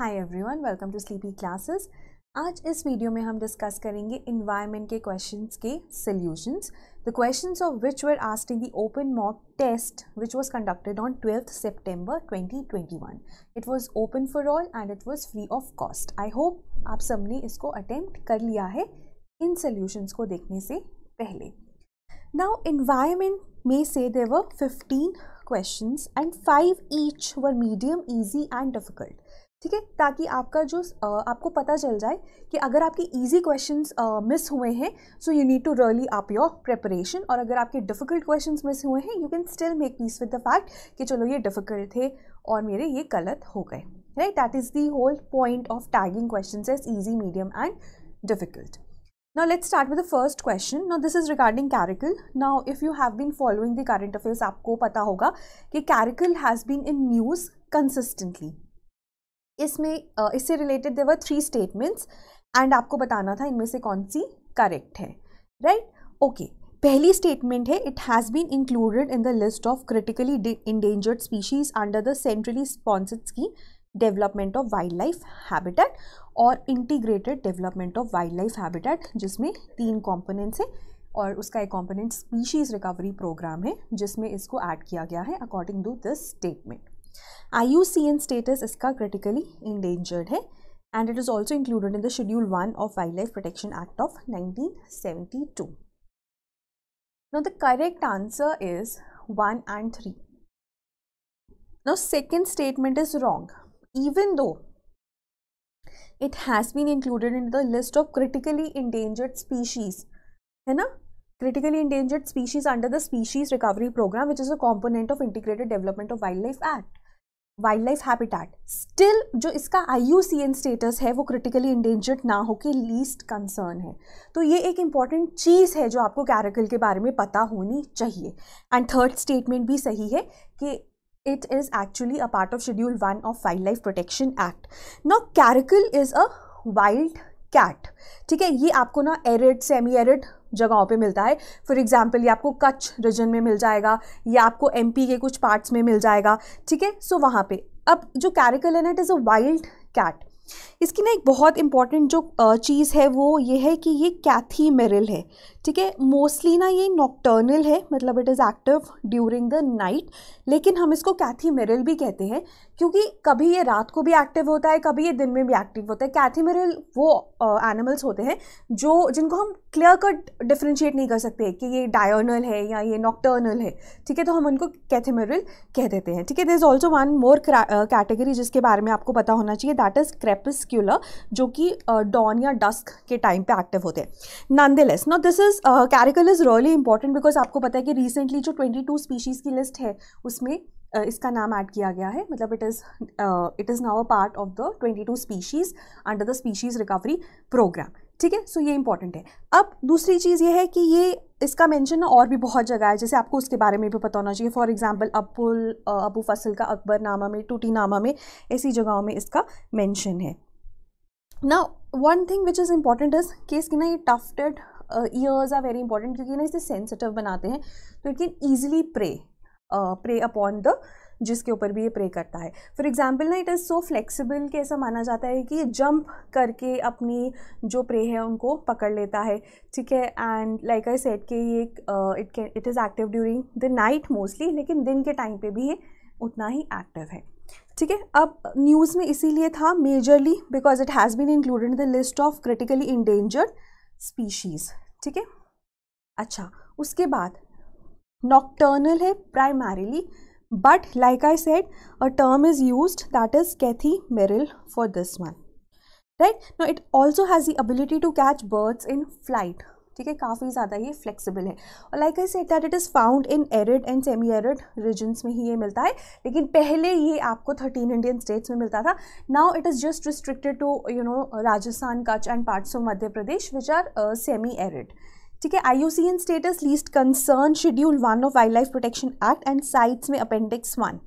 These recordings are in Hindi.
Hi everyone welcome to sleepy classes आज इस वीडियो में हम डिस्कस करेंगे इन्वायरमेंट के क्वेश्चंस के solutions the questions of which were asked in the open mock test which was conducted on twelfth सितंबर 2021 it was open for all and it was free of cost I hope आप सबने इसको अटेम्प्ट कर लिया है इन सोल्यूशंस को देखने से पहले नाउ इन्वायरमेंट में से there were fifteen question and five each were medium easy and difficult ठीक है ताकि आपका जो आपको पता चल जाए कि अगर आपके इजी क्वेश्चंस मिस हुए हैं so you need to really up your preparation और अगर आपके डिफ़िकल्ट क्वेश्चंस मिस हुए हैं you can still make peace with the fact कि चलो ये डिफ़िकल्ट थे और मेरे ये गलत हो गए right that is the whole point of tagging question as easy medium and difficult Now let's start with the first question. Now this is regarding Caracal. Now if you have been following the current affairs, आपको पता होगा कि Caracal has been in news consistently. इसमें इससे related there were three statements and आपको बताना था इनमें से कौन सी करेक्ट है राइट right? Okay okay. पहली स्टेटमेंट है it has been included in the list of critically endangered species under the centrally sponsored की development of wild wildlife habitat और integrated development of wild wildlife habitat जिसमें तीन कॉम्पोनेंट्स हैं और उसका एक कॉम्पोनेंट स्पीशीज़ रिकवरी प्रोग्राम है जिसमें इसको ऐड किया गया है according to this statement IUCN status is critically endangered and it is also included in the Schedule 1 of Wildlife Protection Act of 1972. Now the correct answer is 1 and 3. Now second statement is wrong. Even though it has been included in the list of critically endangered species, है ना? critically endangered species under the species recovery program which is a component of integrated development of wildlife act wildlife habitat still जो इसका I U C N status है वो क्रिटिकली इंडेंजर्ड ना हो के लीस्ट कंसर्न है तो ये एक इंपॉर्टेंट चीज़ है जो आपको कैरेकल के बारे में पता होनी चाहिए एंड थर्ड स्टेटमेंट भी सही है कि it is actually a part of schedule one of wild life protection act now caracal is a wild cat ठीक है ये आपको ना एरिड सेमी एरिड जगहों पे मिलता है फॉर एग्जांपल ये आपको कच्छ रीजन में मिल जाएगा ये आपको एमपी के कुछ पार्ट्स में मिल जाएगा ठीक है सो वहाँ पे अब जो caracal it is a wild cat इसकी ना एक बहुत इंपॉर्टेंट जो चीज़ है वो ये है कि ये कैथी मेरिल है ठीक है मोस्टली ना ये नॉक्टर्नल है मतलब it is active during the night लेकिन हम इसको कैथी मेरल भी कहते हैं क्योंकि कभी ये रात को भी एक्टिव होता है कभी ये दिन में भी एक्टिव होता है कैथी मेरल वो एनिमल्स uh, होते हैं जो जिनको हम क्लियर कट डिफ्रेंशिएट नहीं कर सकते कि ये डायोनल है या ये नॉकटर्नल है ठीक है तो हम उनको कैथेमेरल कह देते हैं ठीक है there is also one more category जिसके बारे में आपको पता होना चाहिए दैट इज़ क्रेपिस्क्यूलर जो कि डॉन uh, या डस्क के टाइम पे एक्टिव होते हैं nonetheless no this is is caracal is really important because आपको पता है कि रिसेंटली जो 22 स्पीशीज़ की लिस्ट है उसमें uh, इसका नाम ऐड किया गया है मतलब it is it is now a part of the 22 species under the species recovery programme ठीक है सो ये इंपॉर्टेंट है अब दूसरी चीज़ ये है कि ये इसका मेंशन ना और भी बहुत जगह है जैसे आपको उसके बारे में भी पता होना चाहिए for example Abul uh, Abu Fazal का अकबर नामा में टूटी नामा में ऐसी जगहों में इसका मेंशन है ना one thing which is important is कि इसकी ना ये tufted ears are very important क्योंकि ना इसे सेंसिटिव बनाते हैं तो it can easily prey prey upon the जिसके ऊपर भी ये प्रे करता है फॉर एग्जाम्पल ना इट इज़ सो फ्लेक्सिबल कि ऐसा माना जाता है कि ये जंप करके अपनी जो प्रे है उनको पकड़ लेता है ठीक है एंड लाइक आई सेट के ये it can it is active during the night mostly लेकिन दिन के टाइम पे भी ये उतना ही एक्टिव है ठीक है अब न्यूज़ में इसीलिए था majorly because it has been included the list of critically endangered species ठीक है अच्छा उसके बाद नॉकटर्नल है primarily but like I said a term is use that is cathemeral for this one right no it also has the to catch catch in flight ठीक है काफ़ी ज़्यादा ये फ्लेक्सिबल है और like I said that it is found in arid and semi arid regions में ही ये मिलता है लेकिन पहले ये आपको थर्टीन इंडियन स्टेट्स में मिलता था now it is just restricted to you know Rajasthan Kutch and parts of Madhya Pradesh which are semi arid ठीक है I U C N status least concern schedule one of wild life protection act and CITES में appendix one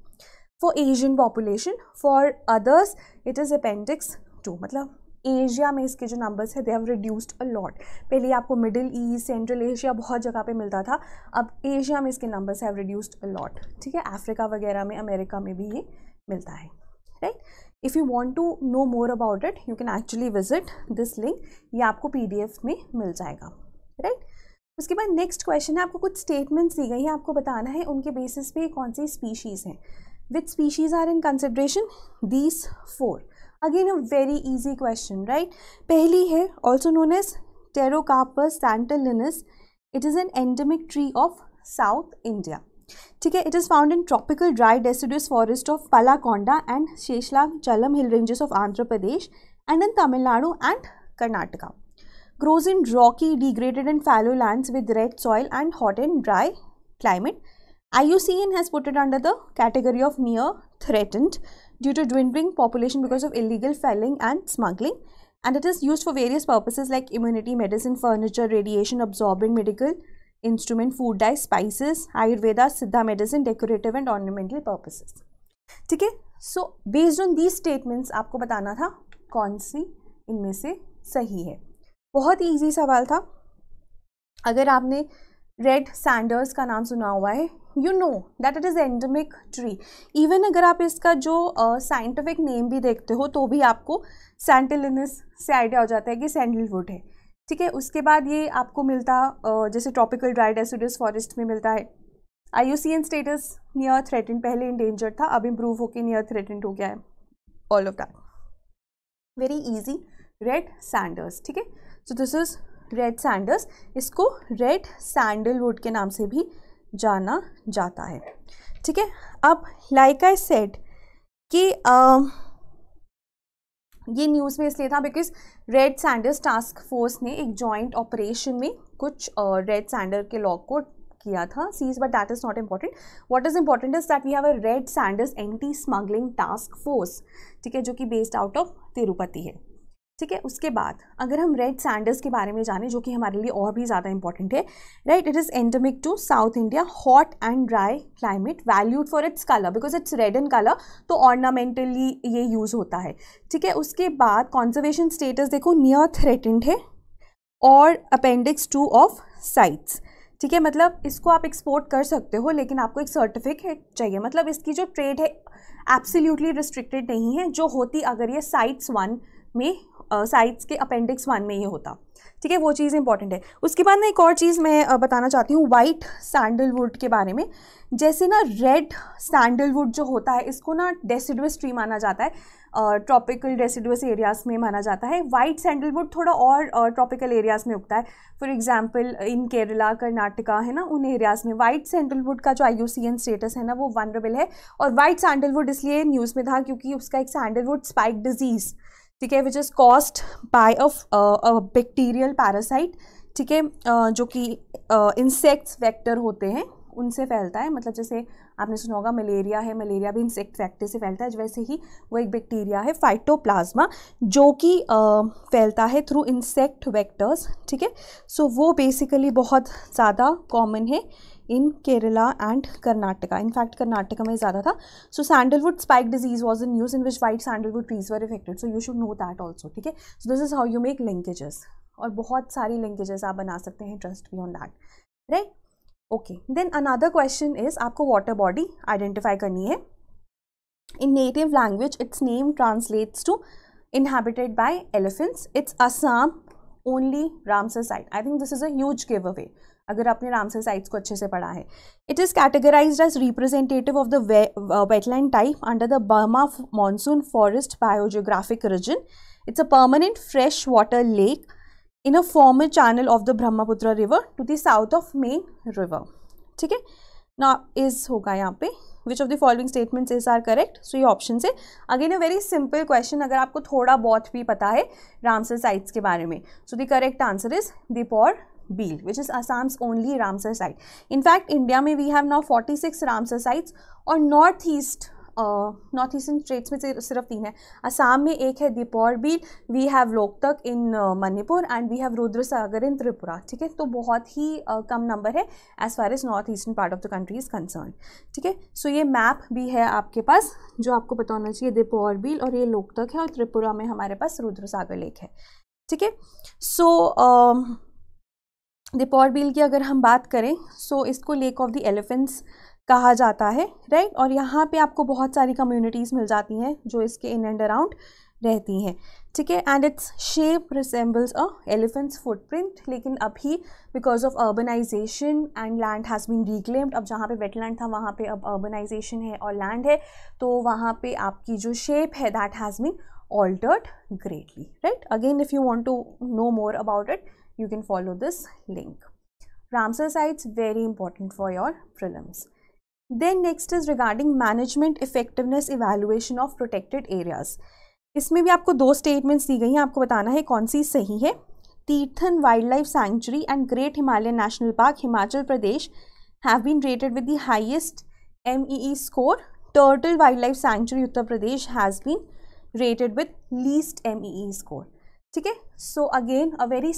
for Asian population for others it is appendix two मतलब एशिया में इसके जो नंबर्स है they have reduced a lot पहले आपको मिडिल ईस्ट सेंट्रल एशिया बहुत जगह पे मिलता था अब एशिया में इसके numbers have reduced a lot ठीक है अफ्रीका वगैरह में अमेरिका में भी ये मिलता है right if you want to know more about it you can actually visit this link ये आपको पी में मिल जाएगा राइट right? उसके बाद नेक्स्ट क्वेश्चन है आपको कुछ स्टेटमेंट्स दी गई हैं आपको बताना है उनके बेसिस पे कौन सी स्पीशीज़ हैं with species are in consideration these four Again a very easy question, right? Pehli hai, also known as Pterocarpus Santalinus. it is an endemic tree of South India. Okay, it is found in tropical dry deciduous forest of forest and Palakonda and hill ranges of Andhra Pradesh and in Tamil Nadu and Karnataka. Grows in rocky, degraded and fallow lands with red soil and hot and dry climate. IUCN has put it under the category of near threatened due to dwindling population because of illegal felling and smuggling and it is used for various purposes like immunity, medicine, furniture, radiation, absorbing medical, instrument, food dye, spices, Ayurveda, Siddha medicine, decorative and ornamental purposes. theek hai so based on these statements aapko batana tha kaun si inme se sahi hai bahut easy sawal tha agar aapne red sanders का नाम सुना हुआ है you know that it is endemic tree even अगर आप इसका जो साइंटिफिक uh, नेम भी देखते हो तो भी आपको सेंटिलिनस से आइडिया हो जाता है कि सैंडलवुड है ठीक है उसके बाद ये आपको मिलता uh, जैसे ट्रॉपिकल ड्राइड एसिडस फॉरेस्ट में मिलता है I U C N status near threaten पहले इंडेंजर था अब इम्प्रूव होकर नियर थ्रेटेंड हो गया है all of that very easy red sanders ठीक है so this is red sanders इसको रेड सैंडलवुड के नाम से भी जाना जाता है ठीक है अब लाइक आई सेट कि आ, ये न्यूज़ में इसलिए था because red sanders task force ने एक जॉइंट ऑपरेशन में कुछ रेड सैंडर के लॉक को किया था seize but that is not important what is important is that we have a red sanders anti smuggling task force ठीक है जो कि बेस्ड आउट ऑफ तिरुपति है ठीक है उसके बाद अगर हम रेड सैंडल्स के बारे में जाने जो कि हमारे लिए और भी ज़्यादा इंपॉर्टेंट है right it is endemic to south India hot and dry climate valued for its colour because it's red in colour तो ऑर्नामेंटली ये यूज़ होता है ठीक है उसके बाद कॉन्जर्वेशन स्टेटस देखो नियर थ्रेटेंड है और अपेंडिक्स टू ऑफ साइट्स ठीक है मतलब इसको आप एक्सपोर्ट कर सकते हो लेकिन आपको एक सर्टिफिकेट चाहिए मतलब इसकी जो ट्रेड है एब्सोल्युटली रिस्ट्रिक्टेड नहीं है जो होती अगर ये साइट्स वन में साइड्स के अपेंडिक्स वन में ही होता ठीक है वो चीज़ इंपॉर्टेंट है उसके बाद ना एक और चीज़ मैं बताना चाहती हूँ वाइट सैंडलवुड के बारे में जैसे ना रेड सैंडलवुड जो होता है इसको ना डेसिडस ट्री माना जाता है ट्रॉपिकल डेसिडुअस एरियाज़ में माना जाता है वाइट सैंडलवुड थोड़ा और ट्रॉपिकल एरियाज़ में उगता है for example in Kerala Karnataka है ना उन एरियाज़ में वाइट सैंडलवुड का जो आई स्टेटस है ना वो वनरेबल है और वाइट सैंडलवुड इसलिए न्यूज़ में था क्योंकि उसका एक सैंडलवुड स्पाइक डिजीज़ ठीक है which is caused by a bacterial parasite ठीक है uh, जो कि इंसेक्ट्स uh, वेक्टर होते हैं उनसे फैलता है मतलब जैसे आपने सुना होगा मलेरिया है मलेरिया भी इंसेक्ट फैक्टर से फैलता है वैसे ही वो एक बैक्टीरिया है फाइटोप्लाज्मा जो कि uh, फैलता है थ्रू इंसेक्ट वेक्टर्स ठीक है सो वो बेसिकली बहुत ज़्यादा कॉमन है in Kerala and Karnataka in fact Karnataka में ज़्यादा था so sandalwood spike disease was in use in which white sandalwood trees were affected so you should know that also ठीक है so this is how you make linkages और बहुत सारी लिंकेजेस आप बना सकते हैं trust be on that right okay then another question is आपको वाटर बॉडी आइडेंटिफाई करनी है in native language it's name translates to inhabited by elephants it's Assam only Ramsar site I think this is a giveaway अगर आपने रामसर साइट्स को अच्छे से पढ़ा है it is categorize as representative of the wetland type under the Burma monsoon forest biogeographic region it's a permanent fresh water lake in a formal channel of the Brahmaputra river to the south of main river ठीक है ना इज होगा यहाँ पे विच of the following statements is are correct so ये ऑप्शन से again a very simple question अगर आपको थोड़ा बहुत भी पता है रामसर साइट्स के बारे में so the correct answer is Deepor Beel, which is Assam's only Ramsar site. In fact, India may we have now 46 Ramsar sites और North East north eastern states में सिर्फ तीन है असम में एक है Deepor Beel we have Loktak in Manipur and we have Rudra Sagar in Tripura ठीक है तो बहुत ही uh, कम नंबर है as far as north eastern part of the country is concern ठीक है सो ये मैप भी है आपके पास जो आपको बताना चाहिए दीपोर बील और ये लोकतक है और त्रिपुरा में हमारे पास रुद्र सागर लेक है ठीक है सो दिपौर बिल की अगर हम बात करें सो इसको लेक ऑफ द एलिफेंट्स कहा जाता है राइट और यहाँ पे आपको बहुत सारी कम्युनिटीज़ मिल जाती हैं जो इसके इन एंड अराउंड रहती हैं ठीक है and its shape resembles a elephants footprint लेकिन अभी because of urbanization and land has been reclaimed अब जहाँ पे वेटलैंड था वहाँ पे अब अर्बनाइजेशन है और लैंड है तो वहाँ पे आपकी जो शेप है that has been altered greatly right again if you want to know more about it you can follow this link. Ramsar sites very important for your prelims. Then next is regarding management effectiveness evaluation of protected areas. इसमें भी आपको दो statements दी गई हैं आपको बताना है कौन सी सही है Tirthan Wildlife Sanctuary and Great Himalayan National Park, Himachal Pradesh have been rated with the highest MEE score. Turtle Wildlife Sanctuary, Uttar Pradesh has been rated with least MEE score. ठीक है So again, a very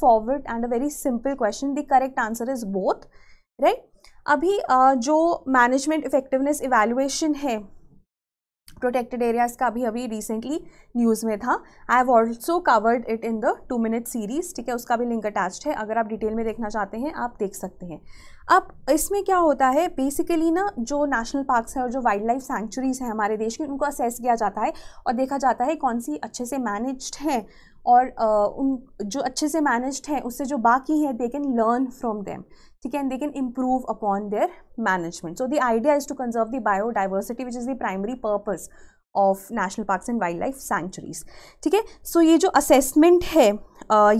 forward and a very simple question. The correct answer is both, right? अभी जो मैनेजमेंट इफेक्टिवनेस इवेल्युएशन है प्रोटेक्टेड एरियाज़ का अभी अभी रिसेंटली न्यूज़ में था I have also covered it in the two minute series ठीक है उसका भी लिंक अटैच्ड है अगर आप डिटेल में देखना चाहते हैं आप देख सकते हैं अब इसमें क्या होता है बेसिकली ना जो नेशनल पार्क्स हैं और जो वाइल्ड लाइफ सेंचुरीज़ हैं हमारे देश की उनको असेस किया जाता है और देखा जाता है कौन सी अच्छे से मैनेज्ड हैं और uh, उन जो अच्छे से मैनेज्ड हैं उससे जो बाकी हैं they can learn from them ठीक है and they can improve upon their management so the idea is to conserve the biodiversity which is the primary purpose of national park and wildlife sanctuaries ठीक है सो ये जो असेसमेंट है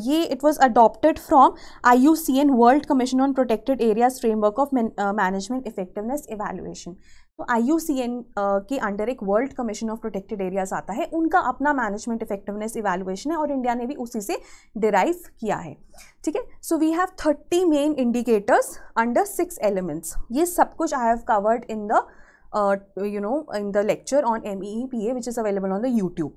ये it was adopted from I U C N world commission on protected areas framework of management effectiveness evaluation तो आई यू सी एन के अंडर एक world commission of protected areas आता है उनका अपना मैनेजमेंट इफेक्टिवनेस इवेलुएशन है और इंडिया ने भी उसी से डिराइव किया है ठीक है so we have thirty main indicators under six elements ये सब कुछ I have covered in the you know in the lecture on M E P A which is available on the YouTube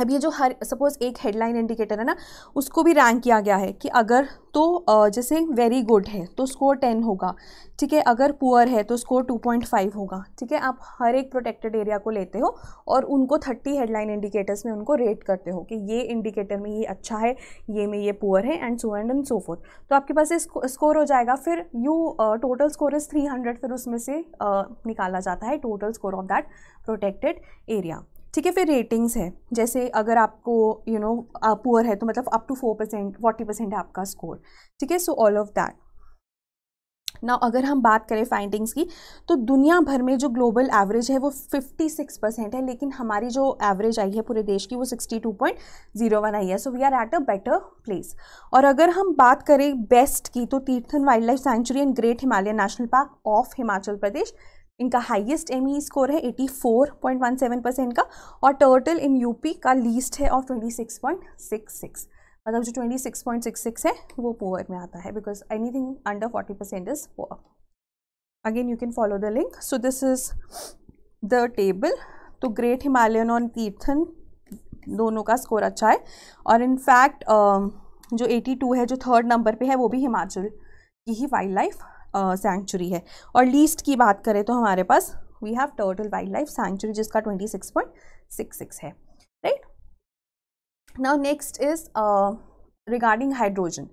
अब ये जो हर सपोज़ एक हेडलाइन इंडिकेटर है ना उसको भी रैंक किया गया है कि अगर तो जैसे वेरी गुड है तो स्कोर टेन होगा ठीक है अगर पुअर है तो स्कोर टू पॉइंट फाइव होगा ठीक है आप हर एक प्रोटेक्टेड एरिया को लेते हो और उनको थर्टी हेडलाइन इंडिकेटर्स में उनको रेट करते हो कि ये इंडिकेटर में ये अच्छा है ये में ये पुअर है and so and and so forth तो आपके पास ये स्कोर हो जाएगा फिर you total score is three hundred फिर उसमें से uh, निकाला जाता है total score of that protected area ठीक है फिर रेटिंग्स है जैसे अगर आपको यू नो पुअर है तो मतलब up to four percent forty percent है आपका स्कोर ठीक है सो ऑल ऑफ दैट ना अगर हम बात करें फाइंडिंग्स की तो दुनिया भर में जो ग्लोबल एवरेज है वो 56 परसेंट है लेकिन हमारी जो एवरेज आई है पूरे देश की वो 62.01 आई है so we are at a better place और अगर हम बात करें बेस्ट की तो Tirthan wildlife sanctuary and great Himalayan national park of Himachal Pradesh इनका हाईएस्ट एम स्कोर है 84.17 परसेंट का और टोटल इन यूपी का लीस्ट है ऑफ 26.66 मतलब जो 26.66 है वो पोअर में आता है because anything under 40 percent is poor again you can follow the link so this is the table तो ग्रेट हिमालयन और तीर्थन दोनों का स्कोर अच्छा है और इन फैक्ट जो 82 है जो थर्ड नंबर पे है वो भी हिमाचल की ही वाइल्ड लाइफ सेंचुरी है और लीस्ट की बात करें तो हमारे पास we have total wildlife sanctuary जिसका twenty six point six six है right now next is regarding hydrogen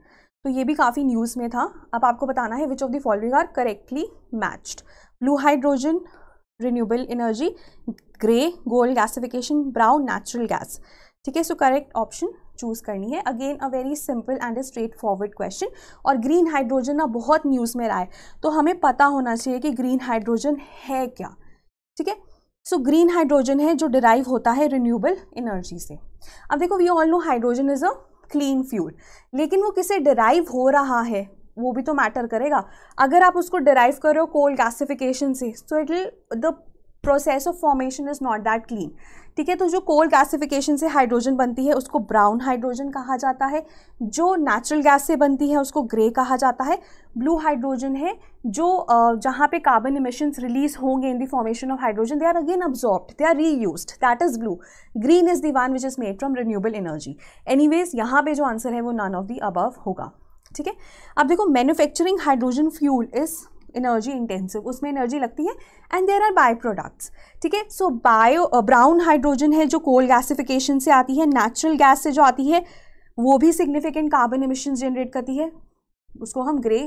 तो ये भी काफ़ी न्यूज़ में था अब आपको बताना है which of the following are correctly matched blue hydrogen renewable energy grey gold gasification brown natural gas ठीक है सो करेक्ट ऑप्शन चूज़ करनी है again a very simple and a straight forward question और ग्रीन हाइड्रोजन ना बहुत न्यूज़ में रहा है तो हमें पता होना चाहिए कि ग्रीन हाइड्रोजन है क्या ठीक है सो ग्रीन हाइड्रोजन है जो डिराइव होता है रिन्यूएबल एनर्जी से अब देखो we all know hydrogen is a clean fuel लेकिन वो किसे डिराइव हो रहा है वो भी तो मैटर करेगा अगर आप उसको डिराइव कर रहे हो कोल गैसिफिकेशन से so it will the process of formation is not that clean ठीक है तो जो कोल गैसिफिकेशन से हाइड्रोजन बनती है उसको ब्राउन हाइड्रोजन कहा जाता है जो नेचुरल गैस से बनती है उसको ग्रे कहा जाता है ब्लू हाइड्रोजन है जो जहाँ पे कार्बन इमिशंस रिलीज होंगे in the formation of hydrogen they are again absorbed they are reuse that is blue green is the one which is made from renewable energy anyways यहाँ पर जो आंसर है वो नन ऑफ दी अबव होगा ठीक है अब देखो manufacturing hydrogen fuel is energy intensive उसमें एनर्जी लगती है and there are by products ठीक है सो बायो ब्राउन हाइड्रोजन है जो कोल गैसिफिकेशन से आती है नेचुरल गैस से जो आती है वो भी सिग्निफिकेंट कार्बन इमिशन जनरेट करती है उसको हम ग्रे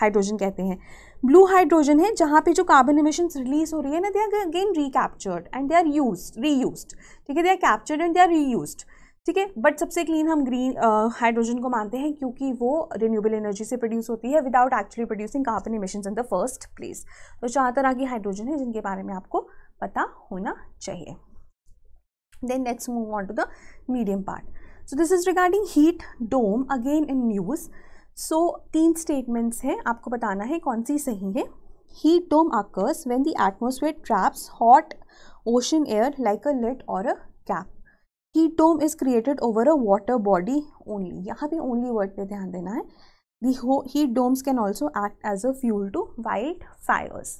हाइड्रोजन कहते हैं ब्लू हाइड्रोजन है जहाँ पे जो कार्बन इमिशन रिलीज हो रही है ना they are again recaptured and they are use re ठीक है they are captured and they are re ठीक है बट सबसे क्लीन हम ग्रीन हाइड्रोजन को मानते हैं क्योंकि वो रिन्यूएबल एनर्जी से प्रोड्यूस होती है without actually producing carbon emission in the first place तो चार तरह की हाइड्रोजन है जिनके बारे में आपको पता होना चाहिए then next move on to the medium part so this is regarding heat dome again in news सो तीन स्टेटमेंट्स हैं आपको बताना है कौन सी सही है heat dome occurs when the atmosphere traps hot ocean air like a lid और a cap heat dome is created over a water body only यहाँ पे ओनली वर्ड पे ध्यान देना है दी हो heat domes can also act as a fuel to wildfires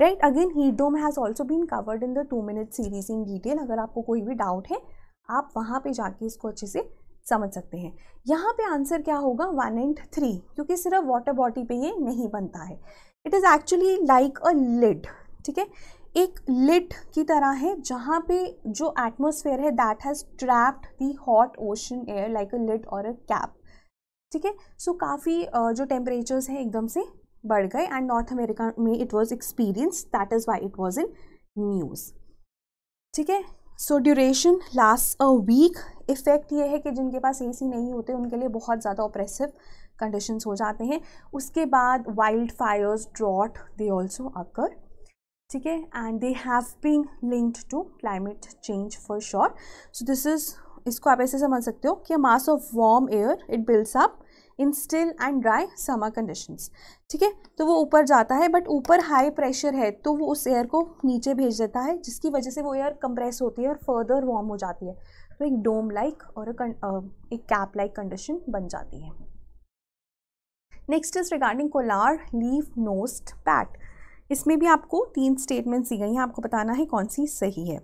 right again heat dome has also been covered in the two minute series in detail अगर आपको कोई भी डाउट है आप वहाँ पे जाके इसको अच्छे से समझ सकते हैं यहाँ पे आंसर क्या होगा वन एंड थ्री क्योंकि सिर्फ वाटर बॉडी पे ये नहीं बनता है it is actually like a lid ठीक है एक लिट की तरह है जहाँ पे जो एटमोसफेयर है that has trapped the hot ocean air like a lid और अ कैप ठीक है सो काफ़ी जो टेम्परेचर्स हैं एकदम से बढ़ गए एंड नॉर्थ अमेरिका में it was experience that is why it was in news ठीक है so duration last a week effect ये है कि जिनके पास ए सी नहीं होते उनके लिए बहुत ज़्यादा ऑपरेसिव कंडीशंस हो जाते हैं उसके बाद wildfires drought they also occur ठीक है and they have been linked to climate change for sure so this is इसको आप ऐसे समझ सकते हो कि mass of warm air it builds up in still and dry summer conditions ठीक है तो वो ऊपर जाता है बट ऊपर हाई प्रेशर है तो वो उस एयर को नीचे भेज देता है जिसकी वजह से वो एयर कंप्रेस होती है और फर्दर वार्म हो जाती है तो एक डोम लाइक और uh, एक कैप लाइक कंडीशन बन जाती है next is regarding Kolar leaf nosed bat इसमें भी आपको तीन स्टेटमेंट्स दी गई हैं आपको बताना है कौन सी सही है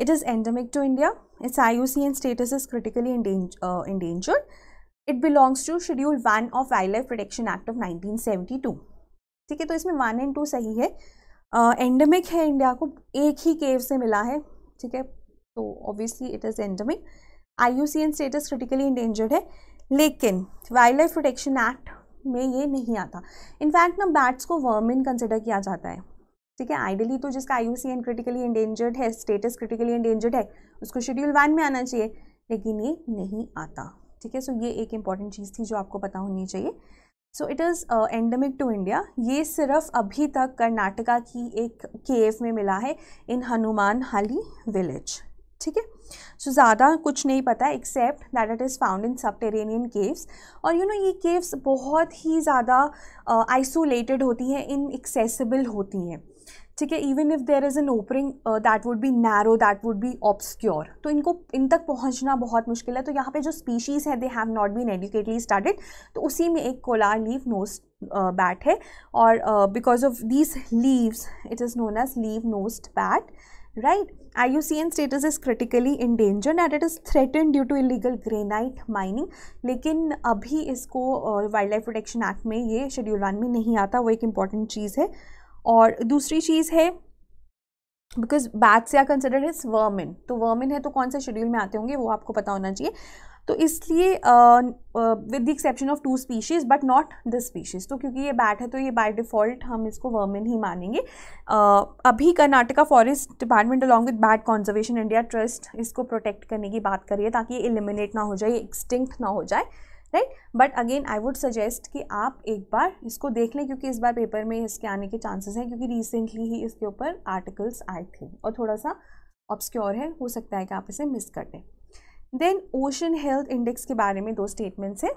it is endemic to India it's I U C N status is critically endangered it belongs to schedule one of wild life protection act of nineteen two ठीक है तो इसमें वन एंड टू सही है एंडेमिक uh, है इंडिया को एक ही केव से मिला है ठीक है तो obviously it is endemic I U C N status critically endangered है लेकिन वाइल्ड लाइफ प्रोटेक्शन एक्ट में ये नहीं आता इनफैक्ट ना बैट्स को वर्मिन कंसिडर किया जाता है ठीक है आइडियली तो जिसका I U C N critically endangered है स्टेटस क्रिटिकली इंडेंजर्ड है उसको शेड्यूल वन में आना चाहिए लेकिन ये नहीं आता ठीक है सो ये एक इंपॉर्टेंट चीज़ थी जो आपको पता होनी चाहिए so it is endemic to India ये सिर्फ अभी तक कर्नाटका की एक केव में मिला है इन हनुमान हाली विलेज ठीक है सो so, ज़्यादा कुछ नहीं पता except that it is found in subterranean caves और यू you नो know, ये केव्स बहुत ही ज़्यादा आइसोलेटेड uh, होती हैं इन एक्सेसिबल होती हैं ठीक है even if there is an opening that would be narrow that would be obscure तो इनको इन तक पहुँचना बहुत मुश्किल है तो यहाँ पे जो स्पीशीज़ है they have not been adequately started तो उसी में एक कोलार लीव नोस बैट है और because of these leaves it is known as leaf nosed bat right IUCN status is critically endangered and it is threatened due to illegal granite mining. लेकिन अभी इसको वाइल्ड लाइफ प्रोटेक्शन एक्ट में ये शेड्यूल वन में नहीं आता वो एक इम्पॉर्टेंट चीज़ है और दूसरी चीज़ है because bats are considered as vermin तो वर्मिन है तो कौन से शेड्यूल में आते होंगे वो आपको पता होना चाहिए तो इसलिए with the exception of two species but not this species तो क्योंकि ये बैट है तो ये बाय डिफ़ॉल्ट हम इसको वर्मिन ही मानेंगे uh, अभी Karnataka forest department along with bat conservation India trust इसको प्रोटेक्ट करने की बात करिए ताकि ये इलिमिनेट ना हो जाए ये एक्सटिंक्ट ना हो जाए right but again I would suggest कि आप एक बार इसको देख लें क्योंकि इस बार पेपर में इसके आने के चांसेस हैं क्योंकि रिसेंटली ही इसके ऊपर आर्टिकल्स आए थे और थोड़ा सा ऑब्सक्योर है हो सकता है कि आप इसे मिस कर दें देन ओशन हेल्थ इंडेक्स के बारे में दो स्टेटमेंट्स हैं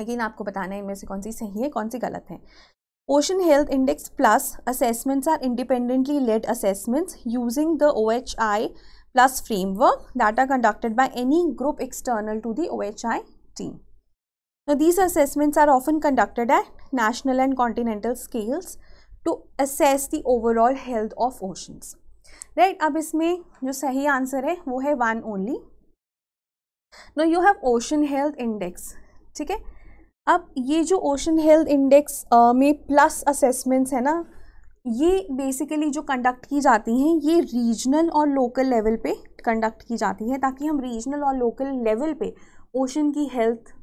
अगेन आपको बताना है इनमें से कौन सी सही है कौन सी गलत है ocean health index plus assessments are independently led assessments using the O H I plus framework data conducted by any group external to the O H I team these assessments are often conducted at national and continental scales to assess the overall health of oceans right अब इसमें जो सही आंसर है वो है one only no you have ocean health index ठीक है अब ये जो ओशन हेल्थ इंडेक्स में प्लस असेसमेंट्स है ना ये बेसिकली जो कंडक्ट की जाती हैं ये रीजनल और लोकल लेवल पे कंडक्ट की जाती है ताकि हम रीजनल और लोकल लेवल पे ओशन की हेल्थ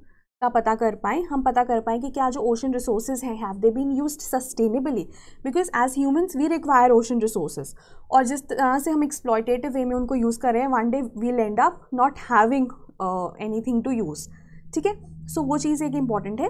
का पता कर पाएँ हम पता कर पाएँ कि क्या जो ओशन रिसोर्सेज हैं have they been use sustainably because as humans we require ocean resources और जिस तरह से हम एक्सप्लॉयटेटिव वे में उनको यूज़ कर रहे हैं one day we land up not having anything to use ठीक है सो वो चीज़ एक इम्पॉर्टेंट है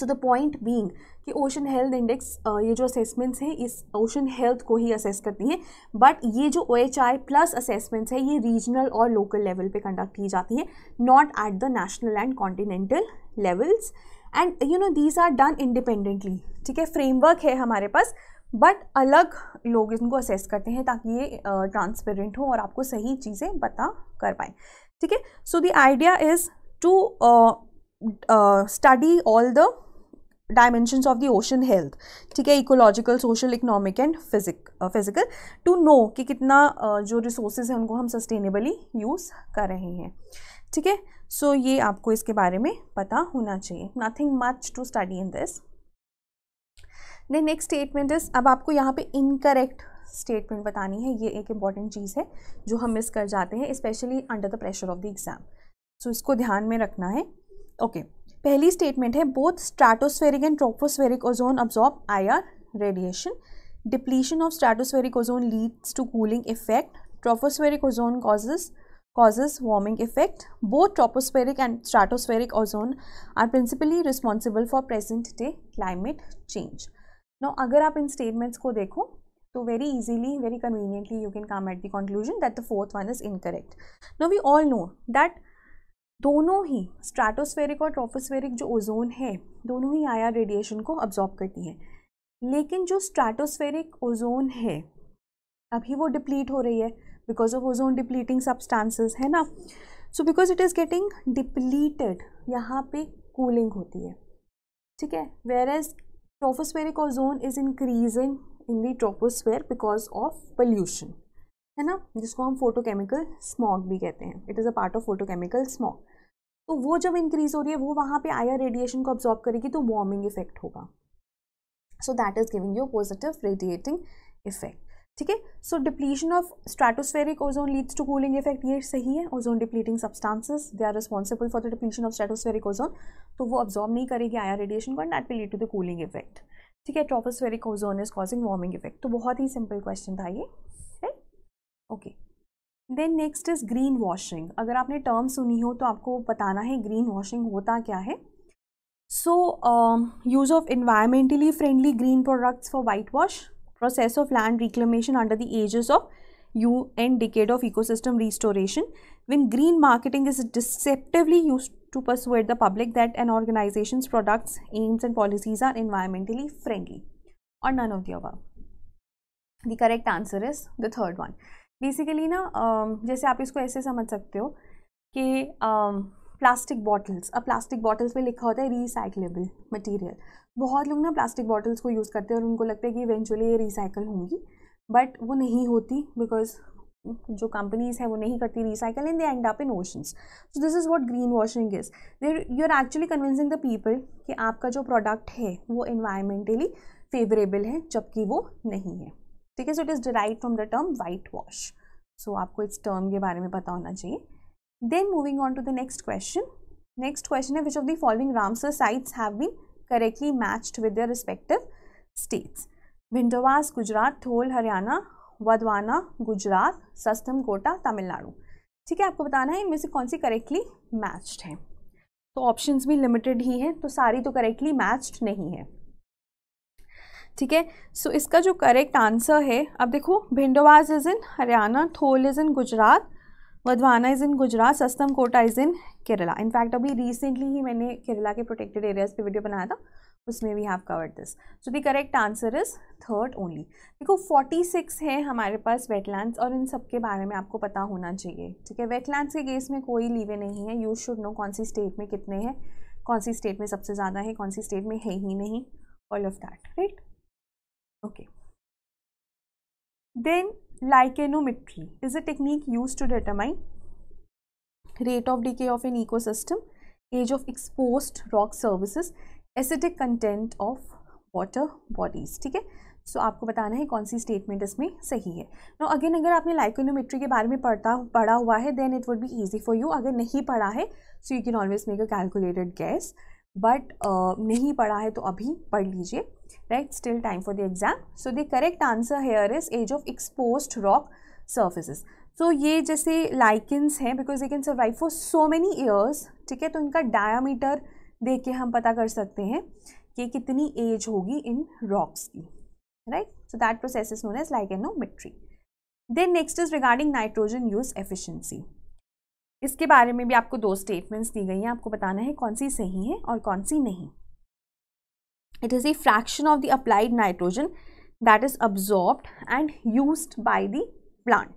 सो द पॉइंट बींग कि ओशन हेल्थ इंडेक्स ये जो असेसमेंट्स हैं इस ओशन हेल्थ को ही असेस करती हैं बट ये जो O H I plus assessments है ये रीजनल और लोकल लेवल पे कंडक्ट की जाती है not at the national and continental levels and you know these are done independently ठीक है फ्रेमवर्क है हमारे पास बट अलग लोग इनको असेस करते हैं ताकि ये ट्रांसपेरेंट uh, हो और आपको सही चीज़ें पता कर पाएँ ठीक है so the idea is to study all the dimensions of the ocean health ठीक है ecological social economic and physic physical to know कि कितना uh, जो रिसोर्सेज हैं उनको हम सस्टेनेबली यूज कर रहे हैं ठीक है सो ये आपको इसके बारे में पता होना चाहिए nothing much to study in this next statement is अब आपको यहाँ पे इनकरेक्ट स्टेटमेंट बतानी है ये एक इम्पॉर्टेंट चीज़ है जो हम मिस कर जाते हैं specially under the pressure of the exam so इसको ध्यान में रखना है ओके okay. पहली स्टेटमेंट है both stratospheric and tropospheric ozone absorb R radiation depletion of stratospheric ozone leads to cooling effect tropospheric ozone causes causes warming effect both tropospheric and stratospheric ozone are principally responsible for present day climate change now अगर आप इन statements को देखो So तो very easily, very conveniently you can come at the conclusion that the fourth one is incorrect. Now we all know that दोनों ही स्ट्रेटोस्फेरिक और ट्रोफोस्फेरिक जो ओजोन है दोनों ही आया रेडिएशन को अब्जॉर्ब करती हैं लेकिन जो स्ट्रेटोस्फेरिक ओजोन है अभी वो डिप्लीट हो रही है because of ozone depleting substances है ना so because it is getting depleted यहाँ पे कूलिंग होती है ठीक है whereas tropospheric ozone is increasing in the troposphere because of pollution है ना जिसको हम फोटोकेमिकल स्मॉग भी कहते हैं it is a part of photochemical smog तो वो जब इंक्रीज़ हो रही है वो वहाँ पे आया रेडिएशन को ऑब्जॉर्व करेगी तो वार्मिंग इफेक्ट होगा so that is giving you positive radiating effect ठीक है so depletion of stratospheric ozone leads to cooling effect ये सही है ozone depleting substances they are responsible for the depletion of stratospheric ozone तो वो ऑब्जॉर्व नहीं करेगी आया रेडिएशन को and that will lead to the cooling effect ठीक है tropospheric ozone is causing warming effect तो बहुत ही सिंपल क्वेश्चन था ये okay then next is green washing अगर आपने टर्म सुनी हो तो आपको बताना है ग्रीन वॉशिंग होता क्या है so use of environmentally friendly green products for white wash process of land reclamation under the aegis of U N decade of ecosystem restoration when green marketing is deceptively use to persuade the public that an organization's products, aims, and policies are environmentally friendly, or none of the above? The correct answer is the third one. basically na um, jaise aap isko aise samajh sakte ho ki um, plastic bottles अब प्लास्टिक बॉटल्स पे लिखा होता है रिसाइकलेबल मटेरियल बहुत लोग ना प्लास्टिक बॉटल्स को यूज़ करते हैं और उनको लगता है कि इवेंचुअली ये रिसाइकल होंगी बट वो नहीं होती बिकॉज जो कंपनीज हैं वो नहीं करती recycle in the end up in oceans so this is what green washing is there you are actually convincing the people कि आपका जो प्रोडक्ट है वो इन्वायरमेंटली फेवरेबल है जबकि वो नहीं है ठीक है so it is derive from the term white wash so आपको इस टर्म के बारे में पता होना चाहिए then moving on to the next question next question है which of the following Ramsar sites have been correctly matched with the respective states Bhindawas Gujarat Thol Haryana Wadhvana Gujarat Sasthamkotta Tamil Nadu ठीक है आपको बताना है इनमें से कौन सी करेक्टली मैच्ड है तो ऑप्शंस भी लिमिटेड ही हैं तो सारी तो करेक्टली मैच्ड नहीं है ठीक है सो इसका जो करेक्ट आंसर है अब देखो Bhindawas is in Haryana Thol is in Gujarat Wadhvana is in Gujarat Sasthamkotta is in Kerala in fact अभी रिसेंटली ही मैंने केरला के प्रोटेक्टेड एरियाज़ पे वीडियो बनाया था उसमें we have covered this so the correct answer is third only देखो 46 है हमारे पास वेटलैंड्स और इन सब के बारे में आपको पता होना चाहिए ठीक है वेटलैंड्स के केस में कोई लीवे नहीं है यू शुड नो कौन सी स्टेट में कितने हैं कौन सी स्टेट में सबसे ज़्यादा है कौन सी स्टेट में है ही नहीं all of that right okay then lichenometry is a technique use to determine rate of decay of an ecosystem age of exposed rock services acidic content of water bodies ठीक है सो so, आपको बताना है कौन सी स्टेटमेंट इसमें सही है नो अगेन अगर आपने लाइकोनोमेट्री के बारे में पढ़ता पढ़ा हुआ है then it would be easy for you अगर नहीं पढ़ा है so you can always make a calculated guess but नहीं पढ़ा है तो अभी पढ़ लीजिए right still time for the exam so the correct answer here is age of expose rock surfaces so ये जैसे लाइकन्स हैं because they can survive for so many years ठीक है तो इनका डायामीटर देख के हम पता कर सकते हैं कि कितनी एज होगी इन रॉक्स की right so that process is known as metry then next is regarding nitrogen use efficiency इसके बारे में भी आपको दो स्टेटमेंट्स दी गई हैं आपको बताना है कौन सी सही है और कौन सी नहीं it is a fraction of the applied nitrogen that is absorbed and use by the plant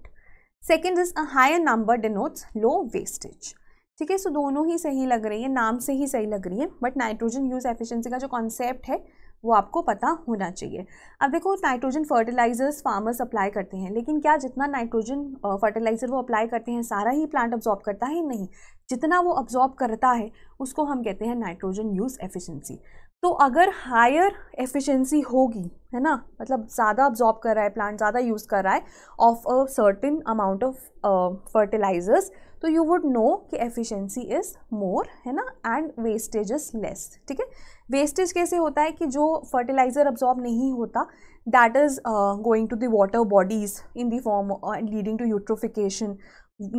Second is a higher number denotes low wastage ठीक है सो दोनों ही सही लग रही है नाम से ही सही लग रही है बट नाइट्रोजन यूज़ एफिशिएंसी का जो कॉन्सेप्ट है वो आपको पता होना चाहिए अब देखो नाइट्रोजन फर्टिलाइजर्स फार्मर्स अप्लाई करते हैं लेकिन क्या जितना नाइट्रोजन फर्टिलाइज़र वो अप्लाई करते हैं सारा ही प्लांट ऑब्जॉर्ब करता है नहीं जितना वो ऑब्जॉर्ब करता है उसको हम कहते हैं नाइट्रोजन यूज़ एफिशिएंसी तो अगर हायर एफिशिएंसी होगी है ना मतलब ज़्यादा ऑब्जॉर्ब कर रहा है प्लांट ज़्यादा यूज़ कर रहा है of a certain amount of fertilisers तो यू वुड नो कि एफिशिएंसी इज़ मोर है ना एंड वेस्टेज इज़ लेस ठीक है वेस्टेज कैसे होता है कि जो फर्टिलाइज़र अब्जॉर्ब नहीं होता that is going to the water bodies in the form leading to eutrophication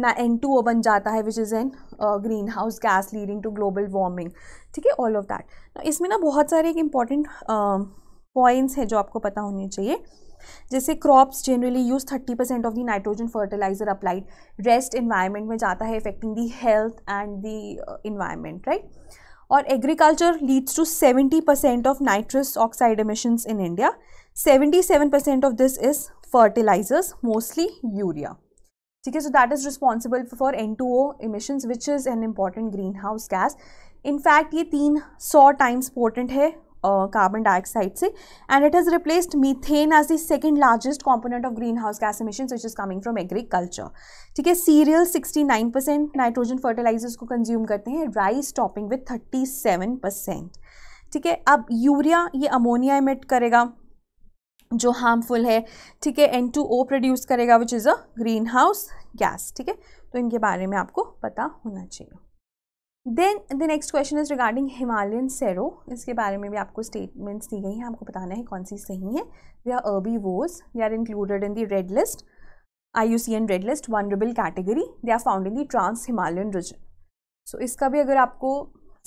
ना एन टू ओ बन जाता है which is an green house gas leading to global warming ठीक है ऑल ऑफ दैट इसमें ना बहुत सारे एक इम्पॉर्टेंट पॉइंट्स हैं जो आपको पता होने चाहिए जैसे crops generally use thirty percent of the nitrogen fertiliser applied rest environment में जाता है affecting the health and the environment right और agriculture leads to seventy percent of nitrous oxide India seventy seven 77% of this is fertilisers mostly urea ठीक है so that is responsible for N two O emissions which is an important green house gas in fact ये तीन सौ टाइम्स इंपॉर्टेंट है कार्बन डाइऑक्साइड से and it has replaced methane as the second largest component of green house gas emissions which is coming from agriculture ठीक है serial nine percent nitrogen fertilisers को कंज्यूम करते हैं rice topping with seven percent ठीक है अब यूरिया ये अमोनिया इमिट करेगा जो हार्मफुल है ठीक है एन टू ओ प्रोड्यूस करेगा which is a green house gas ठीक है तो इनके बारे में आपको पता होना चाहिए then the next question is regarding Himalayan serow इसके बारे में भी आपको स्टेटमेंट्स दी गई हैं आपको बताना है कौन सी सही है they are herbivores they are included in the red list I U C N red list vulnerable category they are found in the trans Himalayan region so इसका भी अगर आपको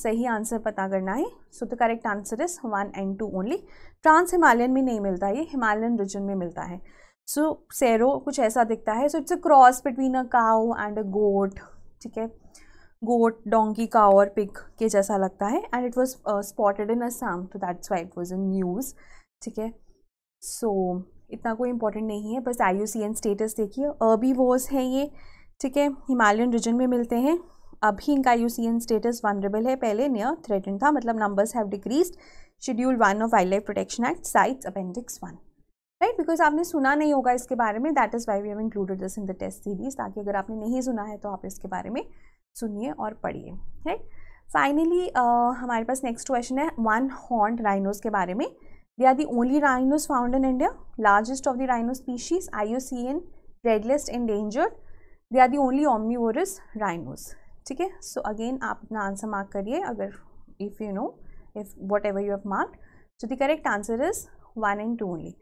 सही आंसर पता करना है so the correct answer is one and two only trans Himalayan में नहीं मिलता ये हिमालयन रीजन में मिलता है सो so, सेरो कुछ ऐसा दिखता है so it's a cross between a cow and a goat ठीक है गोट डोंगी का और पिक के जैसा लगता है and it was spotted in Assam तो that's why it was in news ठीक है सो इतना कोई इम्पोर्टेंट नहीं है बस I U C N status देखिए वोज है ये ठीक है हिमालयन रीजन में मिलते हैं अभी इनका I U C N status vulnerable है पहले नियर थ्रेटन था मतलब numbers have decrease schedule one of wild life protection act CITES appendix one right because आपने सुना नहीं होगा इसके बारे में that is why we have included this in the test series ताकि अगर आपने नहीं सुना है तो आप इसके बारे में सुनिए और पढ़िए राइट फाइनली हमारे पास नेक्स्ट क्वेश्चन है वन हॉर्न राइनोज के बारे में they are the only rhinos found in India largest of the rhino species I U C N red list danger they are the only omnivorous rhinos ठीक है सो अगेन आप अपना आंसर मार्क करिए अगर if you know if whatever you have mark so the correct answer is one and two only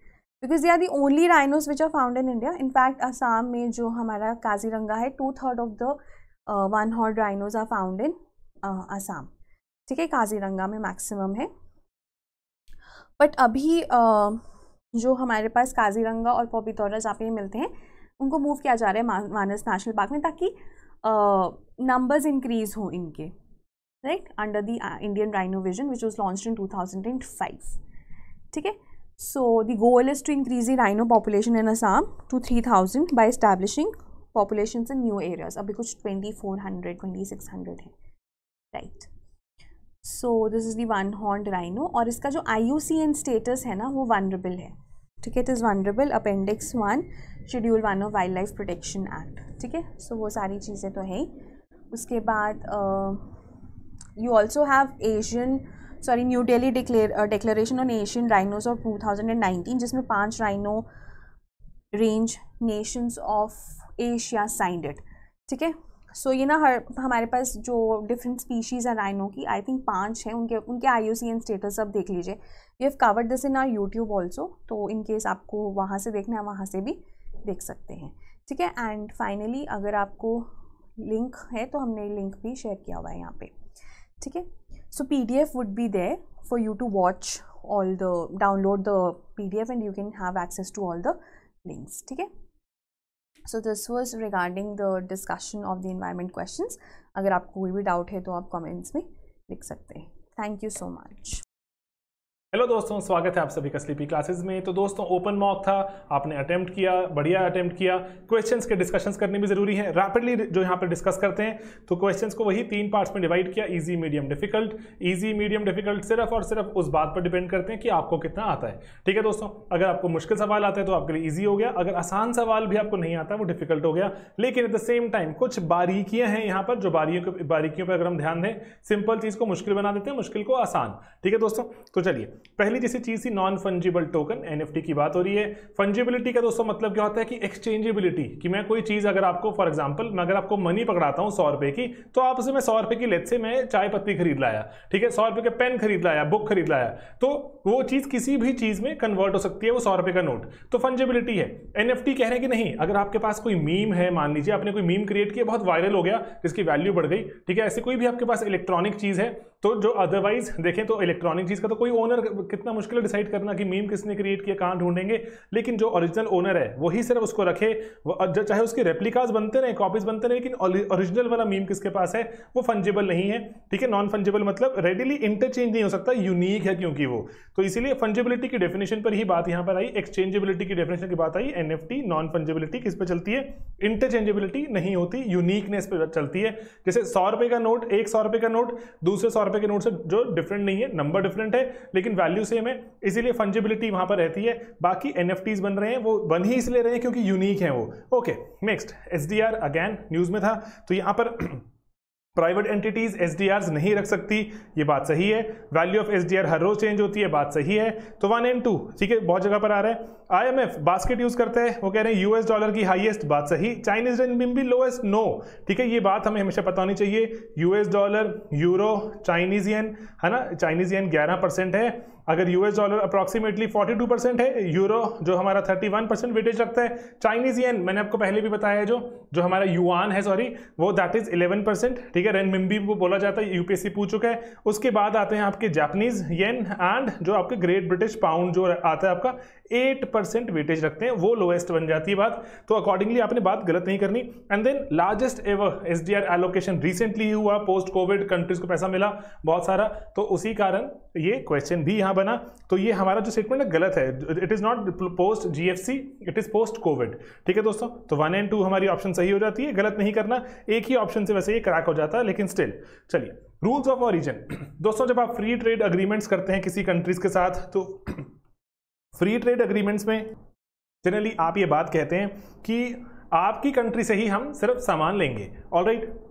because they are the only rhinos which are found in India in fact Assam में जो हमारा काजीरंगा है two third of the one horned rhinos are found in Assam ठीक है काजीरंगा में मैक्सिमम है बट अभी जो हमारे पास काजीरंगा और जहाँ पे मिलते हैं उनको मूव किया जा रहा है मानस नेशनल पार्क में ताकि नंबर्स इंक्रीज हो इनके right under the Indian rhino vision which was launch in two thousand and five ठीक है so the goal is to increase the rhino population in Assam to three thousand by establishing population in new areas अभी कुछ twenty four hundred twenty six hundred है right so this is the one horn rhino और इसका जो I U C N status है ना वो वनरेबल है ठीक है it is vulnerable appendix one schedule one of wild life protection act ठीक है सो वो सारी चीज़ें तो है ही उसके बाद you also have Asian sorry new Delhi declaration on Asian rhinos of two thousand and nineteen जिसमें पाँच rhino range nations of Asia signed it ठीक है सो ये ना हर हमारे पास जो डिफरेंट स्पीशीज़ हैं राइनो की आई थिंक पांच हैं उनके उनके आई स्टेटस आप देख लीजिए you have covered this in our YouTube also तो इन केस आपको वहाँ से देखना है वहाँ से भी देख सकते हैं ठीक है एंड फाइनली अगर आपको लिंक है तो हमने लिंक भी शेयर किया हुआ है यहाँ पे ठीक है so P D F would be there for you to watch download the P D F and you can have access to all the links ठीक है so this was regarding the discussion of the environment question अगर आपको कोई भी डाउट है तो आप कॉमेंट्स में लिख सकते हैं thank you so much hello दोस्तों स्वागत है आप सभी का स्लीपी क्लासेस में तो दोस्तों ओपन मॉक था आपने अटेम्प्ट किया बढ़िया अटेम्प्ट किया क्वेश्चंस के डिस्कशंस करने भी जरूरी है रैपिडली जो यहाँ पर डिस्कस करते हैं तो क्वेश्चंस को वही तीन पार्ट्स में डिवाइड किया easy medium difficult easy medium difficult सिर्फ और सिर्फ उस बात पर डिपेंड करते हैं कि आपको कितना आता है ठीक है दोस्तों अगर आपको मुश्किल सवाल आता है तो आपके लिए ईजी हो गया अगर आसान सवाल भी आपको नहीं आता वो डिफिकल्ट हो गया लेकिन एट द सेम टाइम कुछ बारीकियाँ हैं यहाँ पर जो बारियों बारीकियों पर अगर हम ध्यान दें सिंपल चीज़ को मुश्किल बना देते हैं मुश्किल को आसान ठीक है दोस्तों तो चलिए पहली जैसी चीज़ थी नॉन फंजिबल टोकन एन की बात हो रही है फंजिबिलिटी का दोस्तों मतलब क्या होता है कि एक्सचेंजेबिलिटी कि मैं कोई चीज़ अगर आपको फॉर एग्जाम्पल मैं अगर आपको मनी पकड़ाता हूँ सौ रुपये की तो आपसे मैं सौ रुपये की लेट से मैं चाय पत्ती खरीद लाया ठीक है सौ रुपये के पेन खरीद लाया बुक खरीद लाया तो वो चीज़ किसी भी चीज़ में कन्वर्ट हो सकती है वो सौ रुपये का नोट तो फंजिबिलिटी है एन कह रहे हैं कि नहीं अगर आपके पास कोई मीम है मान लीजिए आपने कोई मीम क्रिएट किया बहुत वायरल हो गया जिसकी वैल्यू बढ़ गई ठीक है ऐसे कोई भी आपके पास इलेक्ट्रॉनिक चीज़ है तो जो अदरवाइज देखें तो इलेक्ट्रॉनिक चीज़ का तो कोई ओनर कितना मुश्किल है डिसाइड करना कि मीम किसने क्रिएट किया कहाँ ढूंढेंगे लेकिन जो ओरिजिनल ओनर है वही सिर्फ उसको रखे चाहे उसके रेप्लिकाज बनते रहे कॉपीज बनते रहे लेकिन ओरिजिनल वाला मीम किसके पास है वो फंजेबल नहीं है ठीक है नॉन फंजेबल मतलब रेडिली इंटरचेंज नहीं हो सकता यूनिक है क्योंकि वो तो इसीलिए फंजेबिलिटी की डेफिनेशन पर ही बात यहाँ पर आई एक्सचेंजेबिलिटी की डेफिनेशन की बात आई एन नॉन फंजेबिलिटी किस पर चलती है इंटरचेंजेबिलिटी नहीं होती यूनिकनेस पे चलती है जैसे सौ रुपये का नोट एक सौ रुपये का नोट दूसरे सौ रुपए के नोट से जो डिफरेंट नहीं है नंबर डिफरेंट है लेकिन वैल्यू सेम है इसीलिए फंजिबिलिटी वहां पर रहती है बाकी एन बन रहे हैं वो बन ही इसलिए रहे हैं क्योंकि यूनिक है वो okay next S again news में था तो यहां पर प्राइवेट एंटिटीज एस नहीं रख सकती ये बात सही है वैल्यू ऑफ एस हर रोज चेंज होती है बात सही है तो वन एंड टू ठीक है बहुत जगह पर आ रहा है आईएमएफ बास्केट यूज करते हैं वो कह रहे हैं यूएस डॉलर की हाईएस्ट बात सही चाइनीज भी लोएस्ट नो ठीक है ये बात हमें हमेशा पता होनी चाहिए US dollar euro Chinese yuan है ना चाइनीज यन ग्यारह परसेंट है अगर यूएस डॉलर अप्रॉक्सीमेटली 42 परसेंट है यूरो जो हमारा 31 परसेंट वेटेज रखता है चाइनीज येन मैंने आपको पहले भी बताया है जो जो हमारा युआन है सॉरी वो दैट इज 11 परसेंट ठीक है रेन मिम्बी को बोला जाता है यूपीएससी पूछ चुका है उसके बाद आते हैं आपके जापानीज येन एंड जो आपके ग्रेट ब्रिटिश पाउंड जो आता है आपका एट परसेंट वेटेज रखते हैं वो लोएस्ट बन जाती है बात तो अकॉर्डिंगली आपने बात गलत नहीं करनी and then largest ever S D R allocation recently हुआ पोस्ट कोविड कंट्रीज को पैसा मिला बहुत सारा तो उसी कारण ये क्वेश्चन भी यहाँ बना तो ये हमारा जो स्टेटमेंट है गलत है it is not post GFC it is post covid ठीक है दोस्तों तो वन एंड टू हमारी ऑप्शन सही हो जाती है गलत नहीं करना एक ही ऑप्शन से वैसे ये क्रैक हो जाता है लेकिन स्टिल चलिए रूल्स ऑफ ऑरिजन दोस्तों जब आप फ्री ट्रेड अग्रीमेंट्स करते हैं किसी कंट्रीज के साथ तो फ्री ट्रेड अग्रीमेंट्स में जनरली आप ये बात कहते हैं कि आपकी कंट्री से ही हम सिर्फ सामान लेंगे ऑल राइट right,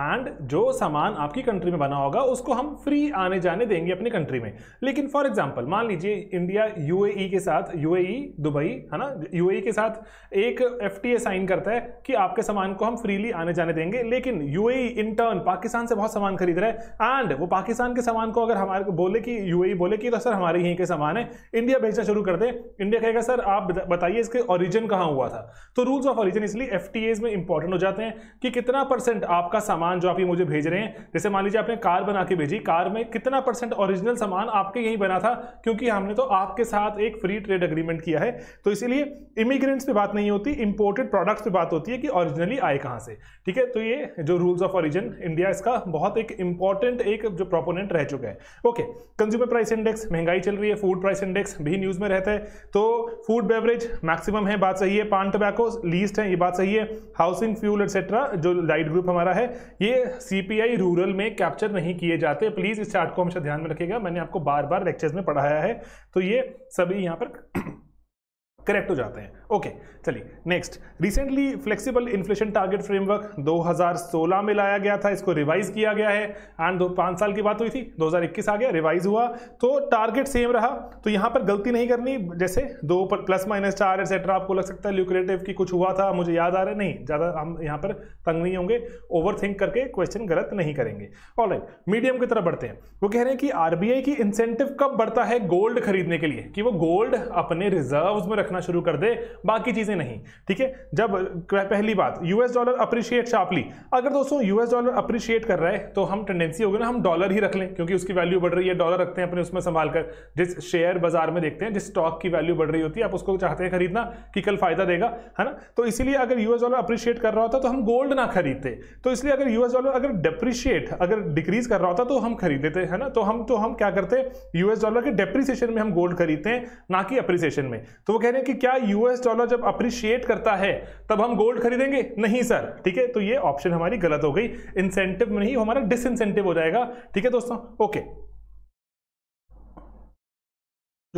एंड जो सामान आपकी कंट्री में बना होगा उसको हम फ्री आने जाने देंगे अपनी कंट्री में लेकिन फॉर एग्जाम्पल मान लीजिए इंडिया यूएई e के साथ यूएई दुबई e, है ना यूएई e के साथ एक एफटीए साइन करता है कि आपके सामान को हम फ्रीली आने जाने देंगे लेकिन यूएई इन टर्न पाकिस्तान से बहुत सामान खरीद रहा है एंड वो पाकिस्तान के सामान को अगर हमारे बोले कि यू बोले कि तो सर हमारे यहीं के सामान है इंडिया भेजना शुरू कर दे इंडिया कहेगा सर आप बताइए इसके ऑरिजन कहाँ हुआ था तो रूल्स ऑफ ऑरिजन इसलिए एफ में इंपॉर्टेंट हो जाते हैं कि कितना परसेंट आपका सामान सामान जो आप ये मुझे भेज रहे हैं जैसे मान लीजिए आपने कार बना के भेजी कार में कितना परसेंट ओरिजिनल सामान आपके यहीं बना था क्योंकि हमने तो आपके साथ एक फ्री ट्रेड अग्रीमेंट किया है तो इसीलिए इमिग्रेंट्स पे बात नहीं होती इंपोर्टेड प्रोडक्ट्स पे बात होती है कि ऑरिजिनली आए कहाँ से ठीक है तो ये जो रूल्स ऑफ ओरिजिन इंडिया इसका बहुत एक इंपॉर्टेंट एक जो प्रोपोनेंट रह चुका है ओके कंज्यूमर प्राइस इंडेक्स महंगाई चल रही है फूड प्राइस इंडेक्स भी न्यूज़ में रहता है तो फूड बेवरेज मैक्सिमम है बात सही है पान टबैको लीस्ट है ये बात सही है हाउसिंग फ्यूल एक्सेट्रा जो लाइट ग्रुप हमारा है ये सी रूरल में कैप्चर नहीं किए जाते प्लीज़ इस चार्ट को हमेशा ध्यान में रखिएगा मैंने आपको बार बार लेक्चर्स में पढ़ाया है तो ये सभी यहाँ पर करेक्ट हो जाते हैं ओके चलिए next recently flexible inflation target framework 2016 में लाया गया था इसको रिवाइज किया गया है एंड दो पाँच साल की बात हुई थी 2021 आ गया रिवाइज हुआ तो टारगेट सेम रहा तो यहाँ पर गलती नहीं करनी जैसे दो पर प्लस माइनस चार एटसेट्रा आपको लग सकता है ल्यूक्रेटिव की कुछ हुआ था मुझे याद आ रहा है नहीं ज़्यादा हम यहाँ पर तंग नहीं होंगे ओवर थिंक करके क्वेश्चन गलत नहीं करेंगे ऑल मीडियम की तरफ बढ़ते हैं वो कह रहे हैं कि आरबीआई की इंसेंटिव कब बढ़ता है गोल्ड खरीदने के लिए कि वो गोल्ड अपने रिजर्व में रखना शुरू कर दे बाकी चीज़ें नहीं ठीक है जब पहली बात यूएस डॉलर अप्रिशिएट शार्पली अगर दोस्तों यूएस डॉलर अप्रिशिएट कर रहा है तो हम टेंडेंसी होगी ना हम डॉलर ही रख लें क्योंकि उसकी वैल्यू बढ़ रही है डॉलर रखते हैं अपने उसमें संभाल कर जिस शेयर बाजार में देखते हैं जिस स्टॉक की वैल्यू बढ़ रही होती है आप उसको चाहते हैं खरीदना कि कल फायदा देगा है ना तो इसीलिए अगर यूएस डॉलर अप्रिशिएट कर रहा होता तो हम गोल्ड ना खरीदते तो इसलिए अगर यूएस डॉलर अगर डिप्रिशिएट अगर डिक्रीज कर रहा होता तो हम खरीद लेते है ना तो हम तो हम क्या करते हैं यूएस डॉलर के डेप्रिसिएशन में हम गोल्ड खरीदते हैं ना कि अप्रिसिएशन में तो वो कह रहे हैं कि क्या यूएस चौला जब अप्रिशिएट करता है तब हम गोल्ड खरीदेंगे नहीं सर ठीक है तो ये ऑप्शन हमारी गलत हो गई इंसेंटिव नहीं हमारा डिसइंसेंटिव हो जाएगा ठीक है दोस्तों ओके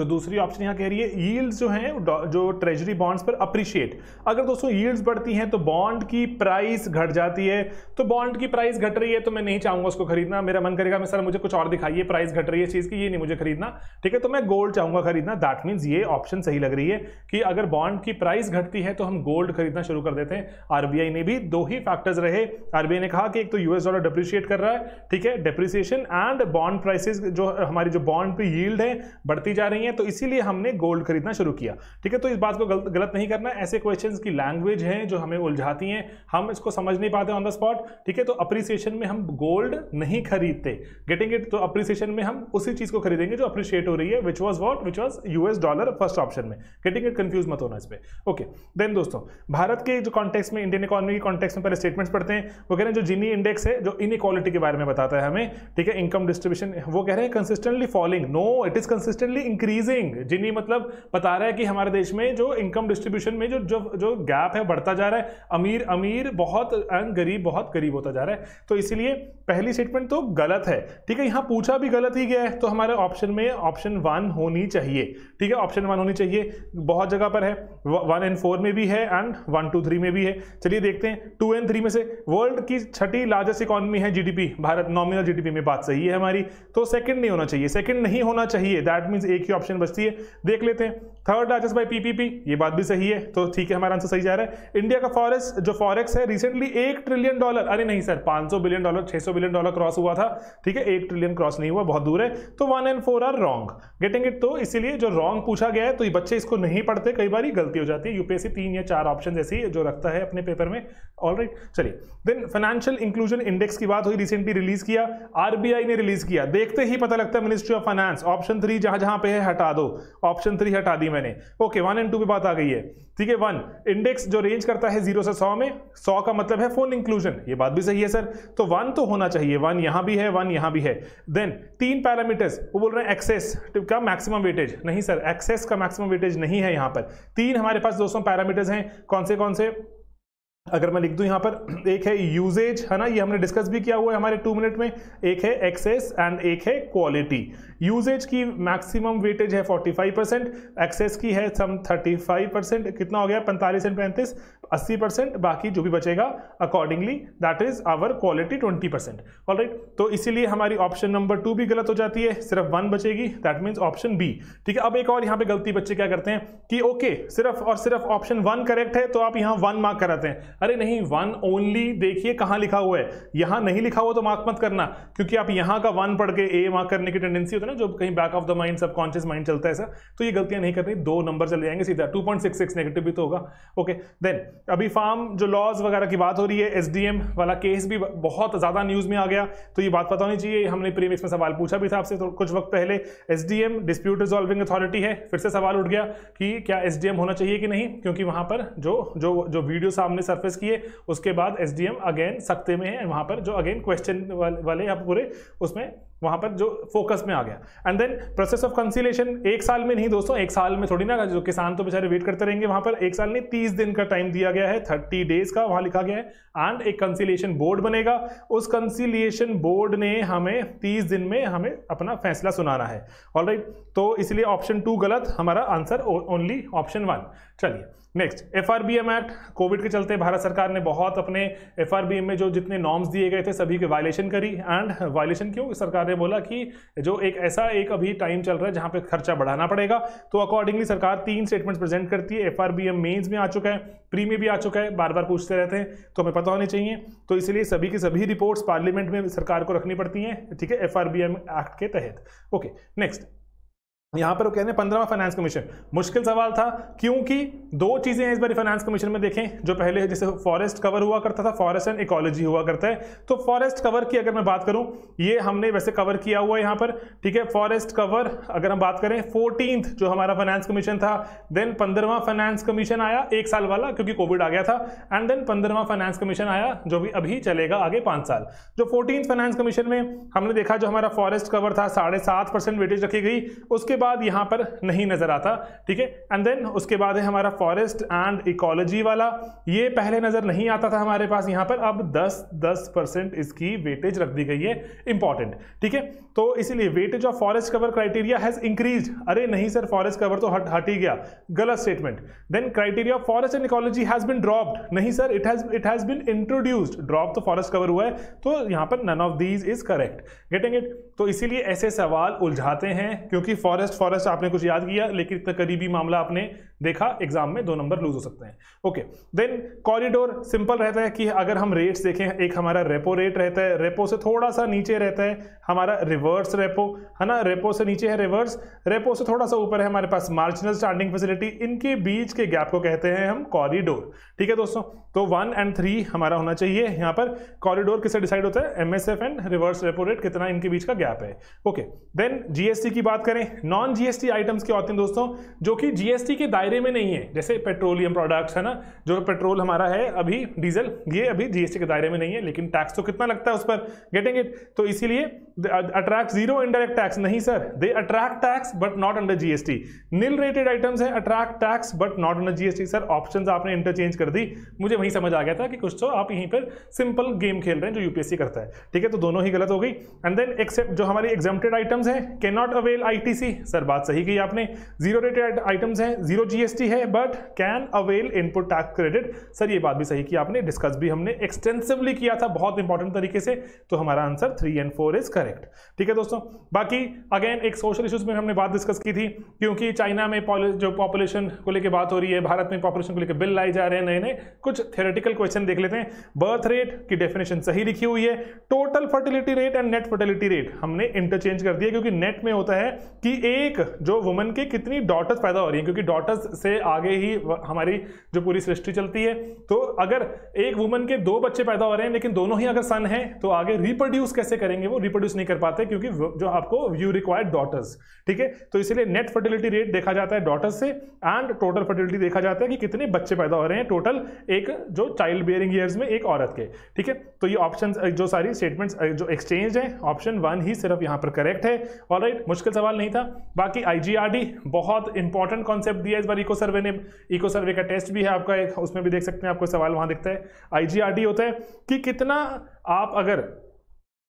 जो तो दूसरी ऑप्शन यहां कह रही है यील्ड्स जो हैं जो ट्रेजरी बॉन्ड्स पर अप्रिशिएट अगर दोस्तों यील्ड्स बढ़ती हैं तो बॉन्ड की प्राइस घट जाती है तो बॉन्ड की प्राइस घट रही है तो मैं नहीं चाहूंगा उसको खरीदना मेरा मन करेगा मैं सर मुझे कुछ और दिखाइए प्राइस घट रही है चीज़ की ये नहीं मुझे खरीदना ठीक है तो मैं गोल्ड चाहूंगा खरीदना दैट मीन्स ये ऑप्शन सही लग रही है कि अगर बॉन्ड की प्राइस घटती है तो हम गोल्ड खरीदना शुरू कर देते हैं आरबीआई ने भी दो ही फैक्टर्स रहे आरबीआई ने कहा कि एक तो यूएस डॉलर डिप्रिशिएट कर रहा है ठीक है डिप्रिसिएशन एंड बॉन्ड प्राइसेस जो हमारी जो बॉन्ड पे यील्ड है बढ़ती जा रही है है तो इसीलिए हमने गोल्ड खरीदना शुरू किया ठीक है तो इस बात को गलत गलत नहीं करना ऐसे क्वेश्चंस की लैंग्वेज है जो हमें उलझाती हैं हम इसको समझ नहीं पाते ऑन द स्पॉट ठीक है तो अप्रिसिएशन में हम गोल्ड नहीं खरीदते गेटिंग इट तो अप्रिसिएशन में हम उसी चीज़ को खरीदेंगे जो अप्रिशिएट हो रही है which was what which was US dollar first option में गेटिंग इट कंफ्यूज मत होना इस पर ओके देन दोस्तों भारत के जो कॉन्टेक्स में इंडियन इकोनॉमी के कॉन्टेक्स में पहले स्टेटमेंट्स पढ़ते हैं वो कह रहे हैं जो जीनी इंडेक्स है जो इन के बारे में बताता है हमें ठीक है इनकम डिस्ट्रीब्यूशन वो कह रहे हैं consistently falling no it is consistently increase increasing जिन्नी मतलब बता रहा है कि हमारे देश में जो इनकम डिस्ट्रीब्यूशन में जो जो जो गैप है बढ़ता जा रहा है अमीर अमीर बहुत एंड गरीब बहुत गरीब होता जा रहा है तो इसीलिए पहली स्टेटमेंट तो गलत है ठीक है यहाँ पूछा भी गलत ही गया है तो हमारे ऑप्शन में ऑप्शन वन होनी चाहिए ठीक है ऑप्शन वन होनी चाहिए बहुत जगह पर है वन एंड फोर में भी है एंड वन टू थ्री में भी है चलिए देखते हैं टू एंड थ्री में से वर्ल्ड की छठी लार्जेस्ट इकोनॉमी है जीडीपी भारत नॉमिनल जीडीपी में बात सही है हमारी तो सेकंड नहीं होना चाहिए सेकंड नहीं होना चाहिए दैट मीन्स एक ही ऑप्शन बचती है देख लेते हैं थर्ड लार्जेस्ट बाई पीपीपी ये बात भी सही है तो ठीक है हमारा आंसर सही जा रहा है इंडिया का फॉरेस्ट जो फॉरेक्स है रिसेंटली एक ट्रिलियन डॉलर अरे नहीं sir 500 billion dollar 600 billion dollar cross हुआ था ठीक है एक ट्रिलियन क्रॉस नहीं हुआ बहुत दूर है तो one and four are wrong getting it तो इसीलिए जो रॉन्ग पूछा गया है तो ये बच्चे इसको नहीं पढ़ते कई बार गलती हो जाती है यूपीएससी तीन या चार ऑप्शन ऐसी जो रखता है अपने पेपर में ऑल राइट चलिए देन फाइनेंशियल इंक्लूजन इंडेक्स की बात हुई रिसेंटली रिलीज किया आरबीआई ने रिलीज किया देखते ही पता लगता है ministry of finance option three जहां जहां पे है हटा दो ऑप्शन थ्री हटा दी मैं मैंने ओके वन एंड टू पे बात आ गई है ठीक है वन इंडेक्स जो रेंज करता है जीरो से सौ में सौ का मतलब है फोन इंक्लूजन ये बात भी सही है सर तो वन तो होना चाहिए वन यहां भी है वन यहां भी है देन तीन पैरामीटर्स वो बोल रहे हैं एक्सेस तो का मैक्सिमम वेटेज नहीं सर एक्सेस का मैक्सिमम वेटेज नहीं है यहां पर तीन हमारे पास दोस्तों पैरामीटर्स हैं कौन से कौन से अगर मैं लिख दूं यहाँ पर एक है यूजेज है ना ये हमने डिस्कस भी किया हुआ है हमारे टू मिनट में एक है एक्सेस एंड एक है क्वालिटी यूजेज की मैक्सिमम वेटेज है 45 परसेंट एक्सेस की है सम 35 परसेंट कितना हो गया पैंतालीस एंड पैंतीस अस्सी परसेंट बाकी जो भी बचेगा accordingly that is our quality twenty percent all right तो इसीलिए हमारी ऑप्शन नंबर टू भी गलत हो जाती है सिर्फ वन बचेगी दैट मीन्स ऑप्शन बी ठीक है अब एक और यहाँ पे गलती बच्चे क्या करते हैं कि ओके सिर्फ और सिर्फ ऑप्शन वन करेक्ट है तो आप यहाँ वन मार्क कराते हैं अरे नहीं वन ओनली देखिए कहाँ लिखा हुआ है यहाँ नहीं लिखा हुआ तो मार्क मत करना क्योंकि आप यहाँ का वन पढ़ के ए मार्क करने की टेंडेंसी होती है ना जो कहीं back of the mind subconscious mind चलता है ऐसा तो ये गलतियाँ नहीं रही दो नंबर चले जाएंगे सीधा two point six six negative भी तो होगा ओके देन अभी फार्म जो लॉज वगैरह की बात हो रही है एसडीएम वाला केस भी बहुत ज़्यादा न्यूज़ में आ गया तो ये बात पता होनी चाहिए हमने प्रीमिक्स में सवाल पूछा भी था आपसे तो कुछ वक्त पहले एसडीएम डिस्प्यूट रिजॉल्विंग अथॉरिटी है फिर से सवाल उठ गया कि क्या एसडीएम होना चाहिए कि नहीं क्योंकि वहाँ पर जो जो जो वीडियो सामने सर्फेस किए उसके बाद एस अगेन सख्ते में है वहाँ पर जो अगेन क्वेश्चन वाले आप पूरे उसमें वहां पर जो फोकस में आ गया and then process of conciliation एक साल में नहीं दोस्तों एक साल में थोड़ी ना जो किसान तो बेचारे वेट करते रहेंगे वहां पर एक साल नहीं तीस दिन का टाइम दिया गया है थर्टी डेज का वहां लिखा गया है एंड एक कंसिलेशन बोर्ड बनेगा उस कंसिलिएशन बोर्ड ने हमें तीस दिन में हमें अपना फैसला सुनाना है ऑल right, तो इसलिए ऑप्शन टू गलत हमारा आंसर ओनली ऑप्शन वन चलिए next F R B M act covid के चलते भारत सरकार ने बहुत अपने एफ आर बी एम में जो जितने नॉर्म्स दिए गए थे सभी के वायलेशन करी एंड वायलेशन क्यों सरकार ने बोला कि जो एक ऐसा एक अभी टाइम चल रहा है जहां पे खर्चा बढ़ाना पड़ेगा तो अकॉर्डिंगली सरकार तीन स्टेटमेंट्स प्रेजेंट करती है F R B M mains में आ चुका है प्री में भी आ चुका है बार बार पूछते रहते हैं तो हमें पता होने चाहिए तो इसलिए सभी की सभी रिपोर्ट्स पार्लियामेंट में सरकार को रखनी पड़ती हैं ठीक है F R B M act के तहत ओके नेक्स्ट यहाँ पर वो कहने पंद्रह हैं फाइनेंस कमीशन मुश्किल सवाल था क्योंकि दो चीज़ें हैं इस बार फाइनेंस कमीशन में देखें जो पहले जैसे फॉरेस्ट कवर हुआ करता था फॉरेस्ट एंड इकोलॉजी हुआ करता है तो फॉरेस्ट कवर की अगर मैं बात करूं ये हमने वैसे कवर किया हुआ है पर ठीक है फॉरेस्ट कवर अगर हम बात करें फोर्टीन जो हमारा फाइनेंस कमीशन था देन पंद्रवा फाइनेंस कमीशन आया एक साल वाला क्योंकि कोविड आ गया था एंड देन पंद्रवा फाइनेंस कमीशन आया जो भी अभी चलेगा आगे पांच साल जो फोर्टीन फाइनेंस कमीशन में हमने देखा जो हमारा फॉरेस्ट कवर था साढ़े वेटेज रखी गई उसके बाद यहाँ पर नहीं नज़र आता ठीक है एंड देन उसके बाद है हमारा फॉरेस्ट एंड इकोलॉजी वाला ये पहले नज़र नहीं आता था हमारे पास यहाँ पर अब 10 10 परसेंट इसकी वेटेज रख दी गई है इंपॉर्टेंट ठीक है तो इसीलिए weightage of forest cover criteria has increase अरे नहीं सर फॉरेस्ट कवर तो हट हट ही गया गलत statement then criteria of forest and ecology has been dropped नहीं sir it has it has been introduced dropped तो फॉरेस्ट कवर हुआ है तो यहाँ पर none of these is correct getting it तो इसीलिए ऐसे सवाल उलझाते हैं क्योंकि फॉरेस्ट फॉरेस्ट फॉरेस्ट आपने कुछ याद किया लेकिन इतना करीबी मामला आपने देखा एग्जाम में दो नंबर लूज हो सकते हैं ओके देन कॉरिडोर सिंपल रहता है कि अगर हम रेट्स देखें एक हमारा रेपो रेट रहता है रेपो से थोड़ा सा नीचे रहता है हमारा रिवर्स रेपो है ना रेपो से नीचे है रिवर्स रेपो से थोड़ा सा ऊपर है हमारे पास मार्जिनल स्टार्टिंग फैसिलिटी इनके बीच के गैप को कहते हैं हम कॉरिडोर ठीक है दोस्तों तो वन एंड थ्री हमारा होना चाहिए यहाँ पर कॉरिडोर किससे डिसाइड होता है M and reverse repo rate कितना इनके बीच का गैप है ओके देन जीएसटी की बात करें नॉन नॉन जीएसटी आइटम्स क्या होते हैं दोस्तों जो कि जीएसटी के दायरे में नहीं है जैसे पेट्रोलियम प्रोडक्ट्स है ना जो पेट्रोल हमारा है अभी डीजल ये अभी जीएसटी के दायरे में नहीं है लेकिन टैक्स तो कितना लगता है उस पर गेटिंग इट तो इसीलिए अट्रैक्ट जीरो इनडायरेक्ट टैक्स नहीं sir they attract tax but not under GST nil rated items है attract tax but not under GST sir option आपने इंटरचेंज कर दी मुझे वहीं समझ आ गया था कि कुछ तो आप यहीं पर सिंपल गेम खेल रहे हैं जो यूपीएससी करता है ठीक है तो दोनों ही गलत हो गई एंड देन एक्सेप्ट जो हमारी एग्जामेड आइटम्स है can not avail I sir बात सही की आपने जीरो रेटेड आइटम्स हैं जीरो जीएसटी है but can avail input tax credit sir ये बात भी सही की आपने डिस्कस भी हमने एक्सटेंसिवली किया था बहुत इंपॉर्टेंट तरीके से तो हमारा answer three and four is correct ठीक है दोस्तों बाकी अगेन एक सोशल इशूज में हमने बात डिस्कस की थी क्योंकि चाइना में जो पॉपुलेशन को लेकर बात हो रही है भारत में पॉपुलेशन को लेकर बिल लाए जा रहे हैं नए नए कुछ थेरेटिकल क्वेश्चन देख लेते हैं बर्थ रेट की डेफिनेशन सही लिखी हुई है total fertility rate and net fertility rate हमने इंटरचेंज कर दिया क्योंकि नेट में होता है कि ए एक जो वुमन के कितनी डॉटर्स पैदा हो रही हैं क्योंकि डॉटर्स से आगे ही हमारी जो पूरी सृष्टि चलती है तो अगर एक वुमन के दो बच्चे पैदा हो रहे हैं लेकिन दोनों ही अगर सन हैं तो आगे रिप्रोड्यूस कैसे करेंगे वो रिप्रोड्यूस नहीं कर पाते क्योंकि जो आपको यू रिक्वायर्ड डॉटर्स ठीक है तो इसलिए नेट फर्टिलिटी रेट देखा जाता है डॉटर्स से एंड टोटल फर्टिलिटी देखा जाता है कि कितने बच्चे पैदा हो रहे हैं टोटल एक जो चाइल्ड बियरिंग ईयर्स में एक औरत के ठीक है तो ये ऑप्शन जो सारी स्टेटमेंट्स जो एक्सचेंज हैं ऑप्शन वन ही सिर्फ यहाँ पर करेक्ट है ऑल मुश्किल सवाल नहीं था बाकी आईजीआरडी बहुत इंपॉर्टेंट कॉन्सेप्ट दिया इस बार इको सर्वे ने इको सर्वे का टेस्ट भी है आपका एक उसमें भी देख सकते हैं आपको सवाल वहां दिखता है आईजीआरडी होता है कि कितना आप अगर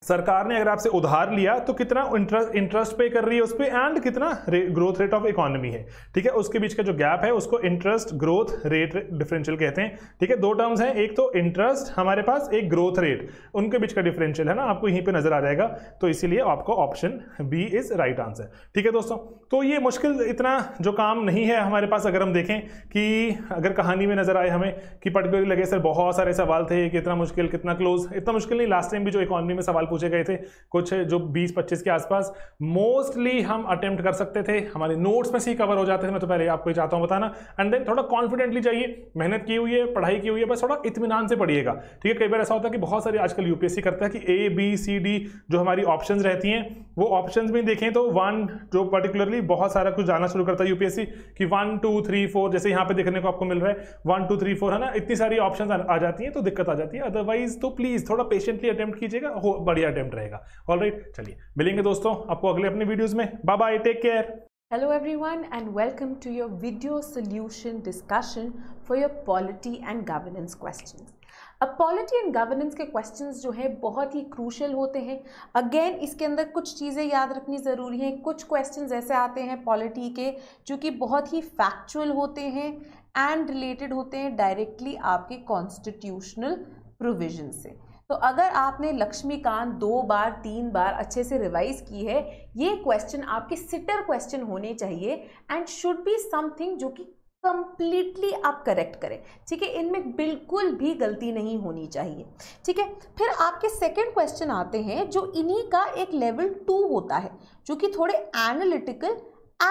सरकार ने अगर आपसे उधार लिया तो कितना इंटरेस्ट इंटरेस्ट पे कर रही है उस पर एंड कितना ग्रोथ रेट ऑफ इकोनॉमी है ठीक है उसके बीच का जो गैप है उसको इंटरेस्ट ग्रोथ रेट डिफरेंशियल कहते हैं ठीक है दो टर्म्स हैं एक तो इंटरेस्ट हमारे पास एक ग्रोथ रेट उनके बीच का डिफरेंशियल है ना आपको यहीं पर नजर आ जाएगा तो इसीलिए आपको option B is right answer ठीक है दोस्तों तो ये मुश्किल इतना जो काम नहीं है हमारे पास अगर हम देखें कि अगर कहानी में नजर आए हमें कि पर्टिकुलरली लगे सर बहुत सारे सवाल थे कि इतना मुश्किल कितना क्लोज इतना मुश्किल नहीं लास्ट टाइम भी जो इकोनॉमी में सवाल पूछे गए थे कुछ जो 20-25 के आसपास मोस्टली हम अटेम्प्ट कर सकते थे हमारे नोट्स में से ही कवर हो जाते थे मैं तो पहले आपको ही चाहता हूँ बताना एंड देन थोड़ा कॉन्फिडेंटली जाइए मेहनत की हुई है पढ़ाई की हुई है बस थोड़ा इतमान से पढ़िएगा ठीक है कई बार ऐसा होता है कि बहुत सारे आजकल यूपीएससी करता है कि ए बी सी डी जो हमारी ऑप्शन रहती हैं वो ऑप्शन में देखें तो वन जो पर्टिकुलरली बहुत सारा कुछ जाना शुरू करता है यूपीएससी कि वन टू थ्री फोर जैसे यहाँ पे देखने को आपको मिल रहा है वन टू थ्री फोर है ना इतनी सारी ऑप्शन आ जाती हैं तो दिक्कत आ जाती है अदरवाइज तो प्लीज़ थोड़ा पेशेंटली अटेम्प्ट कीजिएगा हो बढ़िया बढ़िया अटैम्प्ट रहेगा ऑल राइट चलिए मिलेंगे दोस्तों आपको अगले अपने वीडियोज़ में bye bye take care hello everyone and welcome to your video solution discussion for your polity and governance question अब पॉलिटी एंड गवर्नेंस के क्वेश्चंस जो हैं बहुत ही क्रूशल होते हैं अगेन इसके अंदर कुछ चीज़ें याद रखनी ज़रूरी हैं कुछ क्वेश्चंस ऐसे आते हैं पॉलिटी के जो कि बहुत ही फैक्चुअल होते हैं एंड रिलेटेड होते हैं डायरेक्टली आपके कॉन्स्टिट्यूशनल प्रोविजन से तो अगर आपने लक्ष्मीकांत दो बार तीन बार अच्छे से रिवाइज की है ये क्वेश्चन आपके सिटर क्वेश्चन होने चाहिए एंड शुड बी समथिंग जो कि कंप्लीटली आप करेक्ट करें ठीक है इनमें बिल्कुल भी गलती नहीं होनी चाहिए ठीक है फिर आपके सेकंड क्वेश्चन आते हैं जो इन्हीं का एक लेवल टू होता है जो कि थोड़े एनालिटिकल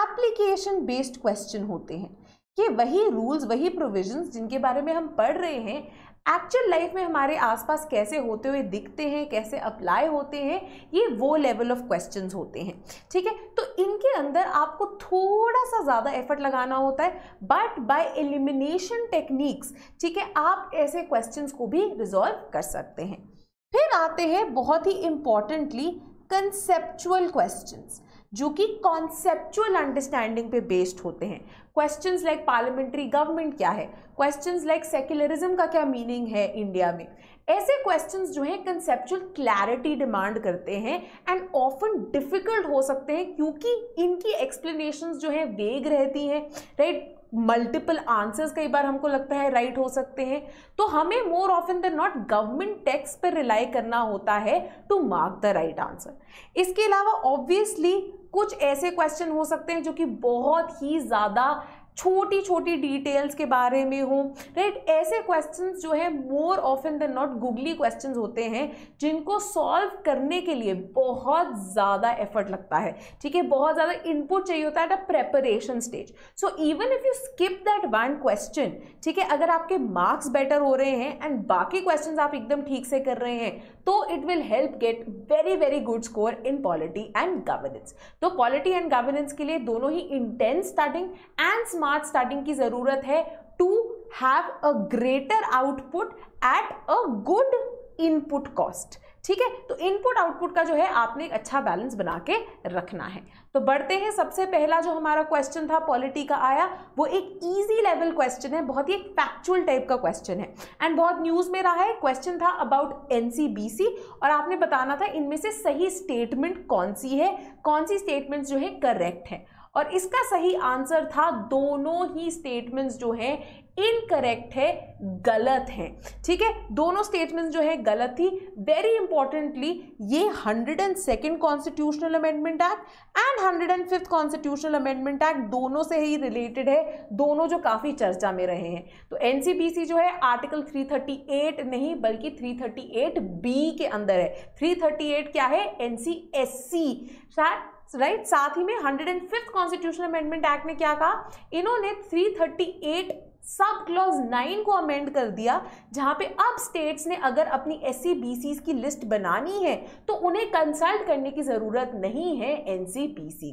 एप्लीकेशन बेस्ड क्वेश्चन होते हैं कि वही रूल्स वही प्रोविजंस जिनके बारे में हम पढ़ रहे हैं एक्चुअल लाइफ में हमारे आसपास कैसे होते हुए दिखते हैं कैसे अप्लाई होते हैं ये वो लेवल ऑफ क्वेश्चन होते हैं ठीक है तो इनके अंदर आपको थोड़ा सा ज़्यादा एफर्ट लगाना होता है बट बाय एलिमिनेशन टेक्निक्स ठीक है आप ऐसे क्वेश्चन को भी रिजॉल्व कर सकते हैं फिर आते हैं बहुत ही इम्पॉर्टेंटली कंसेप्चुअल क्वेश्चंस जो कि कॉन्सेप्चुअल अंडरस्टैंडिंग पे बेस्ड होते हैं क्वेश्चन लाइक पार्लियामेंट्री गवर्नमेंट क्या है क्वेश्चन लाइक सेक्युलरिज्म का क्या मीनिंग है इंडिया में ऐसे क्वेश्चन जो हैं कंसेप्चुअल क्लैरिटी डिमांड करते हैं एंड ऑफन डिफिकल्ट हो सकते हैं क्योंकि इनकी एक्सप्लेनेशन जो हैं वेग रहती हैं राइट मल्टीपल आंसर्स कई बार हमको लगता है राइट right हो सकते हैं तो हमें more often the not government text पर रिलाई करना होता है to mark the right answer इसके अलावा ऑब्वियसली कुछ ऐसे क्वेश्चन हो सकते हैं जो कि बहुत ही ज़्यादा छोटी छोटी डिटेल्स के बारे में हो राइट right? ऐसे क्वेश्चंस जो है more often than not googly questions होते हैं जिनको सॉल्व करने के लिए बहुत ज़्यादा एफर्ट लगता है ठीक है बहुत ज़्यादा इनपुट चाहिए होता है at a preparation stage so even if you skip that one question ठीक है अगर आपके मार्क्स बेटर हो रहे हैं एंड बाकी क्वेश्चन आप एकदम ठीक से कर रहे हैं तो it will help get very very good score in polity and governance तो पॉलिटी एंड गवर्नेंस के लिए दोनों ही intense starting and smart starting की ज़रूरत है to have a greater output at a good input cost ठीक है तो इनपुट आउटपुट का जो है आपने एक अच्छा बैलेंस बना के रखना है तो बढ़ते हैं सबसे पहला जो हमारा क्वेश्चन था पॉलिटी का आया वो एक ईजी लेवल क्वेश्चन है बहुत ही एक फैक्चुअल टाइप का क्वेश्चन है एंड बहुत न्यूज़ में रहा है क्वेश्चन था अबाउट एन और आपने बताना था इनमें से सही स्टेटमेंट कौन सी है कौन सी स्टेटमेंट जो है करेक्ट है और इसका सही आंसर था दोनों ही स्टेटमेंट्स जो हैं इनकरेक्ट है गलत है ठीक है दोनों स्टेटमेंट जो है गलत थी वेरी इंपॉर्टेंटली ये hundred and second constitutional amendment act and hundred and fifth constitutional amendment act दोनों से ही रिलेटेड है दोनों जो काफ़ी चर्चा में रहे हैं तो एनसीपीसी जो है आर्टिकल 338 नहीं बल्कि 338 बी के अंदर है 338 क्या है एनसीएससी शायद राइट साथ ही में hundred and fifth constitutional amendment act में क्या कहा इन्होंने three thirty eight sub clause nine को अमेंड कर दिया जहां पे अब स्टेट्स ने अगर अपनी एस सी की लिस्ट बनानी है तो उन्हें कंसल्ट करने की ज़रूरत नहीं है एन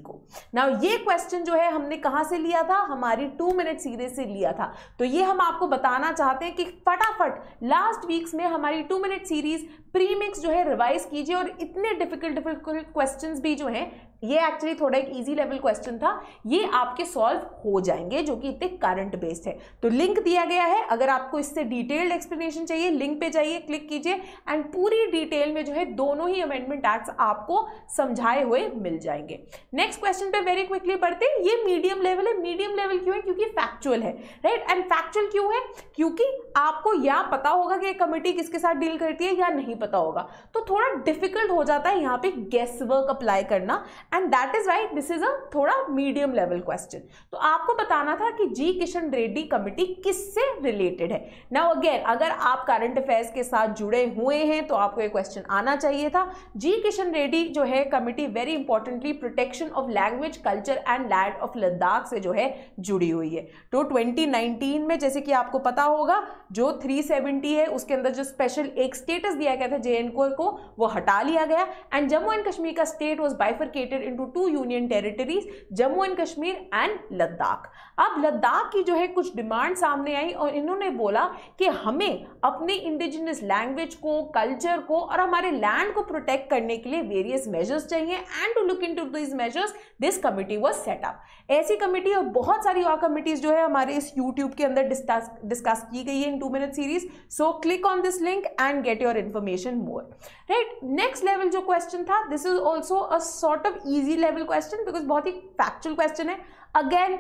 को नाउ ये क्वेश्चन जो है हमने कहाँ से लिया था हमारी टू मिनट सीरीज से लिया था तो ये हम आपको बताना चाहते हैं कि फटाफट लास्ट वीक्स में हमारी टू मिनट सीरीज प्रीमिक्स जो है रिवाइज कीजिए और इतने डिफिकल्ट डिफिकल्ट क्वेश्चन भी जो है ये एक्चुअली थोड़ा एक इजी लेवल क्वेश्चन था ये आपके सॉल्व हो जाएंगे जो कि इतने करंट बेस्ड है तो लिंक दिया गया है अगर आपको इससे डिटेल्ड एक्सप्लेनेशन चाहिए लिंक पे जाइए क्लिक कीजिए एंड पूरी डिटेल में जो है दोनों ही अमेंडमेंट एक्ट आपको समझाए हुए मिल जाएंगे नेक्स्ट क्वेश्चन पे वेरी क्विकली पढ़ते हैं ये मीडियम लेवल है मीडियम लेवल क्यों है क्योंकि फैक्चुअल है राइट एंड फैक्चुअल क्यों है क्योंकि आपको या पता होगा कि कमेटी किसके साथ डील करती है या नहीं पता होगा तो थोड़ा डिफिकल्ट हो जाता है यहाँ पे गेस्ट वर्क अप्लाई करना and that is right this is a थोड़ा मीडियम लेवल क्वेश्चन तो आपको बताना था कि जी किशन रेड्डी कमिटी किससे रिलेटेड है नाउ अगेन अगर आप करंट अफेयर्स के साथ जुड़े हुए हैं तो आपको ये क्वेश्चन आना चाहिए था जी किशन रेड्डी जो है committee very importantly protection of language culture and land of Ladakh से जो है जुड़ी हुई है तो 2019 में जैसे कि आपको पता होगा जो 370 है उसके अंदर जो स्पेशल एक स्टेटस दिया गया था जे को, को वो हटा लिया गया एंड जम्मू एंड कश्मीर का state was bifurcated divided into two union territories Jammu and Kashmir and Ladakh अब लद्दाख की जो है कुछ डिमांड सामने आई और इन्होंने बोला कि हमें अपने इंडिजिनस लैंग्वेज को कल्चर को और हमारे लैंड को प्रोटेक्ट करने के लिए वेरियस मेजर्स चाहिए and to look in to this measures this committee was set up ऐसी कमेटी और बहुत सारी और कमिटीज़ जो है हमारे इस यूट्यूब के अंदर डिस्कस डिस्कस की गई है in two minute series so click on this link and get your information more right next level जो क्वेश्चन था this is also a sort of easy level question because बहुत ही फैक्चुअल क्वेश्चन है अगेन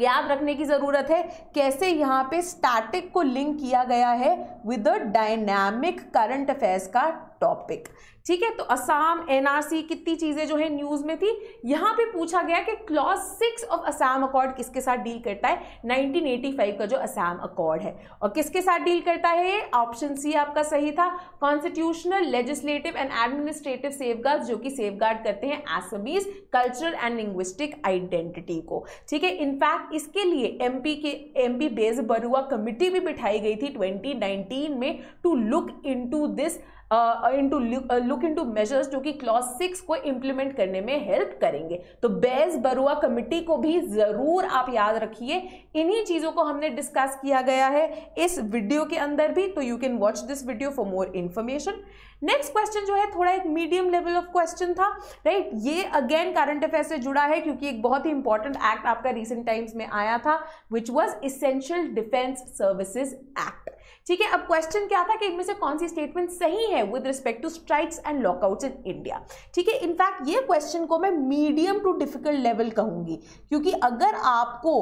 याद रखने की ज़रूरत है कैसे यहाँ पे स्टैटिक को लिंक किया गया है with the dynamic current affairs का टॉपिक ठीक है तो असम एनआरसी कितनी चीज़ें जो है न्यूज़ में थी यहाँ पे पूछा गया कि clause six of Assam accord किसके साथ डील करता है 1985 का जो असम अकॉर्ड है और किसके साथ डील करता है ऑप्शन सी आपका सही था constitutional legislative and administrative safe जो कि सेफ करते हैं Assamese cultural and linguistic identity को ठीक है इनफैक्ट इसके लिए M K M P Bezbaruah committee भी बिठाई गई थी ट्वेंटी में to look in this into look into measures जो कि क्लॉज सिक्स को इम्प्लीमेंट करने में हेल्प करेंगे तो बेज बरुआ कमिटी को भी ज़रूर आप याद रखिए इन्हीं चीज़ों को हमने डिस्कस किया गया है इस वीडियो के अंदर भी तो you can watch this video for more information next question जो है थोड़ा एक मीडियम लेवल ऑफ क्वेश्चन था राइट right? ये अगेन करंट अफेयर से जुड़ा है क्योंकि एक बहुत ही इंपॉर्टेंट एक्ट आपका रिसेंट टाइम्स में आया था which was essential defence services act ठीक है अब क्वेश्चन क्या था कि इनमें से कौन सी स्टेटमेंट सही है with respect to strikes and lockouts in India ठीक है इनफैक्ट ये क्वेश्चन को मैं मीडियम टू डिफिकल्ट लेवल कहूंगी क्योंकि अगर आपको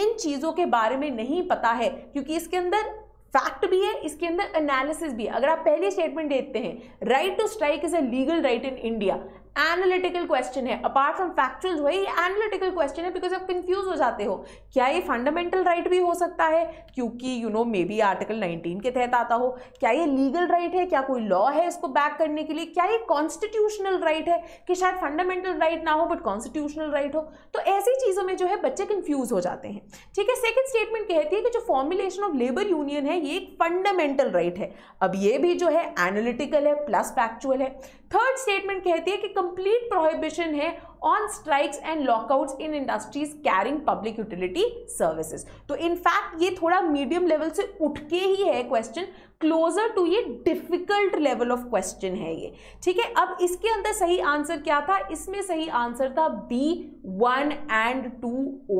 इन चीज़ों के बारे में नहीं पता है क्योंकि इसके अंदर फैक्ट भी है इसके अंदर एनालिसिस भी है अगर आप पहली स्टेटमेंट देखते हैं right to strike is a legal right in India analytical question है अपार्ट फ्रॉम फैक्चुअल जो है ये एनालिटिकल क्वेश्चन है बिकॉज आप कंफ्यूज हो जाते हो क्या ये फंडामेंटल राइट right भी हो सकता है क्योंकि you know maybe article 19 के तहत आता हो क्या ये लीगल राइट right है क्या कोई लॉ है इसको बैक करने के लिए क्या ये कॉन्स्टिट्यूशनल राइट right है कि शायद फंडामेंटल राइट right ना हो बट कॉन्स्टिट्यूशनल राइट हो तो ऐसी चीज़ों में जो है बच्चे कन्फ्यूज हो जाते हैं ठीक है सेकेंड स्टेटमेंट कहती है कि जो फॉर्मुलेशन ऑफ लेबर यूनियन है ये एक फंडामेंटल राइट है अब ये भी जो है एनालिटिकल है प्लस फैक्चुअल है थर्ड स्टेटमेंट कहती है कि कंप्लीट प्रोहिबिशन है on strikes and lockouts in industries carrying public utility services तो इनफैक्ट ये थोड़ा मीडियम लेवल से उठ के ही है क्वेश्चन क्लोजर टू ये डिफिकल्ट लेवल ऑफ क्वेश्चन है ये ठीक है अब इसके अंदर सही आंसर क्या था इसमें सही आंसर था B one and two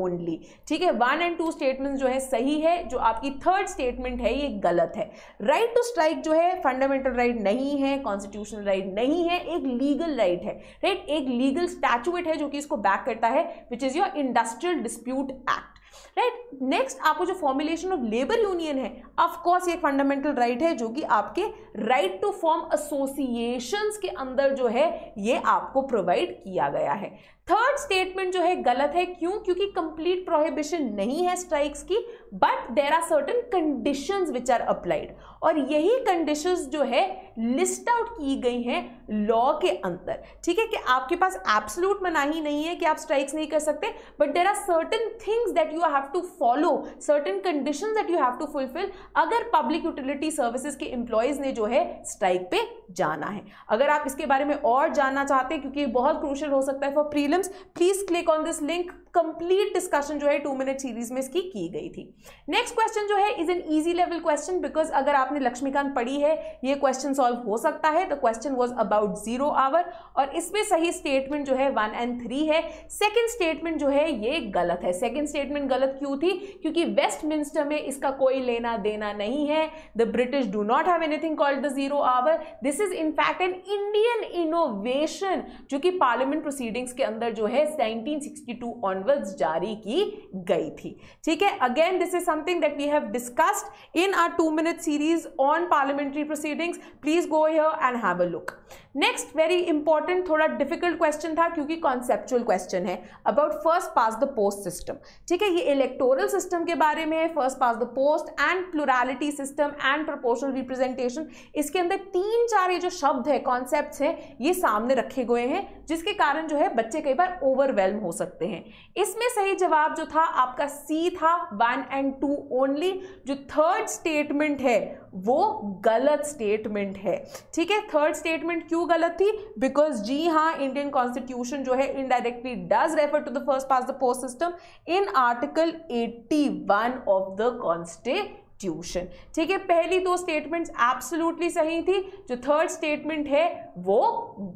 only ठीक है वन एंड टू स्टेटमेंट जो है सही है जो आपकी थर्ड स्टेटमेंट है ये गलत है राइट टू स्ट्राइक जो है फंडामेंटल राइट नहीं है कॉन्स्टिट्यूशनल राइट नहीं है एक लीगल राइट right है राइट right? एक लीगल स्टैचुएट है जो कि इसको बैक करता है which is your industrial dispute act right next आपको जो फॉर्मुलेशन ऑफ लेबर यूनियन है ऑफकोर्स ये फंडामेंटल राइट है जो कि आपके राइट टू फॉर्म एसोसिएशन के अंदर जो है ये आपको प्रोवाइड किया गया है थर्ड स्टेटमेंट जो है गलत है क्यों क्योंकि कंप्लीट प्रोहिबिशन नहीं है स्ट्राइक्स की but there are certain condition which are applied और यही कंडीशन जो है लिस्ट आउट की गई हैं लॉ के अंदर ठीक है कि आपके पास एब्सोलूट मनाही नहीं है कि आप स्ट्राइक्स नहीं कर सकते but there are certain things that you have to follow certain condition that you have to fulfil अगर पब्लिक यूटिलिटी सर्विसेज के एम्प्लॉयज़ ने जो है स्ट्राइक पे जाना है अगर आप इसके बारे में और जानना चाहते हैं क्योंकि ये बहुत क्रूशल हो सकता है for prelims please click on this link complete discussion जो है टू मिनट सीरीज में इसकी की गई थी नेक्स्ट क्वेश्चन जो है is an easy level question because अगर आपने लक्ष्मीकांत पढ़ी है ये क्वेश्चन सॉल्व सॉल्व हो सकता है the question was about zero hour और इसमें सही स्टेटमेंट जो है वन एंड थ्री है सेकेंड स्टेटमेंट जो है ये गलत है सेकेंड स्टेटमेंट गलत क्यों थी क्योंकि वेस्ट मिनिस्टर में इसका कोई लेना देना नहीं है the British do not have anything called the zero hour this is in fact an Indian innovation जो कि पार्लियामेंट प्रोसीडिंग्स के अंदर जो है 1962 ऑनवर्ड्स जारी की गई थी ठीक है again this is something that we have discussed in our two minute series on parliamentary proceedings please please go here and have a look next very important थोड़ा डिफिकल्ट क्वेश्चन था क्योंकि कॉन्सेप्चुअल क्वेश्चन है about first past the post system ठीक है ये इलेक्टोरल सिस्टम के बारे में है first past the post and plurality system and proportional representation इसके अंदर तीन चार ये जो शब्द है कॉन्सेप्ट हैं ये सामने रखे गए हैं जिसके कारण जो है बच्चे कई बार ओवरवेलम हो सकते हैं इसमें सही जवाब जो था आपका सी था वन एंड टू ओनली जो थर्ड स्टेटमेंट है वो गलत स्टेटमेंट है ठीक है थर्ड स्टेटमेंट क्यों क्यों गलत थी बिकॉज जी हाँ इंडियन कॉन्स्टिट्यूशन जो है indirectly does refer to the first past the post system in article 81 of the constitution tuition ठीक है पहली दो स्टेटमेंट्स एब्सोल्युटली सही थी जो थर्ड स्टेटमेंट है वो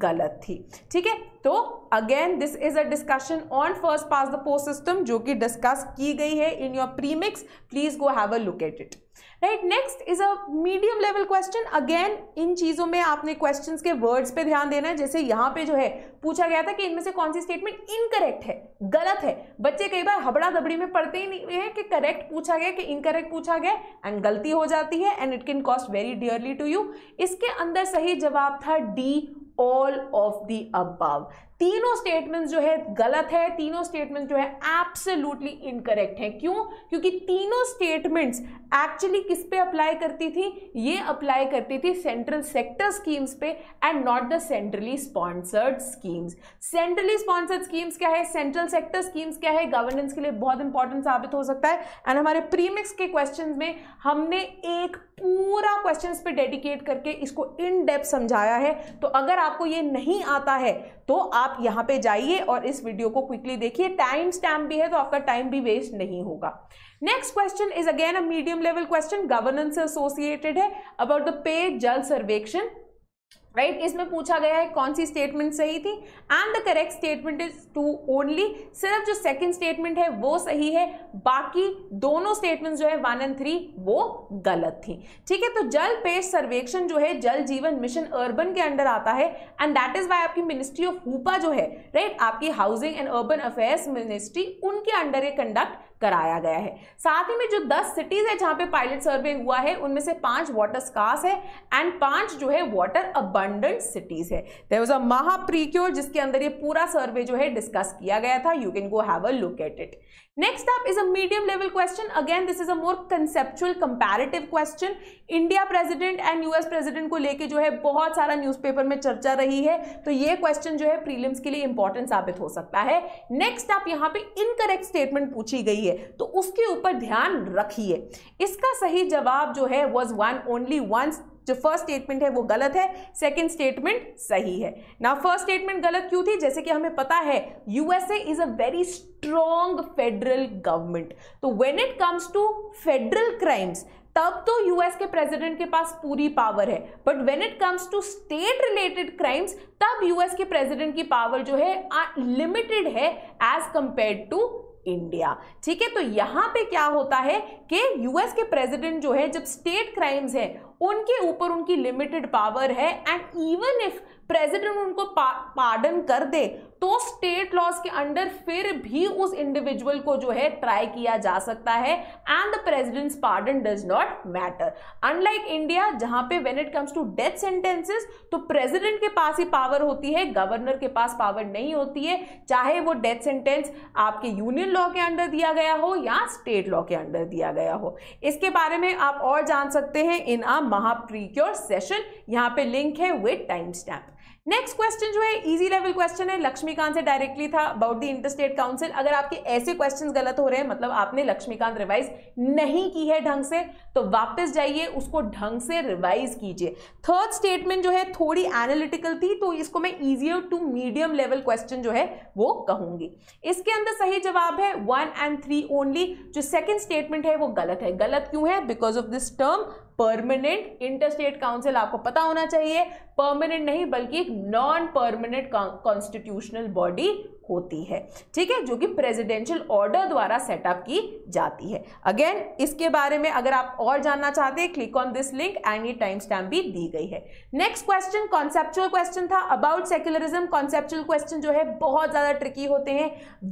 गलत थी ठीक है तो again this is a discussion on first past the post system जो कि डिस्कस की गई है in your prelims please go have a look at it right next is a medium level question again in चीज़ों में आपने क्वेश्चन के वर्ड्स पे ध्यान देना है जैसे यहाँ पे जो है पूछा गया था कि इनमें से कौन सी स्टेटमेंट इनकरेक्ट है गलत है बच्चे कई बार हबड़ा दबड़ी में पढ़ते ही नहीं है कि करेक्ट पूछा गया कि इनकरेक्ट पूछा गया एंड गलती हो जाती है and it can cost very dearly to you इसके अंदर सही जवाब था D all of the above तीनों स्टेटमेंट्स जो है गलत है तीनों स्टेटमेंट्स जो है एब्सोल्युटली इनकरेक्ट है क्यों क्योंकि तीनों स्टेटमेंट्स एक्चुअली किस पे अप्लाई करती थी ये अप्लाई करती थी सेंट्रल सेक्टर स्कीम्स पे and not the centrally sponsored schemes centrally sponsored schemes क्या है सेंट्रल सेक्टर स्कीम्स क्या है गवर्नेंस के लिए बहुत इंपॉर्टेंट साबित हो सकता है एंड हमारे प्रीमिक्स के क्वेश्चन में हमने एक पूरा क्वेश्चन पे डेडिकेट करके इसको इन डेप्थ समझाया है तो अगर आपको ये नहीं आता है तो आप आप यहाँ पे जाइए और इस वीडियो को क्विकली देखिए टाइम स्टैम्प भी है तो आपका टाइम भी वेस्ट नहीं होगा next question is again a medium level question governance से एसोसिएटेड है अबाउट द पे जल सर्वेक्षण राइट right? इसमें पूछा गया है कौन सी स्टेटमेंट सही थी and the correct statement is two only सिर्फ जो सेकंड स्टेटमेंट है वो सही है बाकी दोनों स्टेटमेंट्स जो है वन एंड थ्री वो गलत थी ठीक है तो जल पेश सर्वेक्षण जो है जल जीवन मिशन अर्बन के अंडर आता है एंड दैट इज वाई आपकी मिनिस्ट्री ऑफ हुपा जो है राइट right? आपकी housing and urban affairs ministry उनके अंडर ये कंडक्ट कराया गया है साथ ही में जो दस सिटीज है जहां पे पायलट सर्वे हुआ है उनमें से पांच वाटर स्कास है एंड पांच जो है वाटर अबंडेंट सिटीज है देर वॉज अ महाप्रीक्योर जिसके अंदर ये पूरा सर्वे जो है डिस्कस किया गया था you can go have a look at it next आप is a medium level question again this is a more conceptual comparative question India president and US president को लेके जो है बहुत सारा न्यूज़पेपर में चर्चा रही है तो ये क्वेश्चन जो है प्रीलिम्स के लिए इंपॉर्टेंट साबित हो सकता है नेक्स्ट आप यहाँ पे इनकरेक्ट स्टेटमेंट पूछी गई है तो उसके ऊपर ध्यान रखिए इसका सही जवाब जो है वॉज वन ओनली वंस जो फर्स्ट स्टेटमेंट है वो गलत है सेकेंड स्टेटमेंट सही है ना फर्स्ट स्टेटमेंट गलत क्यों थी जैसे कि हमें पता है USA is a very strong federal government तो when it comes to federal crimes तब तो यूएस के प्रेसिडेंट के पास पूरी पावर है but when it comes to state related crimes तब यूएस के प्रेसिडेंट की पावर जो है लिमिटेड है एज कंपेयर टू इंडिया ठीक है तो यहां पे क्या होता है कि यूएस के प्रेसिडेंट जो है जब स्टेट क्राइम्स है उनके ऊपर उनकी लिमिटेड पावर है एंड इवन इफ प्रेसिडेंट उनको पा, पार्डन कर दे तो स्टेट लॉज के अंडर फिर भी उस इंडिविजुअल को जो है ट्राई किया जा सकता है and the president pardon does not matter unlike India जहां पे when it comes to death sentences तो प्रेसिडेंट के पास ही पावर होती है गवर्नर के पास पावर नहीं होती है चाहे वो डेथ सेंटेंस आपके यूनियन लॉ के अंडर दिया गया हो या स्टेट लॉ के अंडर दिया गया हो इसके बारे में आप और जान सकते हैं इन आ महाप्रीक्योर सेशन यहाँ पे लिंक है with time stamp next question जो है इजी लेवल क्वेश्चन है लक्ष्मीकांत से डायरेक्टली था अबाउट द इंटरस्टेट काउंसिल अगर आपके ऐसे क्वेश्चन गलत हो रहे हैं मतलब आपने लक्ष्मीकांत रिवाइज नहीं की है ढंग से तो वापस जाइए उसको ढंग से रिवाइज कीजिए थर्ड स्टेटमेंट जो है थोड़ी एनालिटिकल थी तो इसको मैं easier to medium level question जो है वो कहूंगी इसके अंदर सही जवाब है वन एंड थ्री ओनली जो सेकेंड स्टेटमेंट है वो गलत है गलत क्यों है because of this term permanent interstate council आपको पता होना चाहिए परमानेंट नहीं बल्कि एक नॉन परमानेंट कॉन्स्टिट्यूशनल बॉडी होती है ठीक है जो कि प्रेसिडेंशियल ऑर्डर द्वारा सेटअप की जाती है अगेन इसके बारे में अगर आप और जानना चाहते हैं click on this link and ये टाइम स्टैम्प भी दी गई है नेक्स्ट क्वेश्चन कॉन्सेप्चुअल क्वेश्चन था अबाउट सेक्युलरिज्म कॉन्सेप्चुअल क्वेश्चन जो है बहुत ज़्यादा ट्रिकी होते हैं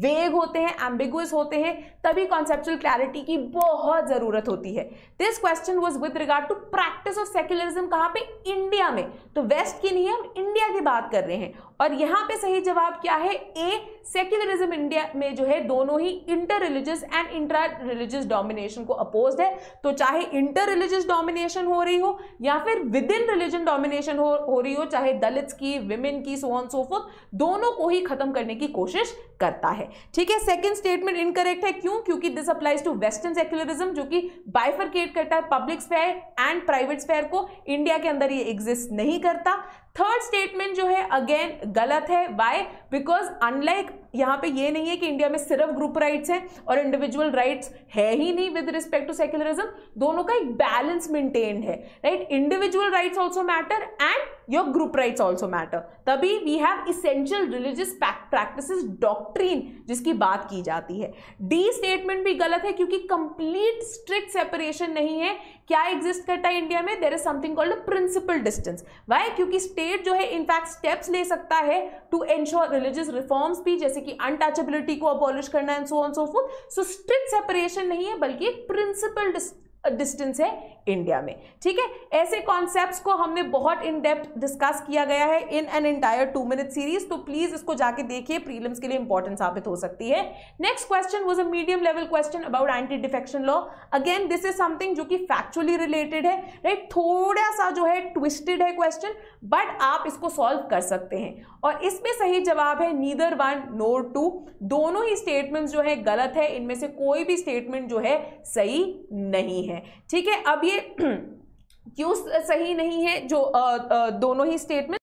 वेग होते हैं एम्बिगुअस होते हैं तभी कॉन्सेप्चुअल क्लैरिटी की बहुत ज़रूरत होती है this question was with regard to practice of secularism कहाँ पे इंडिया में तो वेस्ट की नहीं हम इंडिया की बात कर रहे हैं और यहाँ पे सही जवाब क्या है ए सेक्युलरिज्म इंडिया में जो है दोनों ही inter religious and intra religious domination को अपोज है तो चाहे इंटर रिलीजियस डोमिनेशन हो रही हो या फिर विद इन रिलीजन डोमिनेशन हो, रही हो चाहे दलित की विमेन की सो ऑन सो फोर्थ दोनों को ही खत्म करने की कोशिश करता है ठीक है सेकेंड स्टेटमेंट इनकरेक्ट है क्यों क्योंकि this applies to western secularism जो कि बाइफरकेट करता है public sphere and private sphere को इंडिया के अंदर ये एग्जिस्ट नहीं करता थर्ड स्टेटमेंट जो है अगेन गलत है वाई बिकॉज अनलाइक यहां पे ये नहीं है कि इंडिया में सिर्फ ग्रुप राइट्स हैं और इंडिविजुअल राइट्स है ही नहीं विद रिस्पेक्ट टू सेक्युलरिज्म दोनों का एक बैलेंस मेंटेन्ड है right individual rights also matter and your group rights also matter तभी we have essential religious practice doctrine जिसकी बात की जाती है डी स्टेटमेंट भी गलत है क्योंकि कंप्लीट स्ट्रिक्ट सेपरेशन नहीं है क्या एग्जिस्ट करता है इंडिया में there is something called a principle distance why क्योंकि स्टेट जो है इनफैक्ट स्टेप्स ले सकता है टू एंश्योर रिलीजियस रिफॉर्म्स भी जैसे कि अनटचेबिलिटी को अबॉलिश करना है and so on so forth so strict separation नहीं है बल्कि एक प्रिंसिपल डिस्टेंस है इंडिया में ठीक है ऐसे कॉन्सेप्ट्स को हमने बहुत इन डेप्थ डिस्कस किया गया है in an entire two minute series तो प्लीज इसको जाके देखिए प्रीलिम्स के लिए इंपॉर्टेंट साबित हो सकती है next question was a medium level question about anti defection law again this is something जो कि फैक्चुअली रिलेटेड है राइट थोड़ा सा जो है ट्विस्टेड है क्वेश्चन बट आप इसको सॉल्व कर सकते हैं और इसमें सही जवाब है नीदर वन नोर टू दोनों ही स्टेटमेंट जो है गलत है इनमें से कोई भी स्टेटमेंट जो है सही नहीं है हैं ठीक है अब ये क्यों सही नहीं है जो आ, आ, दोनों ही स्टेटमेंट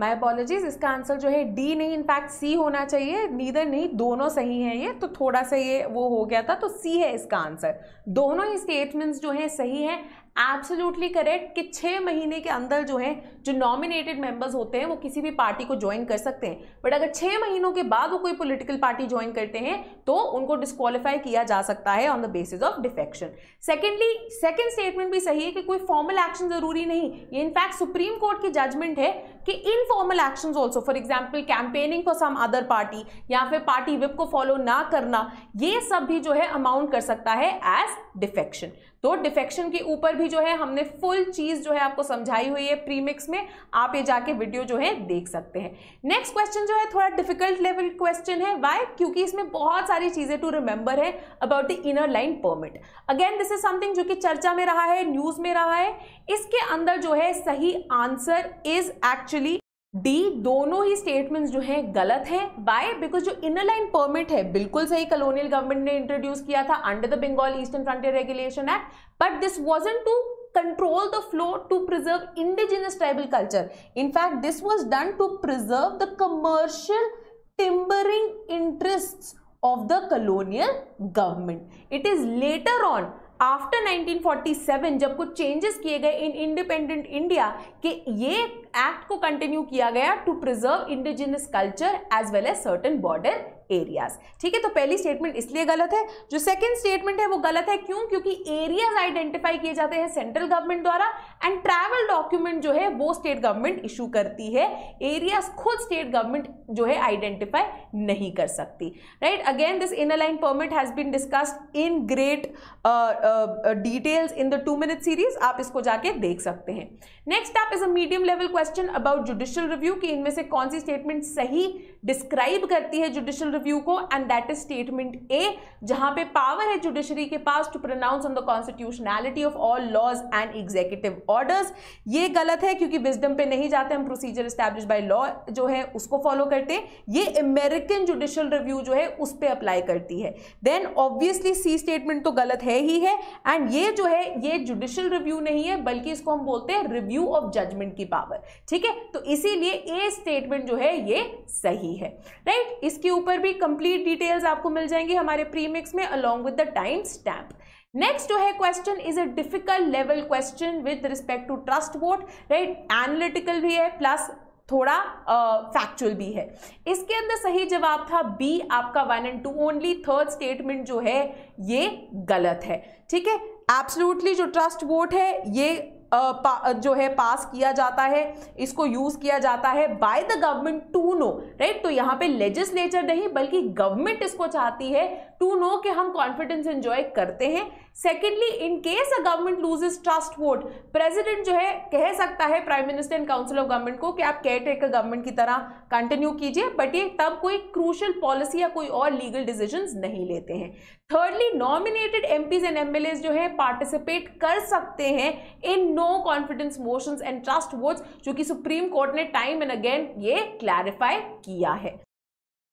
माई अपॉलोजीज इसका आंसर जो है डी नहीं इनफैक्ट सी होना चाहिए नीदर नहीं दोनों सही हैं ये तो थोड़ा सा ये वो हो गया था तो सी है इसका आंसर दोनों ही स्टेटमेंट्स जो हैं सही हैं एब्सोल्युटली करेक्ट कि छः महीने के अंदर जो है जो नॉमिनेटेड मेंबर्स होते हैं वो किसी भी पार्टी को ज्वाइन कर सकते हैं बट अगर छः महीनों के बाद वो कोई पोलिटिकल पार्टी ज्वाइन करते हैं तो उनको डिस्कालीफाई किया जा सकता है on the basis of defection secondly second statement भी सही है कि कोई फॉर्मल एक्शन जरूरी नहीं ये इनफैक्ट सुप्रीम कोर्ट की जजमेंट है कि informal action also for example campaigning for some other party या फिर पार्टी विप को फॉलो ना करना ये सब भी जो है अमाउंट कर सकता है एज डिफेक्शन तो डिफेक्शन के ऊपर भी जो है हमने फुल चीज़ जो है आपको समझाई हुई है प्रीमिक्स में आप ये जाके वीडियो जो है देख सकते हैं नेक्स्ट क्वेश्चन जो है थोड़ा डिफिकल्ट लेवल क्वेश्चन है वाई क्योंकि इसमें बहुत सारी चीज़ें टू रिमेंबर है about the inner line permit again this is something जो कि चर्चा में रहा है न्यूज़ में रहा है इसके अंदर जो है सही आंसर इज एक्चुअली डी दोनों ही स्टेटमेंट्स जो हैं गलत हैं बाय बिकॉज जो इनर लाइन परमिट है बिल्कुल सही कलोनियल गवर्नमेंट ने इंट्रोड्यूस किया था under the Bengal eastern frontier regulation act but this wasn't to control the flow to preserve indigenous tribal culture in fact this was done to preserve the commercial timbering interest of the colonial government it is later on after 1947 जब कुछ चेंजेस किए गए इन इंडिपेंडेंट इंडिया के ये एक्ट को कंटिन्यू किया गया to preserve indigenous culture as well as certain border areas ठीक है तो पहली स्टेटमेंट इसलिए गलत है जो सेकंड स्टेटमेंट है वो गलत है क्यों क्योंकि एरियाज आइडेंटिफाई किए जाते हैं सेंट्रल गवर्नमेंट द्वारा एंड ट्रैवल डॉक्यूमेंट जो है वो स्टेट गवर्नमेंट इशू करती है एरियाज खुद स्टेट गवर्नमेंट जो है आइडेंटिफाई नहीं कर सकती right again this inner line permit has been discussed in great details in the two minute series आप इसको जाके देख सकते हैं नेक्स्ट आप is a medium level question question about judicial review कि इनमें से कौन सी स्टेटमेंट सही डिस्क्राइब करती है जुडिशियल रिव्यू को and that is statement A जहां पे पावर है जुडिशरी के पास to pronounce on the constitutionality of all laws and executive orders ये गलत है क्योंकि विजडम पे नहीं जाते हम प्रोसीजर स्टैब्लिश बाय लॉ जो है उसको फॉलो करते ये अमेरिकन जुडिशियल रिव्यू जो है उस पर अप्लाई करती है देन ऑब्वियसली सी स्टेटमेंट तो गलत है ही है एंड ये जो है ये जुडिशियल रिव्यू नहीं है बल्कि इसको हम बोलते हैं रिव्यू ऑफ जजमेंट की पावर ठीक है तो इसीलिए ए स्टेटमेंट जो है ये सही है राइट इसके ऊपर भी कंप्लीट डिटेल्स आपको मिल जाएंगी हमारे प्रीमिक्स में along with the time stamp next जो है question is a difficult level question with respect to trust vote right analytical भी है प्लस थोड़ा फैक्चुअल uh, भी है इसके अंदर सही जवाब था बी आपका one and two only third statement जो है ये गलत है ठीक है एब्सोल्युटली जो ट्रस्ट वोट है ये जो है पास किया जाता है इसको यूज़ किया जाता है by the government to know right तो यहाँ पे लेजिस्लेचर नहीं बल्कि गवर्नमेंट इसको चाहती है टू नो कि हम कॉन्फिडेंस एंजॉय करते हैं secondly in case a government lose is trust vote president जो है कह सकता है prime minister and council of government को कि आप केयर टेकर गवर्नमेंट की तरह कंटिन्यू कीजिए बट ये तब कोई क्रूशल पॉलिसी या कोई और लीगल डिसीजन नहीं लेते हैं thirdly nominated MPs and MLA जो है पार्टिसिपेट कर सकते हैं in no confidence motion and trust vote जो कि सुप्रीम कोर्ट ने टाइम एंड अगेन ये क्लैरिफाई किया है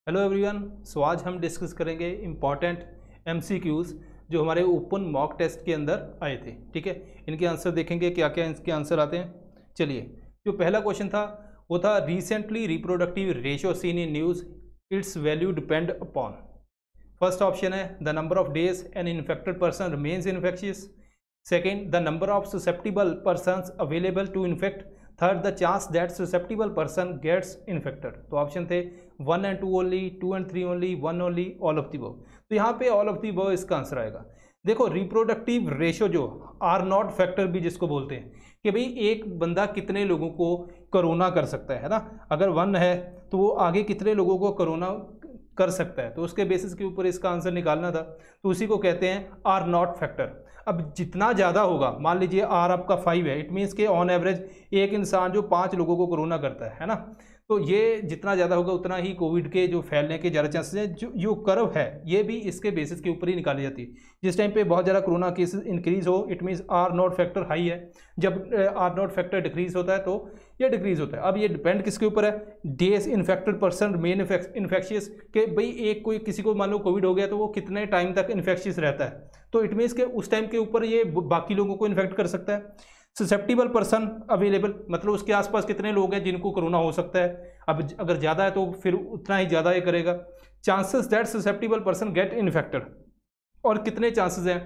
हेलो एवरीवन सो आज हम डिस्कस करेंगे इम्पॉर्टेंट एमसीक्यूज़ जो हमारे ओपन मॉक टेस्ट के अंदर आए थे ठीक है इनके आंसर देखेंगे क्या क्या इसके आंसर आते हैं चलिए जो पहला क्वेश्चन था वो था recently reproductive ratio seen in news its value depend upon first option है the number of days an infected person remains infectious second the number of susceptible person available to infect third the chance that susceptible person gets infected तो ऑप्शन थे one and two only two and three only one only all of the वो तो यहाँ पे ऑल ऑफ दी बो इसका आंसर आएगा देखो रिप्रोडक्टिव रेशो जो आर नॉट फैक्टर भी जिसको बोलते हैं कि भाई एक बंदा कितने लोगों को करोना कर सकता है ना अगर वन है तो वो आगे कितने लोगों को करोना कर सकता है तो उसके बेसिस के ऊपर इसका आंसर निकालना था तो उसी को कहते हैं आर नॉट फैक्टर अब जितना ज़्यादा होगा मान लीजिए आर आपका फाइव है इट मीन्स के ऑन एवरेज एक इंसान जो पाँच लोगों को कोरोना करता है है ना तो ये जितना ज़्यादा होगा उतना ही कोविड के जो फैलने के ज़्यादा चांसेस हैं जो यो कर्व है ये भी इसके बेसिस के ऊपर ही निकाली जाती है जिस टाइम पे बहुत ज़्यादा कोरोना केसेस इंक्रीज़ हो it means R naught factor high है जब आर नॉट फैक्टर डिक्रीज़ होता है तो ये डिक्रीज़ होता है अब ये डिपेंड किसके ऊपर है डेज इन्फेक्टेड पर्सन मेन इन्फेक्शियस के भाई एक कोई किसी को मान लो कोविड हो गया तो वो कितने टाइम तक इन्फेक्शियस रहता है तो इट मीन्स के उस टाइम के ऊपर ये बाकी लोगों को इन्फेक्ट कर सकता है ससेप्टिबल पर्सन अवेलेबल मतलब उसके आसपास कितने लोग हैं जिनको कोरोना हो सकता है अब अगर ज़्यादा है तो फिर उतना ही ज़्यादा ये करेगा chances that susceptible person get infected और कितने चांसेस हैं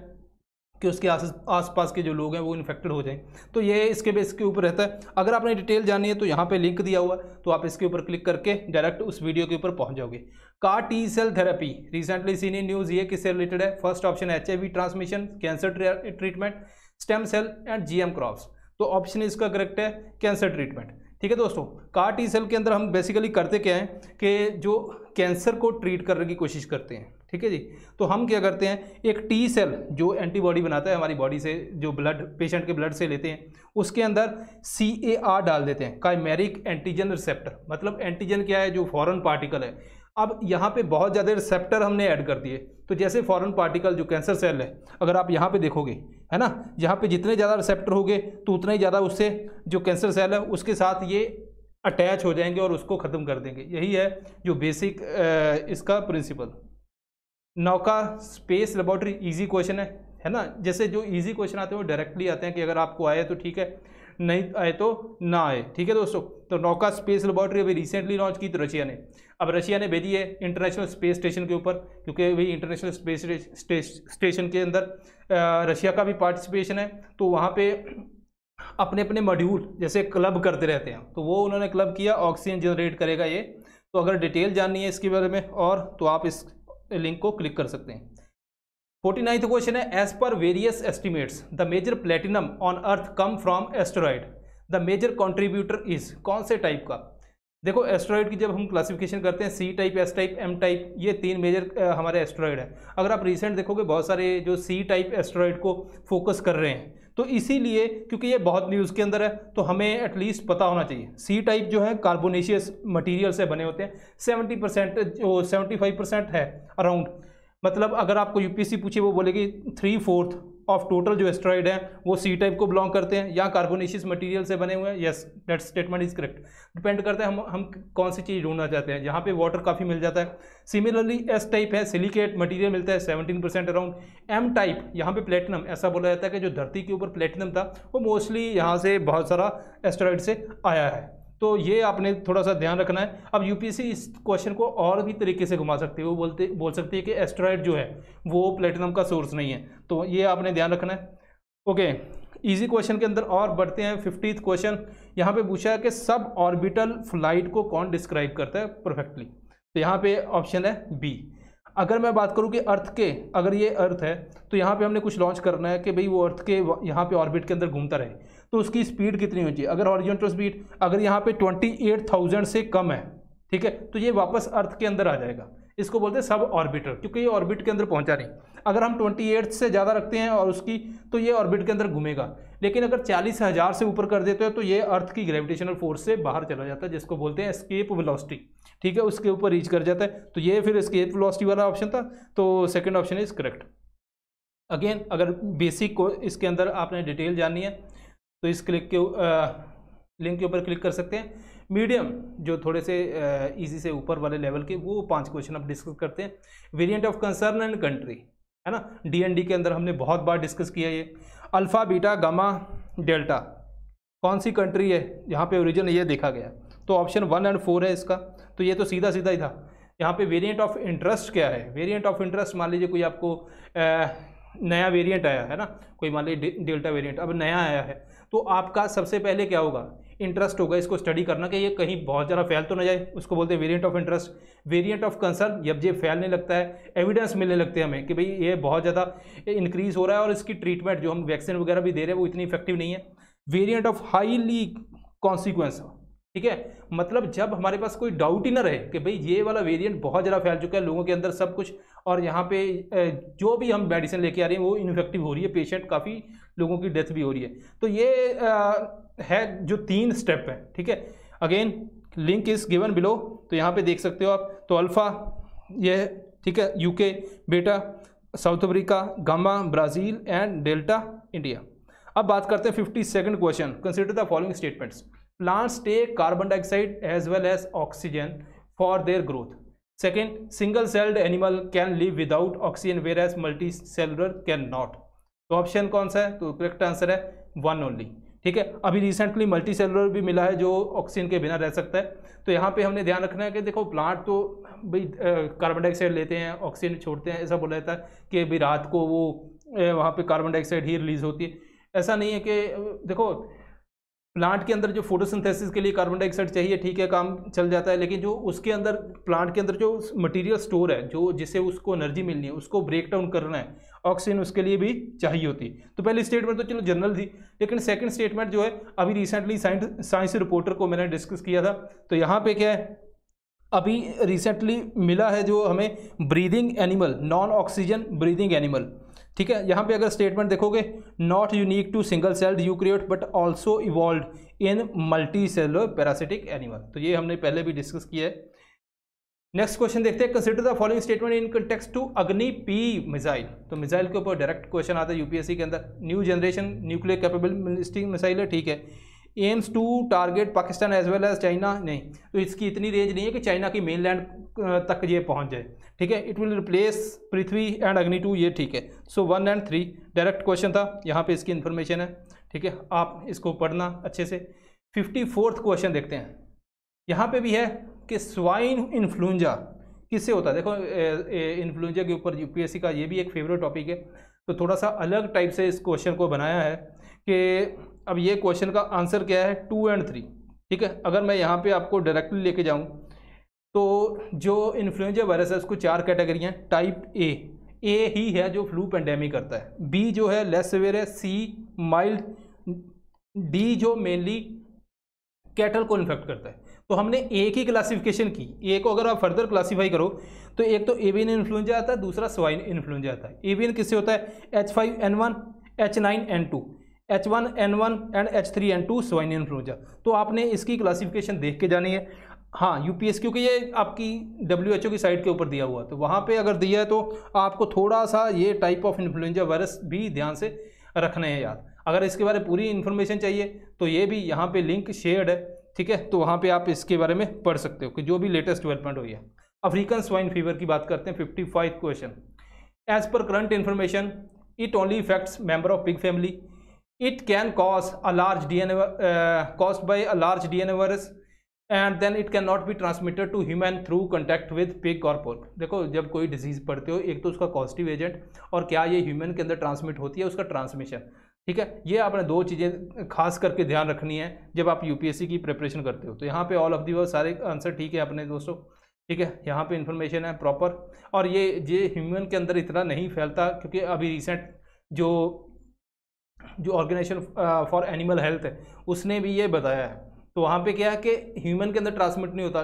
कि उसके आस आसपास के जो लोग हैं वो इन्फेक्टेड हो जाएं तो ये इसके बेस के ऊपर रहता है अगर आपने डिटेल जाननी है तो यहाँ पे लिंक दिया हुआ तो आप इसके ऊपर क्लिक करके डायरेक्ट उस वीडियो के ऊपर पहुँच जाओगे का T cell therapy recently seen news ये किससे रिलेटेड है first option H transmission cancer treatment stem cell and GM crops तो ऑप्शन इसका करेक्ट है कैंसर ट्रीटमेंट ठीक है दोस्तों कार टी सेल के अंदर हम बेसिकली करते क्या हैं कि जो कैंसर को ट्रीट करने की कोशिश करते हैं ठीक है जी तो हम क्या करते हैं एक टी सेल जो एंटीबॉडी बनाता है हमारी बॉडी से जो ब्लड पेशेंट के ब्लड से लेते हैं उसके अंदर सी ए आर डाल देते हैं काइमेरिक एंटीजन रिसेप्टर मतलब एंटीजन क्या है जो फॉरन पार्टिकल है अब यहाँ पे बहुत ज़्यादा रिसेप्टर हमने ऐड कर दिए तो जैसे फॉरन पार्टिकल जो कैंसर सेल है अगर आप यहाँ पे देखोगे है ना यहाँ पे जितने ज़्यादा रिसेप्टर होंगे तो उतना ही ज़्यादा उससे जो कैंसर सेल है उसके साथ ये अटैच हो जाएंगे और उसको ख़त्म कर देंगे यही है जो बेसिक इसका प्रिंसिपल नौका स्पेस लेबॉर्ट्री ईजी क्वेश्चन है है ना जैसे जो ईजी क्वेश्चन आते हैं वो डायरेक्टली आते हैं कि अगर आपको आए तो ठीक है नहीं आए तो ना आए ठीक है दोस्तों तो नौका स्पेस लेबॉर्ट्री अभी रिसेंटली लॉन्च की तो रशिया ने अब रशिया ने भेजी है इंटरनेशनल स्पेस स्टेशन के ऊपर क्योंकि अभी इंटरनेशनल स्पेस स्टेशन के अंदर रशिया का भी पार्टिसिपेशन है तो वहाँ पे अपने अपने मॉड्यूल जैसे क्लब करते रहते हैं तो वो उन्होंने क्लब किया ऑक्सीजन जनरेट करेगा ये तो अगर डिटेल जाननी है इसके बारे में और तो आप इस लिंक को क्लिक कर सकते हैं फोर्टी नाइन्थ क्वेश्चन है as per various estimates the major platinum on earth come from asteroid the major contributor is कौन से टाइप का देखो एस्ट्रॉयड की जब हम क्लासिफिकेशन करते हैं C type S type M type ये तीन मेजर हमारे एस्ट्रॉयड है अगर आप रिसेंट देखोगे बहुत सारे जो सी टाइप एस्ट्रॉयड को फोकस कर रहे हैं तो इसीलिए क्योंकि ये बहुत न्यूज़ के अंदर है तो हमें एटलीस्ट पता होना चाहिए सी टाइप जो है कार्बोनेशियस मटीरियल से बने होते हैं सेवेंटी परसेंट जो सेवेंटी फाइव परसेंट है अराउंड मतलब अगर आपको यूपीएससी पूछे वो बोलेगी थ्री फोर्थ ऑफ टोटल जो एस्ट्रॉइड है वो सी टाइप को बिलोंग करते हैं या कार्बोनेशियस मटेरियल से बने हुए हैं yes that statement is correct depend करते हैं हम हम कौन सी चीज़ ढूंढना चाहते हैं यहाँ पे वाटर काफ़ी मिल जाता है सिमिलरली एस टाइप है सिलिकेट मटेरियल मिलता है 17 परसेंट अराउंड एम टाइप यहाँ पर प्लेटिनम ऐसा बोला जाता है कि जो धरती के ऊपर प्लेटिनम था वो मोस्टली यहाँ से बहुत सारा एस्ट्रॉइड से आया है तो ये आपने थोड़ा सा ध्यान रखना है अब यूपीएससी इस क्वेश्चन को और भी तरीके से घुमा सकती है वो बोलते बोल सकती है कि एस्ट्रॉयड जो है वो प्लेटिनम का सोर्स नहीं है तो ये आपने ध्यान रखना है ओके इजी क्वेश्चन के अंदर और बढ़ते हैं फिफ्टी क्वेश्चन यहाँ पे पूछा है कि सब ऑर्बिटल फ्लाइट को कौन डिस्क्राइब करता है परफेक्टली तो यहाँ पे ऑप्शन है बी अगर मैं बात करूँ कि अर्थ के अगर ये अर्थ है तो यहाँ पे हमने कुछ लॉन्च करना है कि भाई वो अर्थ के यहाँ पे ऑर्बिट के अंदर घूमता रहे तो उसकी स्पीड कितनी होनी चाहिए अगर ऑरिजेंटल स्पीड अगर यहाँ पे 28,000 से कम है ठीक है तो ये वापस अर्थ के अंदर आ जाएगा इसको बोलते हैं सब ऑर्बिटर क्योंकि ये ऑर्बिट के अंदर पहुँचा नहीं अगर हम 28 से ज़्यादा रखते हैं और उसकी तो ये ऑर्बिट के अंदर घूमेगा लेकिन अगर चालीस हज़ार से ऊपर कर देते हैं तो ये अर्थ की ग्रेविटेशनल फोर्स से बाहर चला जाता है जिसको बोलते हैं स्केप वेलोसिटी ठीक है उसके ऊपर रीच कर जाता है तो ये फिर स्केप वेलोसिटी वाला ऑप्शन था तो second option is correct again अगर बेसिक को इसके अंदर आपने डिटेल जाननी है तो इस क्लिक के लिंक के ऊपर क्लिक कर सकते हैं मीडियम जो थोड़े से ईजी से ऊपर वाले लेवल के वो पांच क्वेश्चन आप डिस्कस करते हैं variant of concern and country है ना डीएनडी के अंदर हमने बहुत बार डिस्कस किया ये अल्फ़ा बीटा गामा डेल्टा कौन सी कंट्री है यहाँ पे ओरिजिन ये देखा गया तो ऑप्शन वन एंड फोर है इसका तो ये तो सीधा सीधा ही था यहाँ पर वेरियंट ऑफ इंटरेस्ट क्या है वेरियंट ऑफ इंटरेस्ट मान लीजिए कोई आपको आ, नया वेरियंट आया है ना कोई मान लीजिए डेल्टा वेरियंट अब नया आया है तो आपका सबसे पहले क्या होगा इंटरेस्ट होगा इसको स्टडी करना कि ये कहीं बहुत ज़्यादा फैल तो ना जाए उसको बोलते हैं variant of interest variant of concern जब ये फैलने लगता है एविडेंस मिलने लगते हैं हमें कि भाई ये बहुत ज़्यादा इंक्रीज़ हो रहा है और इसकी ट्रीटमेंट जो हम वैक्सीन वगैरह भी दे रहे हैं वो इतनी इफेक्टिव नहीं है वेरियंट ऑफ हाईली कॉन्सिक्वेंस ठीक है मतलब जब हमारे पास कोई डाउट ही ना रहे कि भाई ये वाला वेरिएंट बहुत ज़्यादा फैल चुका है लोगों के अंदर सब कुछ और यहाँ पे जो भी हम मेडिसिन लेके आ रहे हैं वो इनफेक्टिव हो रही है पेशेंट काफ़ी लोगों की डेथ भी हो रही है तो ये आ, है जो तीन स्टेप है ठीक है again link is given below तो यहाँ पे देख सकते हो आप तो अल्फा ये ठीक है UK beta South Africa gamma Brazil and delta India अब बात करते हैं fifty second question consider the following statements plants take carbon dioxide as well as oxygen for their growth second single celled animal can live without oxygen whereas multi cellular can not तो ऑप्शन कौन सा है तो करेक्ट आंसर है वन ओनली ठीक है अभी रिसेंटली मल्टी सेलुलर भी मिला है जो ऑक्सीजन के बिना रह सकता है तो यहाँ पे हमने ध्यान रखना है कि देखो प्लांट तो भाई कार्बन डाइऑक्साइड लेते हैं ऑक्सीजन छोड़ते हैं ऐसा बोला जाता है कि भाई रात को वो वहाँ पे कार्बन डाइऑक्साइड ही रिलीज होती है ऐसा नहीं है कि देखो प्लांट के अंदर जो फोटोसिंथेसिस के लिए कार्बन डाइऑक्साइड चाहिए ठीक है काम चल जाता है लेकिन जो उसके अंदर प्लांट के अंदर जो मटेरियल स्टोर है जो जिससे उसको एनर्जी मिलनी है उसको ब्रेक डाउन करना है ऑक्सीजन उसके लिए भी चाहिए होती तो पहली स्टेटमेंट तो चलो जनरल थी लेकिन सेकंड स्टेटमेंट जो है अभी रिसेंटली साइंस रिपोर्टर को मैंने डिस्कस किया था तो यहाँ पे क्या है अभी रिसेंटली मिला है जो हमें breathing animal non oxygen breathing animal ठीक है यहाँ पे अगर स्टेटमेंट देखोगे not unique to single celled creature but also evolve in multi cellular parasitic animal तो ये हमने पहले भी डिस्कस किया है नेक्स्ट क्वेश्चन देखते हैं consider the following statement in context to Agni P missile तो मिसाइल के ऊपर डायरेक्ट क्वेश्चन आता है यूपीएससी के अंदर new generation nuclear capable ballistic missile है ठीक है aims to target Pakistan as well as China नहीं तो इसकी इतनी रेंज नहीं है कि चाइना की मेन लैंड तक ये पहुँच जाए ठीक है it will replace Prithvi and Agni two ये ठीक है so one and three direct question था यहाँ पर इसकी इन्फॉर्मेशन है ठीक है आप इसको पढ़ना अच्छे से फिफ्टी फोर्थ क्वेश्चन देखते हैं यहाँ पे भी है कि स्वाइन इन्फ्लुंजा किससे होता है देखो इन्फ्लुंजा के ऊपर यूपीएससी का ये भी एक फेवरेट टॉपिक है तो थोड़ा सा अलग टाइप से इस क्वेश्चन को बनाया है कि अब ये क्वेश्चन का आंसर क्या है टू एंड थ्री ठीक है अगर मैं यहाँ पे आपको डायरेक्टली लेके जाऊँ तो जो इन्फ्लुएंजा वायरस है उसको चार कैटेगरी हैं टाइप ए ए ही है जो फ्लू पेंडेमिक करता है बी जो है लेस सिवियर है सी माइल्ड डी जो मेनली कैटल को इन्फेक्ट करता है तो हमने एक ही क्लासिफिकेशन की ए को अगर आप फर्दर क्लासीफाई करो तो एक तो एवियन इन्फ्लुएंजा आता है दूसरा स्वाइन इन्फ्लुएंजा आता है एवियन किससे होता है H five N one H nine N two H one N one and H three N two swine influenza तो आपने इसकी क्लासिफिकेशन देख के जानी है हाँ यू पी एस क्योंकि ये आपकी डब्ल्यू एच ओ की साइट के ऊपर दिया हुआ तो वहाँ पर अगर दिया है तो आपको थोड़ा सा ये टाइप ऑफ इन्फ्लुएंजा वायरस भी ध्यान से रखने हैं याद अगर इसके बारे में पूरी इन्फॉर्मेशन चाहिए तो ये भी यहाँ पर लिंक शेयर्ड है ठीक है तो वहाँ पे आप इसके बारे में पढ़ सकते हो कि जो भी लेटेस्ट डेवलपमेंट हुई है अफ्रीकन स्वाइन फीवर की बात करते हैं फिफ्टी फाइव क्वेश्चन एज पर current information it only effects member of pig family it can cause a large D N cause by a large D N virus and then it can not be transmitted to human through contact with pig और पोर्क देखो जब कोई डिजीज़ पड़ते हो एक तो उसका कॉजिटिव एजेंट और क्या ये ह्यूमन के अंदर ट्रांसमिट होती है उसका ट्रांसमिशन ठीक है ये आपने दो चीज़ें खास करके ध्यान रखनी है जब आप यूपीएससी की प्रिपरेशन करते हो तो यहाँ पे ऑल ऑफ दी वो सारे आंसर ठीक है अपने दोस्तों ठीक है यहाँ पे इन्फॉर्मेशन है प्रॉपर और ये ये ह्यूमन के अंदर इतना नहीं फैलता क्योंकि अभी रिसेंट जो जो ऑर्गेनाइजेशन फॉर एनिमल हेल्थ है उसने भी ये बताया है तो वहाँ पे क्या है कि ह्यूमन के अंदर ट्रांसमिट नहीं होता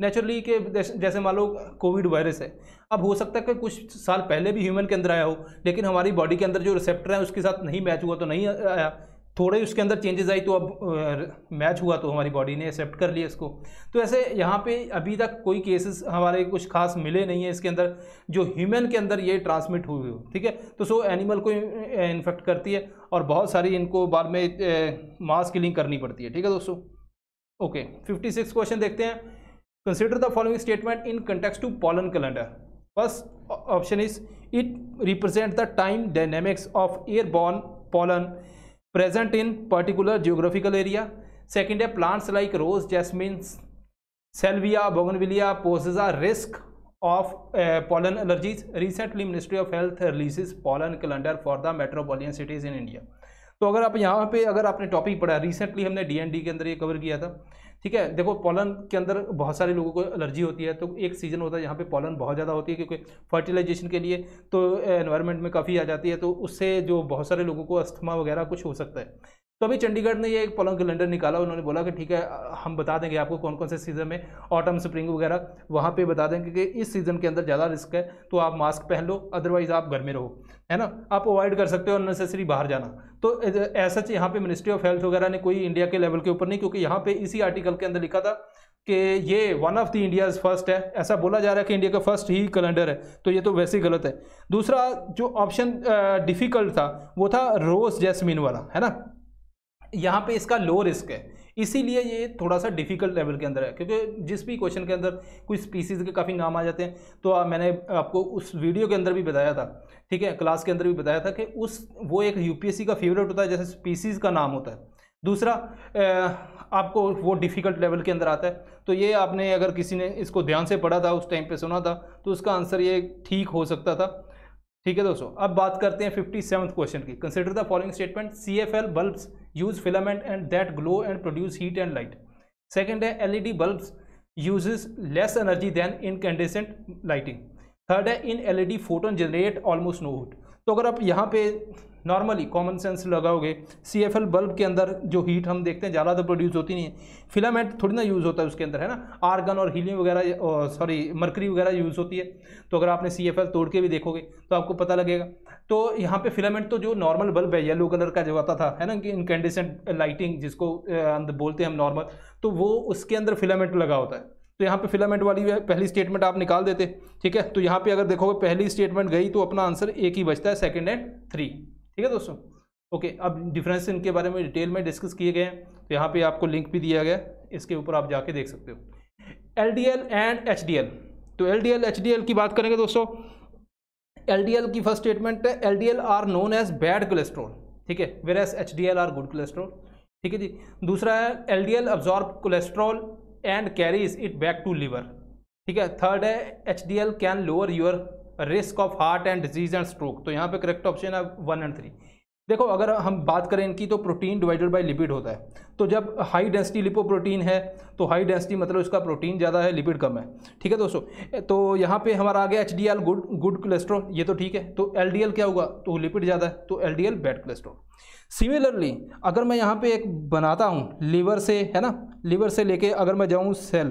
नेचुरली के जैसे मान लो कोविड वायरस है अब हो सकता है कि कुछ साल पहले भी ह्यूमन के अंदर आया हो लेकिन हमारी बॉडी के अंदर जो रिसेप्टर है उसके साथ नहीं मैच हुआ तो नहीं आया थोड़े उसके अंदर चेंजेस आई तो अब मैच हुआ तो हमारी बॉडी ने एक्सेप्ट कर लिया इसको तो ऐसे यहाँ पे अभी तक कोई केसेस हमारे कुछ खास मिले नहीं है इसके अंदर जो ह्यूमन के अंदर ये ट्रांसमिट हुई हो ठीक है तो सो एनिमल को इन्फेक्ट करती है और बहुत सारी इनको बाद में मास किलिंग करनी पड़ती है ठीक है दोस्तों ओके फिफ्टी सिक्स क्वेश्चन देखते हैं Consider the following statement in context to pollen calendar. First option is it represents the time dynamics of airborne pollen present in particular geographical area. Second, plants like rose, jasmine, salvia, bougainvillea poses a risk of uh, pollen allergies. Recently, Ministry of Health releases pollen calendar for the metropolitan cities in India. तो अगर आप यहाँ पे अगर आपने टॉपिक पढ़ा रिसेंटली हमने डीएनडी के अंदर ये कवर किया था ठीक है देखो पॉलन के अंदर बहुत सारे लोगों को एलर्जी होती है तो एक सीज़न होता है जहाँ पे पॉलन बहुत ज़्यादा होती है क्योंकि फर्टिलाइजेशन के लिए तो एनवायरनमेंट में काफ़ी आ जाती है तो उससे जो बहुत सारे लोगों को अस्थमा वगैरह कुछ हो सकता है तो अभी चंडीगढ़ ने ये एक पलंग कैलेंडर निकाला उन्होंने बोला कि ठीक है हम बता देंगे आपको कौन कौन से सीज़न में ऑटम स्प्रिंग वगैरह वहाँ पे बता देंगे कि इस सीज़न के अंदर ज़्यादा रिस्क है तो आप मास्क पहन लो अदरवाइज़ आप घर में रहो है ना आप अवॉइड कर सकते हो अननेसेसरी बाहर जाना तो ऐसा चीज यहाँ पे मिनिस्ट्री ऑफ हेल्थ वगैरह ने कोई इंडिया के लेवल के ऊपर नहीं क्योंकि यहाँ पर इसी आर्टिकल के अंदर लिखा था कि ये one of the India's first है ऐसा बोला जा रहा है कि इंडिया का फर्स्ट ही कैलेंडर है तो ये तो वैसे ही गलत है दूसरा जो ऑप्शन डिफ़िकल्ट था वो था रोज़ जैसमिन वाला है ना यहाँ पे इसका लो रिस्क है इसीलिए ये थोड़ा सा डिफिकल्ट लेवल के अंदर है क्योंकि जिस भी क्वेश्चन के अंदर कुछ स्पीसीज के काफ़ी नाम आ जाते हैं तो आ, मैंने आपको उस वीडियो के अंदर भी बताया था ठीक है क्लास के अंदर भी बताया था कि उस वो एक यूपीएससी का फेवरेट होता है जैसे स्पीसीज़ का नाम होता है दूसरा आपको वो डिफ़िकल्ट लेवल के अंदर आता है तो ये आपने अगर किसी ने इसको ध्यान से पढ़ा था उस टाइम पे सुना था तो उसका आंसर ये ठीक हो सकता था ठीक है दोस्तों अब बात करते हैं फिफ्टी सेवन्थ क्वेश्चन की consider the following statement C F L bulbs use filament and that glow and produce heat and light second है LED bulbs uses less energy than incandescent lighting third है in LED photon generate almost no heat तो अगर आप यहाँ पे नॉर्मली कॉमन सेंस लगाओगे सी एफ एल बल्ब के अंदर जो हीट हम देखते हैं ज़्यादा तो प्रोड्यूस होती नहीं है फिलामेंट थोड़ी ना यूज़ होता है उसके अंदर है ना आर्गन और हीलियम वगैरह सॉरी मरकरी वगैरह यूज़ होती है तो अगर आपने सी एफ एल तोड़ के भी देखोगे तो आपको पता लगेगा तो यहाँ पे फिलामेंट तो जो नॉर्मल बल्ब है येलो कलर का जो आता था है ना कि इनकेंडिसेंट लाइटिंग जिसको अंदर बोलते हैं हम नॉर्मल तो वो उसके अंदर फिलामेंट लगा होता है तो यहाँ पे फिलामेंट वाली है पहली स्टेटमेंट आप निकाल देते ठीक है तो यहाँ पे अगर देखोगे पहली स्टेटमेंट गई तो अपना आंसर एक ही बचता है सेकंड एंड थ्री ठीक है दोस्तों ओके अब डिफरेंस इनके बारे में डिटेल में डिस्कस किए गए हैं तो यहाँ पे आपको लिंक भी दिया गया इसके ऊपर आप जाके देख सकते हो एल एंड एच तो एल एच की बात करेंगे दोस्तों एल की फर्स्ट स्टेटमेंट है L R known as bad cholesterol ठीक है where S H R good cholesterol ठीक है जी दूसरा है L D L absorb cholesterol and carries it back to liver ठीक है थर्ड है H D L can lower your risk of heart and disease and stroke तो यहाँ पे करेक्ट ऑप्शन है वन एंड थ्री देखो अगर हम बात करें इनकी तो प्रोटीन डिवाइडेड बाय लिपिड होता है तो जब हाई डेंसिटी लिपोप्रोटीन है तो हाई डेंसिटी मतलब इसका प्रोटीन ज़्यादा है लिपिड कम है ठीक है दोस्तों तो यहाँ पे हमारा आ गया H D good good cholesterol ये तो ठीक है तो एल डी एल क्या होगा तो लिपिड ज़्यादा है तो L D L bad cholesterol similarly अगर मैं यहाँ पे एक बनाता हूँ लीवर से है ना लीवर से लेके अगर मैं जाऊँ सेल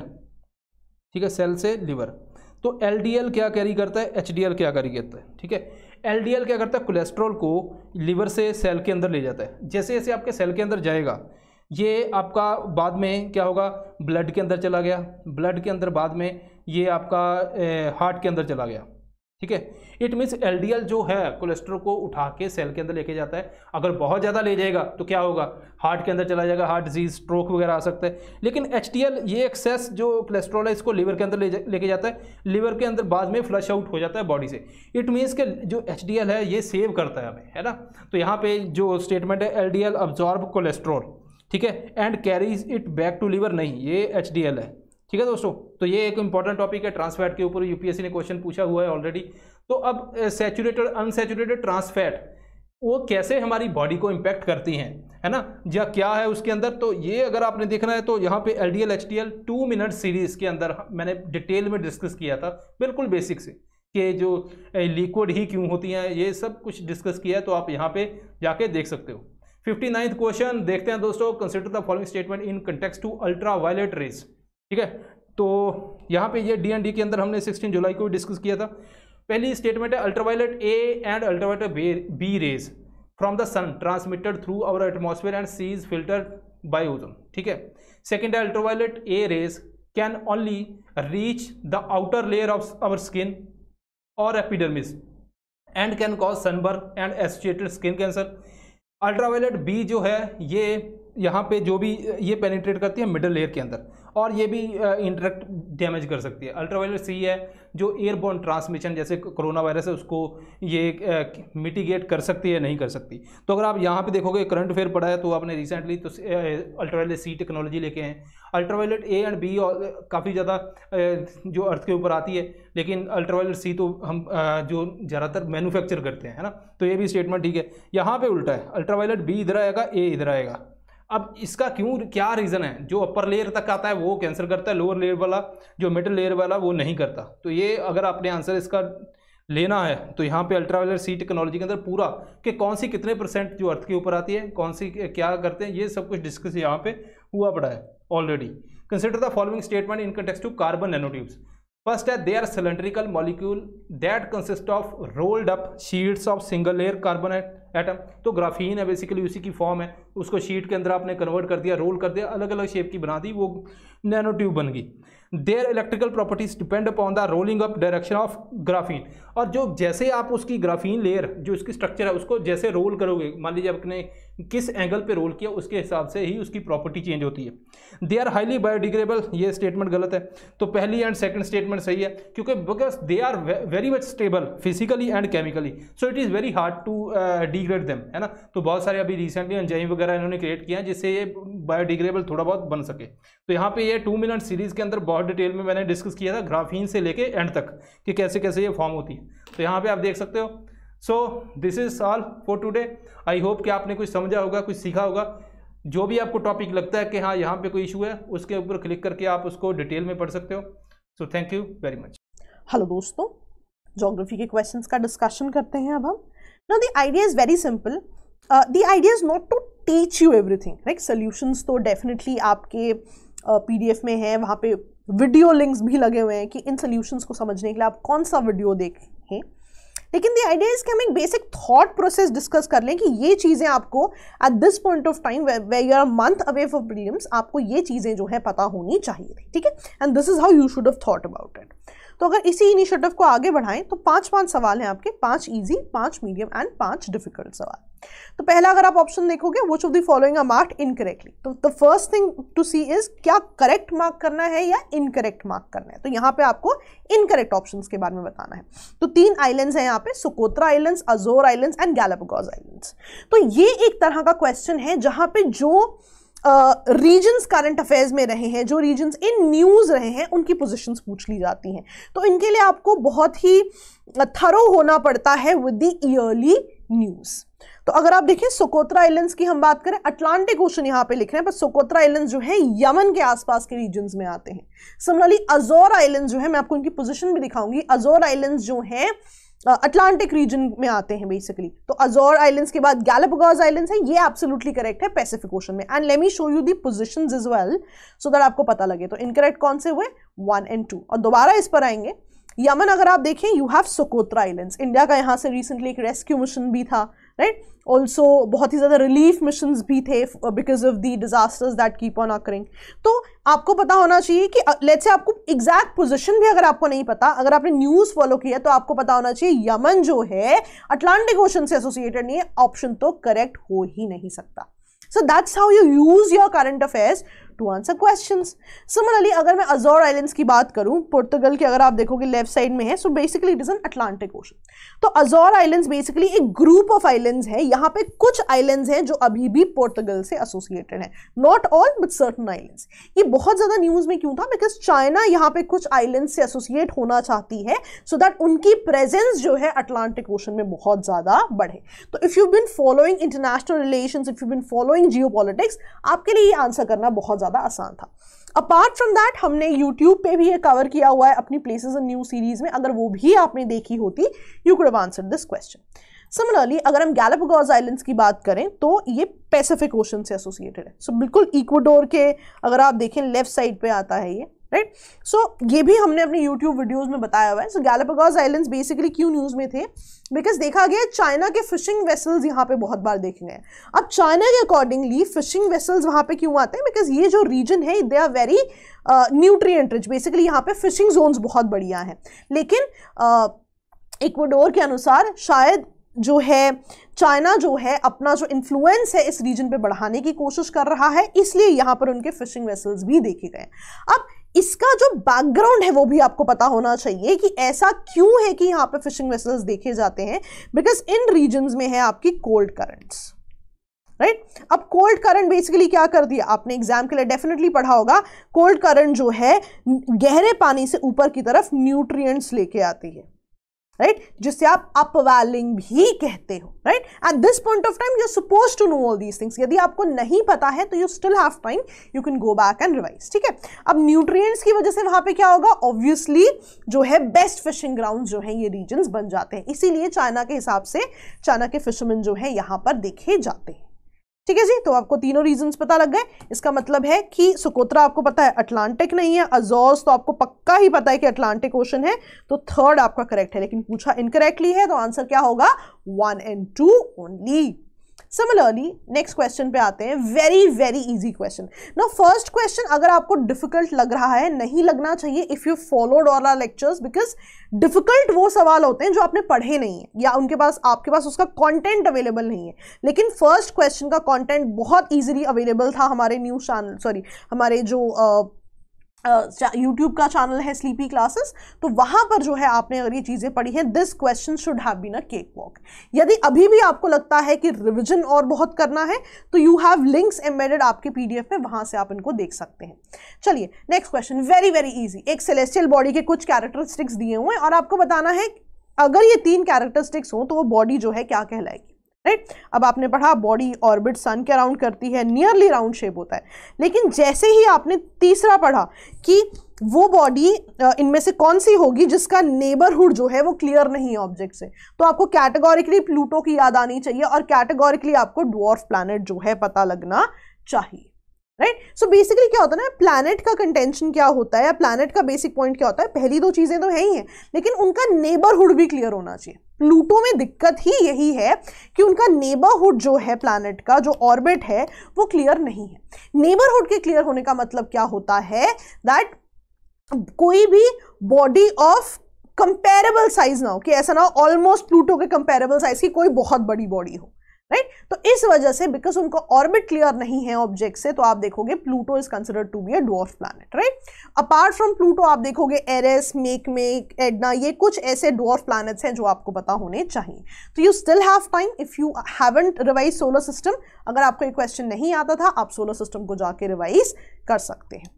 ठीक है सेल से लीवर तो एल क्या कैरी करता है एच क्या कैरी करता है ठीक है एल क्या करता है कोलेस्ट्रॉल को लीवर से सेल के अंदर ले जाता है जैसे जैसे आपके सेल के अंदर जाएगा ये आपका बाद में क्या होगा ब्लड के अंदर चला गया ब्लड के अंदर बाद में ये आपका हार्ट के अंदर चला गया ठीक है इट मीन्स एलडीएल जो है कोलेस्ट्रोल को उठा के सेल के अंदर लेके जाता है अगर बहुत ज़्यादा ले जाएगा तो क्या होगा हार्ट के अंदर चला जाएगा हार्ट डिजीज स्ट्रोक वगैरह आ सकता है लेकिन एच ये एक्सेस जो कोलेस्ट्रॉल है इसको लीवर के अंदर ले लेके जाता है लीवर के अंदर बाद में फ्लश आउट हो जाता है बॉडी से इट मीन्स के जो एच है ये सेव करता है हमें है ना तो यहाँ पर जो स्टेटमेंट है एल डी कोलेस्ट्रोल ठीक है and carries it back to liver नहीं ये एच है ठीक है दोस्तों तो ये एक इंपॉर्टेंट टॉपिक है ट्रांसफैट के ऊपर यूपीएससी ने क्वेश्चन पूछा हुआ है ऑलरेडी तो अब सेचुरेटेड अनसेचुरेटेड ट्रांसफैट वो कैसे हमारी बॉडी को इम्पैक्ट करती हैं है ना या क्या है उसके अंदर तो ये अगर आपने देखना है तो यहाँ पे L D L H D L two minute series के अंदर मैंने डिटेल में डिस्कस किया था बिल्कुल बेसिक से कि जो लिक्विड ही क्यों होती हैं ये सब कुछ डिस्कस किया है तो आप यहाँ पे जाके देख सकते हो फिफ्टी नाइन्थ क्वेश्चन देखते हैं दोस्तों consider the following statement in context to ultra violet rays ठीक है तो यहाँ पे ये डी के अंदर हमने सिक्सटीन जुलाई को भी डिस्कस किया था पहली स्टेटमेंट है ultraviolet A and ultraviolet B rays from the sun transmitted through our atmosphere and C is filter by ozone ठीक है सेकेंड है ultraviolet A rays can only reach the outer layer of our skin और epidermis and can cause sunburn and associated skin cancer ultraviolet B जो है ये यहाँ पे जो भी ये पेनिट्रेट करती है मिडल लेयर के अंदर और ये भी इंटरेक्ट डैमेज कर सकती है अल्ट्रावायलेट सी है जो एयरबोन ट्रांसमिशन जैसे कोरोना वायरस है उसको ये मिटिगेट कर सकती है नहीं कर सकती तो अगर आप यहाँ पे देखोगे करंट अफेयर पड़ा है तो आपने रिसेंटली तो अल्ट्रावायलेट सी टेक्नोलॉजी लेके हैं अल्ट्रावायलेट ए एंड बी काफ़ी ज़्यादा जो अर्थ के ऊपर आती है लेकिन अल्ट्रावायलेट सी तो हम जो ज़्यादातर मैनुफैक्चर करते हैं है ना तो ये भी स्टेटमेंट ठीक है यहाँ पर उल्टा है अल्ट्रावायलेट बी इधर आएगा ए इधर आएगा अब इसका क्यों क्या रीज़न है जो अपर लेयर तक आता है वो कैंसिल करता है लोअर लेयर वाला जो मिडिल लेयर वाला वो नहीं करता तो ये अगर आपने आंसर इसका लेना है तो यहाँ पे अल्ट्रावायलेट सी टेक्नोलॉजी के अंदर पूरा कि कौन सी कितने परसेंट जो अर्थ के ऊपर आती है कौन सी क्या करते हैं ये सब कुछ डिस्कस यहाँ पे हुआ पड़ा है already consider the following statement in context to carbon nanotubes first तो है they are cylindrical molecule that consist of rolled up sheets of single layer carbon atom तो ग्राफीन है बेसिकली उसी की फॉर्म है उसको शीट के अंदर आपने कन्वर्ट कर दिया रोल कर दिया अलग अलग शेप की बना दी वो नैनो ट्यूब बन गई their electrical properties depend upon the rolling up direction of graphene और जो जैसे आप उसकी ग्राफीन लेयर जो इसकी स्ट्रक्चर है उसको जैसे रोल करोगे मान लीजिए आपने किस एंगल पे रोल किया उसके हिसाब से ही उसकी प्रॉपर्टी चेंज होती है दे आर हाईली बायोडिग्रेबल ये स्टेटमेंट गलत है तो पहली एंड सेकंड स्टेटमेंट सही है क्योंकि because they are very much stable physically and chemically so it is very hard to degrade them है ना तो बहुत सारे अभी रिसेंटली एंजाइम वगैरह इन्होंने क्रिएट किया जिससे ये बायोडिग्रेबल थोड़ा बहुत बन सके तो यहाँ पर यह टू मिनट सीरीज़ के अंदर बहुत डिटेल में मैंने डिस्कस किया था ग्राफीन से लेके एंड तक कि कैसे कैसे ये फॉर्म होती है तो यहाँ पर आप देख सकते हो so this is all for today I hope कि आपने कुछ समझा होगा कुछ सीखा होगा जो भी आपको टॉपिक लगता है कि हाँ यहाँ पे कोई इशू है उसके ऊपर क्लिक करके आप उसको डिटेल में पढ़ सकते हो so thank you very much hello दोस्तों जोग्राफी के क्वेश्चन का डिस्कशन करते हैं अब हम know the idea is very simple the idea is not to teach you everything right solutions तो डेफिनेटली आपके डी uh, में है वहाँ पे वीडियो लिंक्स भी लगे हुए हैं कि इन सोल्यूशंस को समझने के लिए आप कौन सा वीडियो देखें लेकिन दी आइडिया इज कि हम एक बेसिक थॉट प्रोसेस डिस्कस कर लें कि ये चीज़ें आपको at this point of time way you are month away for prelims आपको ये चीज़ें जो है पता होनी चाहिए थी ठीक है and this is how you should have thought about it तो अगर इसी इनिशिएटिव को आगे बढ़ाएं तो पांच पांच सवाल हैं आपके पांच इजी पांच मीडियम एंड पांच डिफिकल्ट सवाल तो पहला अगर आप ऑप्शन देखोगे वो of the following are marked incorrectly तो the first thing to see is क्या करेक्ट मार्क करना है या इनकरेक्ट मार्क करना है तो यहाँ पे आपको इनकरेक्ट ऑप्शन के बारे में बताना है तो तीन आइलैंड्स हैं यहाँ पे Socotra islands Azores islands and Galapagos islands तो ये एक तरह का क्वेश्चन है जहाँ पे जो रीजन्स करंट अफेयर्स में रहे हैं जो रीजन्स इन न्यूज़ रहे हैं उनकी पोजीशंस पूछ ली जाती हैं तो इनके लिए आपको बहुत ही थरो होना पड़ता है विद द ईयरली न्यूज़ तो अगर आप देखें सुकोत्रा आइलैंड्स की हम बात करें अटलांटिक ओशन यहाँ पे लिख रहे हैं पर सुकोत्रा आइलैंड्स जो है यमन के आसपास के रीजन में आते हैं सिमिलरली अजोर आइलैंड्स जो है मैं आपको इनकी पोजिशन भी दिखाऊंगी अजोर आइलैंड्स जो है अटलांटिक रीजन में आते हैं बेसिकली तो अजोर आइलैंड्स के बाद गैलापागोस आइलैंड्स है ये एब्सोल्युटली करेक्ट है पैसिफिक ओशन में and let me show you the positions as well so that आपको पता लगे तो इनकरेक्ट कौन से हुए वन एंड टू और दोबारा इस पर आएंगे यमन अगर आप देखें you have Socotra islands India का यहाँ से रिसेंटली एक रेस्क्यू मिशन भी था राइट ऑल्सो बहुत ही ज़्यादा रिलीफ मिशन भी थे because of the disasters that keep on occurring तो आपको पता होना चाहिए कि लेट uh, से आपको एग्जैक्ट पोजिशन भी अगर आपको नहीं पता अगर आपने न्यूज़ फॉलो किया तो आपको पता होना चाहिए यमन जो है अटलांटिक ओशन से एसोसिएटेड नहीं है ऑप्शन तो करेक्ट हो ही नहीं सकता so that's how you use your current affairs to answer question similarly अगर मैं अजोर आइलैंड्स की बात करूँ पुर्तगल की अगर आप देखोगे लेफ्ट साइड में है so basically it is an Atlantic Ocean तो अजोर आइलैंड्स बेसिकली एक ग्रुप ऑफ आइलैंड्स है यहाँ पे कुछ आइलैंड्स हैं जो अभी भी पुर्तगल से एसोसिएटेड है not all but certain islands ये बहुत ज़्यादा न्यूज़ में क्यों था बिकॉज चाइना यहाँ पे कुछ आइलैंड से एसोसिएट होना चाहती है सो so दैट उनकी प्रेजेंस जो है अटलांटिक ओशन में बहुत ज़्यादा बढ़े तो if you been following international relation if you been following geo आपके लिए ये आंसर करना बहुत ज़्यादा आसान था अपार्ट फ्रॉम दैट हमने यूट्यूब पे भी ये कवर किया हुआ है अपनी प्लेसेस एंड न्यू सीरीज में अगर वो भी आपने देखी होती you could answer this question similarly अगर हम गैलापागोस आइलैंड्स की बात करें तो ये पैसिफिक ओशन से एसोसिएटेड है सो so, बिल्कुल इक्वाडोर के अगर आप देखें लेफ्ट साइड पे आता है ये राइट सो so, ये भी हमने अपने यूट्यूब वीडियोज में बताया हुआ है सो गैलापागोस आइलैंड्स बेसिकली क्यों न्यूज़ में थे बिकॉज देखा गया चाइना के फिशिंग वेसल्स यहाँ पे बहुत बार देखे गए अब चाइना के अकॉर्डिंगली फिशिंग वेसल्स वहाँ पे क्यों आते हैं बिकॉज ये जो रीजन है they are very nutrient rich basically यहाँ पे फिशिंग जोन्स बहुत बढ़िया हैं लेकिन इक्वाडोर uh, के अनुसार शायद जो है चाइना जो है अपना जो इन्फ्लुएंस है इस रीजन पे बढ़ाने की कोशिश कर रहा है इसलिए यहाँ पर उनके फिशिंग वेसल्स भी देखे गए अब इसका जो बैकग्राउंड है वो भी आपको पता होना चाहिए कि ऐसा क्यों है कि यहाँ पे फिशिंग वेसल्स देखे जाते हैं बिकॉज इन रीजन में है आपकी कोल्ड करंट्स राइट right? अब कोल्ड करंट बेसिकली क्या कर दिया आपने एग्जाम के लिए डेफिनेटली पढ़ा होगा कोल्ड करंट जो है गहरे पानी से ऊपर की तरफ न्यूट्रिएंट्स लेके आती है राइट right? जिसे आप अपवैलिंग भी कहते हो right at this point of time you suppose to know all these things यदि आपको नहीं पता है तो you still have time you can go back and revise ठीक है अब न्यूट्रिएंट्स की वजह से वहाँ पे क्या होगा ऑब्वियसली जो है बेस्ट फिशिंग ग्राउंड जो है ये रीजन बन जाते हैं इसीलिए चाइना के हिसाब से चाइना के फिशरमैन जो है यहाँ पर देखे जाते हैं ठीक है जी तो आपको तीनों रीजंस पता लग गए इसका मतलब है कि सुकोत्रा आपको पता है अटलांटिक नहीं है अजोर्स तो आपको पक्का ही पता है कि अटलांटिक ओशन है तो थर्ड आपका करेक्ट है लेकिन पूछा इनकरेक्टली है तो आंसर क्या होगा one and two only similarly next question पे आते हैं वेरी वेरी इजी क्वेश्चन ना फर्स्ट क्वेश्चन अगर आपको डिफिकल्ट लग रहा है नहीं लगना चाहिए if you followed all our lectures because difficult वो सवाल होते हैं जो आपने पढ़े नहीं है या उनके पास आपके पास उसका कॉन्टेंट अवेलेबल नहीं है लेकिन फर्स्ट क्वेश्चन का कॉन्टेंट बहुत ईजिली अवेलेबल था हमारे न्यूज चैनल सॉरी हमारे जो uh, यूट्यूब uh, का चैनल है स्लीपी क्लासेस तो वहाँ पर जो है आपने अगर ये चीज़ें पढ़ी हैं this question should have been a cake walk यदि अभी भी आपको लगता है कि रिविजन और बहुत करना है तो यू हैव लिंक्स एम्बेडेड आपके पीडीएफ में वहाँ से आप इनको देख सकते हैं चलिए next question very very easy एक सेलेस्टियल बॉडी के कुछ कैरेक्टरिस्टिक्स दिए हुए हैं और आपको बताना है अगर ये तीन कैरेक्टरिस्टिक्स हों तो वो बॉडी जो है क्या कहलाएगी राइट अब आपने पढ़ा बॉडी ऑर्बिट सन के राउंड करती है नियरली राउंड शेप होता है लेकिन जैसे ही आपने तीसरा पढ़ा कि वो बॉडी इनमें से कौन सी होगी जिसका नेबरहुड जो है वो क्लियर नहीं है ऑब्जेक्ट से तो आपको कैटेगोरिकली प्लूटो की याद आनी चाहिए और कैटेगोरिकली आपको डॉर्फ प्लानट जो है पता लगना चाहिए राइट सो बेसिकली क्या होता है ना प्लानट का कंटेंशन क्या होता है या प्लानट का बेसिक पॉइंट क्या होता है पहली दो चीज़ें तो है ही हैं लेकिन उनका नेबरहुड भी क्लियर होना चाहिए प्लूटो में दिक्कत ही यही है कि उनका नेबरहुड जो है प्लानट का जो ऑर्बिट है वो क्लियर नहीं है नेबरहुड के क्लियर होने का मतलब क्या होता है दैट कोई भी बॉडी ऑफ कंपेरेबल साइज ना हो कि ऐसा ना ऑलमोस्ट प्लूटो के कंपेरेबल साइज की कोई बहुत बड़ी बॉडी हो राइट तो इस वजह से बिकॉज उनको ऑर्बिट क्लियर नहीं है ऑब्जेक्ट से तो आप देखोगे Pluto is considered to be a dwarf planet right apart from Pluto आप देखोगे एरेस मेक मेक एडना ये कुछ ऐसे डॉर्फ प्लानट्स हैं जो आपको पता होने चाहिए तो you still have time if you haven't revise solar system अगर आपको ये क्वेश्चन नहीं आता था आप सोलर सिस्टम को जाके रिवाइज कर सकते हैं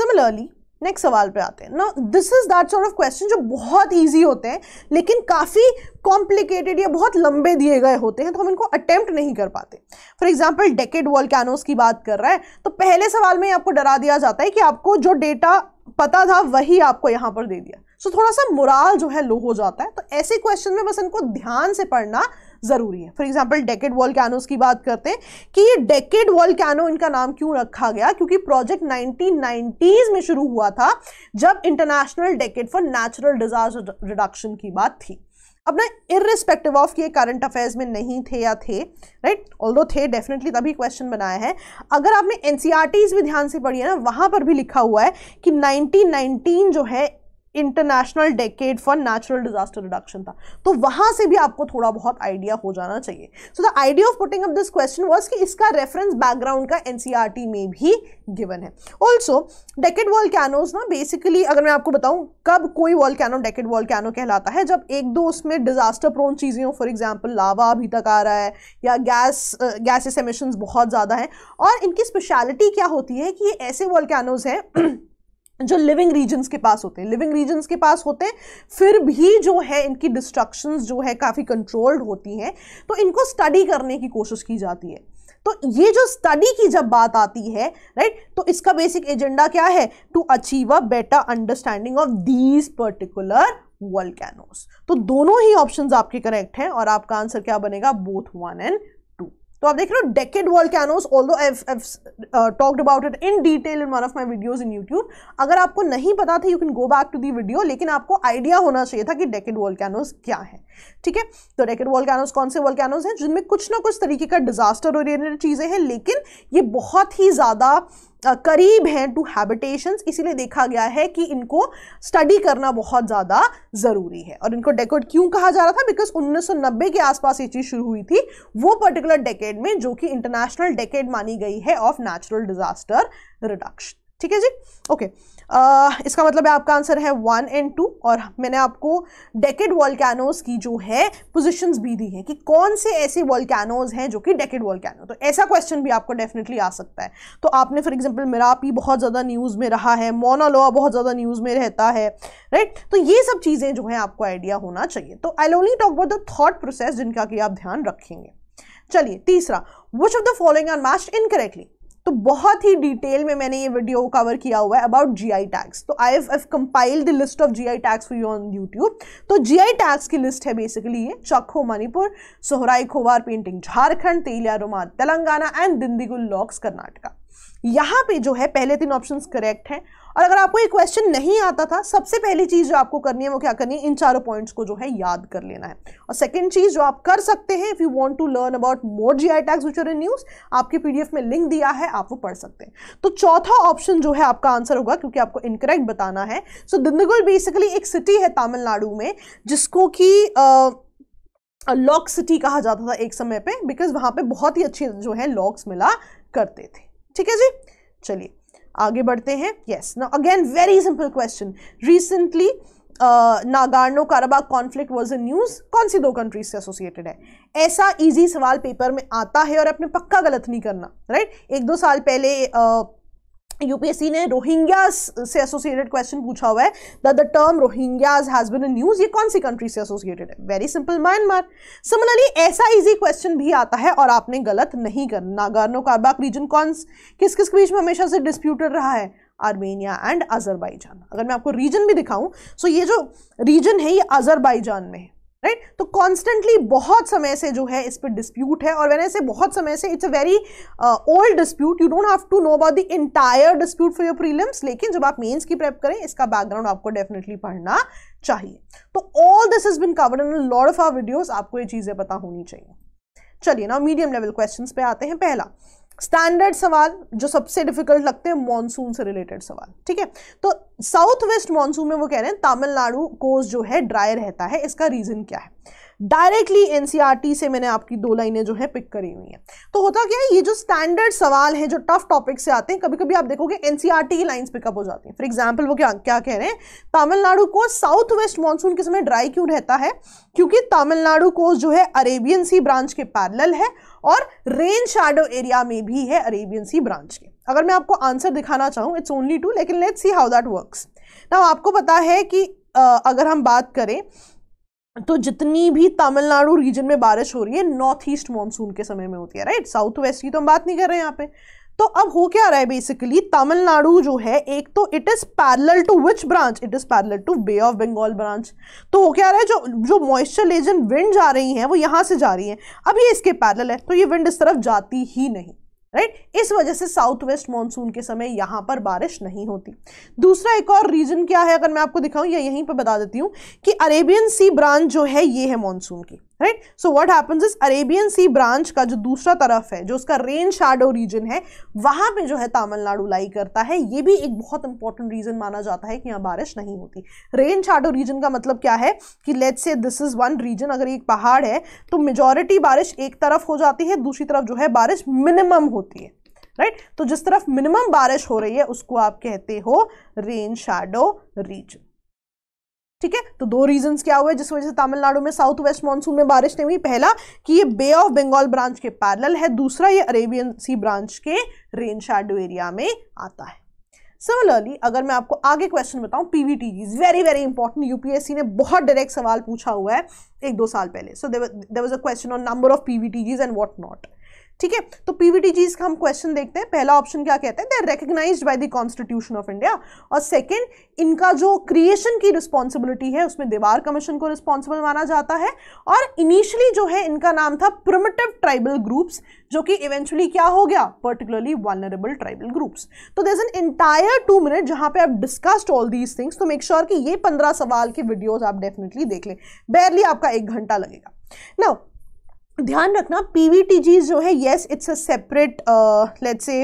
सिमिलरली नेक्स्ट सवाल पे आते हैं ना this is that sort of question जो बहुत इजी होते हैं लेकिन काफ़ी कॉम्प्लिकेटेड या बहुत लंबे दिए गए होते हैं तो हम इनको अटेम्प्ट नहीं कर पाते फॉर एग्जाम्पल डेकेड वॉल्कैनोज की बात कर रहा है तो पहले सवाल में आपको डरा दिया जाता है कि आपको जो डेटा पता था वही आपको यहाँ पर दे दिया सो so, थोड़ा सा मुराल जो है लो हो जाता है तो ऐसे क्वेश्चन में बस इनको ध्यान से पढ़ना ज़रूरी है for example decade vol volcanoes की बात करते हैं कि ये डेकेड वॉल कैनो इनका नाम क्यों रखा गया क्योंकि प्रोजेक्ट नाइनटीन में शुरू हुआ था जब international decade for natural disaster reduction की बात थी अपना इरिस्पेक्टिव ऑफ ये करंट अफेयर्स में नहीं थे या थे राइट ऑल्दो थे डेफिनेटली तभी क्वेश्चन बनाया है अगर आपने एन e भी ध्यान से पढ़ी है ना वहाँ पर भी लिखा हुआ है कि 1919 जो है international decade for natural disaster reduction था तो वहां से भी आपको थोड़ा बहुत आइडिया हो जाना चाहिए so the idea of putting up this question was कि इसका रेफरेंस बैकग्राउंड का एनसीआर e में भी गिवन है ऑल्सो डेकेड वॉल कैनोज ना बेसिकली अगर मैं आपको बताऊँ कब कोई volcano decade volcano कहलाता है जब एक दो उसमें डिजास्टर प्रोन चीज़ें हो फॉर एग्जाम्पल लावा अभी तक आ रहा है या गैस गैसेस एमिशन बहुत ज़्यादा है और इनकी स्पेशलिटी क्या होती है कि ये ऐसे वॉल हैं जो लिविंग रीजन्स के पास होते हैं लिविंग रीजन्स के पास होते हैं फिर भी जो है इनकी डिस्ट्रक्शन जो है काफ़ी कंट्रोल्ड होती हैं तो इनको स्टडी करने की कोशिश की जाती है तो ये जो स्टडी की जब बात आती है राइट तो इसका बेसिक एजेंडा क्या है to achieve a better understanding of these particular world तो दोनों ही ऑप्शंस आपके करेक्ट हैं और आपका आंसर क्या बनेगा बोथ वन एंड तो आप देख रहे हो decade volcanoes although talked about it in detail in one of my videos in YouTube अगर आपको नहीं पता था you can go back to the video लेकिन आपको आइडिया होना चाहिए था कि डेकेड वॉल्केनोज क्या है ठीक है तो डेकेड वॉल्केनोज कौन से वॉल्केनोज हैं जिनमें कुछ ना कुछ तरीके का डिजास्टर ओरिएटेड चीज़ें हैं लेकिन ये बहुत ही ज़्यादा करीब हैं टू हैबिटेशंस इसीलिए देखा गया है कि इनको स्टडी करना बहुत ज़्यादा ज़रूरी है और इनको डेकोड क्यों कहा जा रहा था बिकॉज 1990 के आसपास ये चीज़ शुरू हुई थी वो पर्टिकुलर डेकेड में जो कि इंटरनेशनल डेकेड मानी गई है ऑफ नेचुरल डिजास्टर रिडक्शन ठीक है जी ओके okay. इसका मतलब है आपका आंसर है वन एंड टू और मैंने आपको डेकेड वॉल्कैनोज की जो है पोजिशंस भी दी हैं कि कौन से ऐसे वॉल्कैनोज हैं जो कि डेकेड वॉल्कैनो तो ऐसा क्वेश्चन भी आपको डेफिनेटली आ सकता है तो आपने फॉर एग्जाम्पल मिरापी बहुत ज़्यादा न्यूज़ में रहा है मोनालोआ बहुत ज़्यादा न्यूज़ में रहता है राइट right? तो ये सब चीज़ें जो है आपको आइडिया होना चाहिए तो I only talk about the thought process जिनका कि आप ध्यान रखेंगे चलिए तीसरा which of the following are match incorrectly तो बहुत ही डिटेल में मैंने ये वीडियो कवर किया हुआ है अबाउट जीआई टैक्स तो I have compiled the list of GI tags for you on YouTube तो जीआई टैक्स की लिस्ट है बेसिकली ये Chakhao Manipur Sohrai Khovar painting Jharkhand Telia Rumal Telangana and Dindigul locks Karnataka यहाँ पे जो है पहले तीन ऑप्शन करेक्ट हैं और अगर आपको ये क्वेश्चन नहीं आता था सबसे पहली चीज़ जो आपको करनी है वो क्या करनी है इन चारों पॉइंट्स को जो है याद कर लेना है और सेकंड चीज़ जो आप कर सकते हैं if you want to learn about more G I tags which are in news आपके पी में लिंक दिया है आप वो पढ़ सकते हैं तो चौथा ऑप्शन जो है आपका आंसर होगा क्योंकि आपको इनकरेक्ट बताना है सो दिंदगुल बेसिकली एक सिटी है तमिलनाडु में जिसको कि लॉक सिटी कहा जाता था एक समय पे बिकॉज वहाँ पे बहुत ही अच्छे जो है लॉक्स मिला करते थे ठीक है जी चलिए आगे बढ़ते हैं यस ना again very simple question recently Nagorno Karabakh conflict was a news कौन सी दो कंट्रीज से एसोसिएटेड है ऐसा इजी सवाल पेपर में आता है और आपने पक्का गलत नहीं करना राइट right? एक दो साल पहले uh, यूपीएससी ने रोहिंग्या से एसोसिएटेड क्वेश्चन पूछा हुआ है the the term Rohingyas has been news ये कौन सी कंट्री से एसोसिएटेड है वेरी सिंपल म्यांमार सिमिलरली ऐसा इजी क्वेश्चन भी आता है और आपने गलत नहीं करना नागार्नो कारबाक रीजन कौन किस किस के बीच में हमेशा से डिस्प्यूटेड रहा है आर्मेनिया एंड अजरबाईजान अगर मैं आपको रीजन भी दिखाऊं सो so ये जो रीजन है ये अजरबाईजान में है राइट तो कॉन्स्टेंटली बहुत समय से जो है इस पर डिस्प्यूट है और वैसे बहुत समय से it's a very old dispute you don't have to know about the entire dispute for your prelims लेकिन जब आप मेंस की प्रेप करें इसका बैकग्राउंड आपको डेफिनेटली पढ़ना चाहिए तो all this is been covered in lot of our videos आपको ये चीज़ें पता होनी चाहिए चलिए ना मीडियम लेवल क्वेश्चन पे आते हैं पहला स्टैंडर्ड सवाल जो सबसे डिफिकल्ट लगते हैं मॉनसून से रिलेटेड सवाल ठीक है तो साउथ वेस्ट मॉनसून में वो कह रहे हैं तमिलनाडु कोस जो है ड्राई रहता है इसका रीज़न क्या है डायरेक्टली एनसीईआरटी e से मैंने आपकी दो लाइनें जो है पिक करी हुई हैं तो होता क्या है ये जो स्टैंडर्ड सवाल है जो टफ टॉपिक से आते हैं कभी कभी आप देखोगे एनसीईआरटी की लाइंस पिकअप हो जाती हैं फॉर एग्जाम्पल वो क्या क्या कह रहे हैं तमिलनाडु को साउथ वेस्ट मानसून के समय ड्राई क्यों रहता है क्योंकि तमिलनाडु को जो है अरेबियन सी ब्रांच के पैरल है और रेन शाडो एरिया में भी है अरेबियन सी ब्रांच के अगर मैं आपको आंसर दिखाना चाहूँ इट्स ओनली टू लेकिन let's see how that works ना आपको पता है कि अगर हम बात करें तो जितनी भी तमिलनाडु रीजन में बारिश हो रही है नॉर्थ ईस्ट मानसून के समय में होती है राइट साउथ वेस्ट की तो हम बात नहीं कर रहे हैं यहाँ पे तो अब हो क्या रहा है बेसिकली तमिलनाडु जो है एक तो it is parallel to which branch it is parallel to Bay of Bengal branch तो हो क्या रहा है जो जो मॉइस्चर लेजेंट विंड जा रही है वो यहाँ से जा रही है अब ये इसके पैरल है तो ये विंड इस तरफ जाती ही नहीं राइट इस वजह से साउथ वेस्ट मानसून के समय यहां पर बारिश नहीं होती दूसरा एक और रीजन क्या है अगर मैं आपको दिखाऊं या यहीं पर बता देती हूं कि अरेबियन सी ब्रांच जो है ये है मानसून की right so what happens is Arabian sea branch का जो दूसरा तरफ है जो उसका रेन शाडो रीजन है वहां पे जो है तमिलनाडु लाई करता है ये भी एक बहुत इंपॉर्टेंट रीजन माना जाता है कि यहाँ बारिश नहीं होती रेन शाडो रीजन का मतलब क्या है कि let's say this is one reason अगर एक पहाड़ है तो मेजोरिटी बारिश एक तरफ हो जाती है दूसरी तरफ जो है बारिश मिनिमम होती है राइट right? तो जिस तरफ मिनिमम बारिश हो रही है उसको आप कहते हो रेन शाडो रीजन ठीक है तो दो रीजंस क्या हुए जिस वजह से तमिलनाडु में साउथ वेस्ट मानसून में बारिश नहीं हुई पहला कि ये बे ऑफ बंगाल ब्रांच के पैरल है दूसरा ये अरेबियन सी ब्रांच के रेन शेडो एरिया में आता है सिमिलरली अगर मैं आपको आगे क्वेश्चन बताऊं PVT is very very important UPSC ने बहुत डायरेक्ट सवाल पूछा हुआ है एक दो साल पहले so there was a question on number of PVTGs and what not ठीक है तो पीवीटीजीज का हम क्वेश्चन देखते हैं पहला ऑप्शन क्या कहते हैं they are recognize by the constitution of India और सेकंड इनका जो क्रिएशन की रिस्पॉन्सिबिलिटी है उसमें देवार कमीशन को रिस्पॉन्सिबल माना जाता है और इनिशियली जो है इनका नाम था प्रिमिटिव ट्राइबल ग्रुप्स जो कि इवेंचुअली क्या हो गया पर्टिकुलरली वनरेबल ट्राइबल ग्रुप्स तो there an entire two minute जहां पे आप डिस्कस्ड ऑल दीज थिंग्स तो मेक श्योर sure कि ये पंद्रह सवाल के वीडियोज आप डेफिनेटली देख लें बेरली आपका एक घंटा लगेगा नाउ ध्यान रखना पी जो है yes it's a separate let's say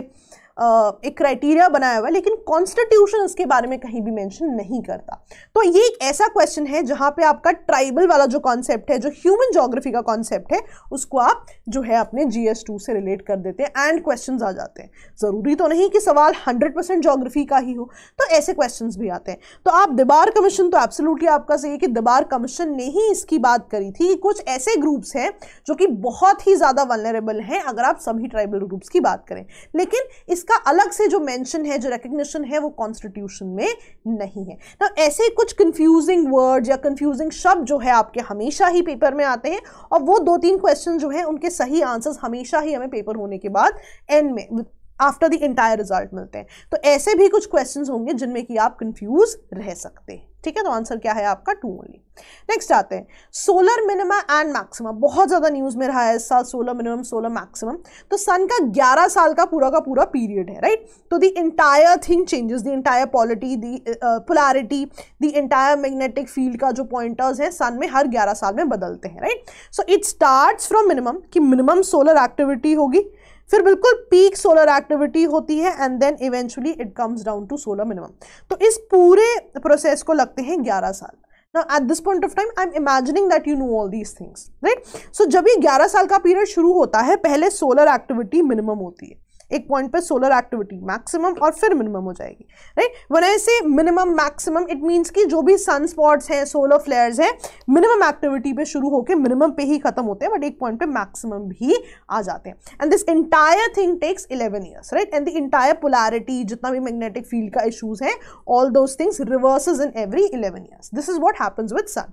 एक क्राइटेरिया बनाया हुआ है लेकिन कॉन्स्टिट्यूशन उसके बारे में कहीं भी मेंशन नहीं करता तो ये एक ऐसा क्वेश्चन है जहां पे आपका ट्राइबल वाला जो कॉन्सेप्ट है जो ह्यूमन जोग्राफी का कॉन्सेप्ट है उसको आप जो है अपने जी टू से रिलेट कर देते हैं एंड क्वेश्चन आ जाते हैं ज़रूरी तो नहीं कि सवाल हंड्रेड परसेंट जोग्राफी का ही हो तो ऐसे क्वेश्चन भी आते हैं तो आप दबार कमीशन तो एब्सोलूटली आपका सही है कि दबार कमीशन ने ही इसकी बात करी थी कुछ ऐसे ग्रुप्स हैं जो कि बहुत ही ज़्यादा वनरेबल हैं अगर आप सभी ट्राइबल ग्रुप्स की बात करें लेकिन इस इसका अलग से जो मेंशन है जो रिकग्निशन है वो कॉन्स्टिट्यूशन में नहीं है ना ऐसे कुछ कंफ्यूजिंग वर्ड या कंफ्यूजिंग शब्द जो है आपके हमेशा ही पेपर में आते हैं और वो दो तीन क्वेश्चन जो है उनके सही आंसर्स हमेशा ही हमें पेपर होने के बाद एंड में आफ्टर द इंटायर रिजल्ट मिलते हैं तो ऐसे भी कुछ क्वेश्चंस होंगे जिनमें कि आप कंफ्यूज रह सकते हैं ठीक है तो आंसर क्या है आपका टू ओनली नेक्स्ट आते हैं सोलर मिनिमम एंड मैक्सिमम बहुत ज़्यादा न्यूज़ में रहा है इस साल सोलर मिनिमम सोलर मैक्सिमम तो सन का 11 साल का पूरा का पूरा पीरियड है राइट तो the entire thing changes the entire polity the polarity the entire magnetic field का जो पॉइंटर्स है सन में हर ग्यारह साल में बदलते हैं right so it start from minimum कि मिनिमम सोलर एक्टिविटी होगी फिर बिल्कुल पीक सोलर एक्टिविटी होती है and then eventually it comes down to solar minimum तो इस पूरे प्रोसेस को लगते हैं ग्यारह साल now at this point of time i'm imagining that you know all these things right so जब ये 11 साल का पीरियड शुरू होता है पहले सोलर एक्टिविटी मिनिमम होती है एक पॉइंट पर सोलर एक्टिविटी मैक्सिमम और फिर मिनिमम हो जाएगी राइट वन आई से मिनिमम मैक्सिमम इट मीन्स कि जो भी सन स्पॉट्स हैं सोलर फ्लेयर्स हैं मिनिमम एक्टिविटी पे शुरू होकर मिनिमम पे ही खत्म होते हैं बट एक पॉइंट पे मैक्सिमम भी आ जाते हैं and this entire thing takes eleven years right and the entire polarity जितना भी मैग्नेटिक फील्ड का इशूज हैं all those things reverse in every eleven years this is what happens with sun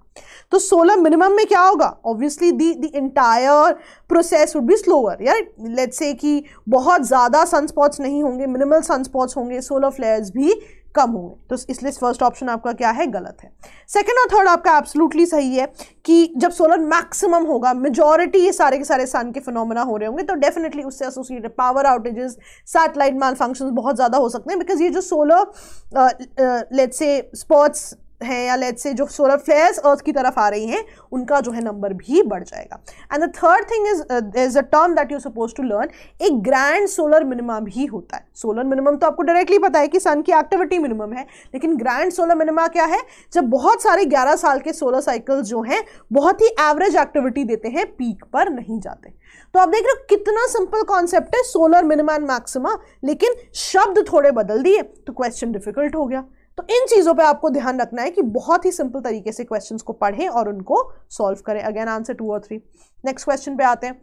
तो सोलर मिनिमम में क्या होगा obviously the the entire process would be slower यार लेट्स से कि बहुत ज़्यादा ज़्यादा सनस्पॉट्स नहीं होंगे मिनिमल सनस्पॉट्स होंगे सोलर फ्लेयर्स भी कम होंगे तो इसलिए फर्स्ट ऑप्शन आपका क्या है गलत है सेकेंड और थर्ड आपका एब्सोलूटली सही है कि जब सोलर मैक्सिमम होगा मेजॉरिटी ये सारे के सारे सन के फिनोमेना हो रहे होंगे तो डेफिनेटली उससे associated power outages satellite malfunction बहुत ज़्यादा हो सकते हैं बिकॉज ये जो सोलर लेट से स्पॉट्स हैं या लेट्स से जो सोलर फ्लेयर्स अर्थ की तरफ आ रही हैं उनका जो है नंबर भी बढ़ जाएगा and the third thing is is a term that you suppose to learn एक ग्रैंड सोलर मिनिमम भी होता है सोलर मिनिमम तो आपको डायरेक्टली पता है कि सन की एक्टिविटी मिनिमम है लेकिन ग्रैंड सोलर मिनिमा क्या है जब बहुत सारे ग्यारह साल के सोलर साइकिल्स जो हैं बहुत ही एवरेज एक्टिविटी देते हैं पीक पर नहीं जाते तो आप देख रहे हो कितना सिंपल कॉन्सेप्ट है सोलर मिनिमा एंड मैक्सिमा लेकिन शब्द थोड़े बदल दिए तो क्वेश्चन डिफिकल्ट हो गया तो इन चीज़ों पे आपको ध्यान रखना है कि बहुत ही सिंपल तरीके से क्वेश्चंस को पढ़ें और उनको सॉल्व करें अगेन आंसर टू और थ्री नेक्स्ट क्वेश्चन पे आते हैं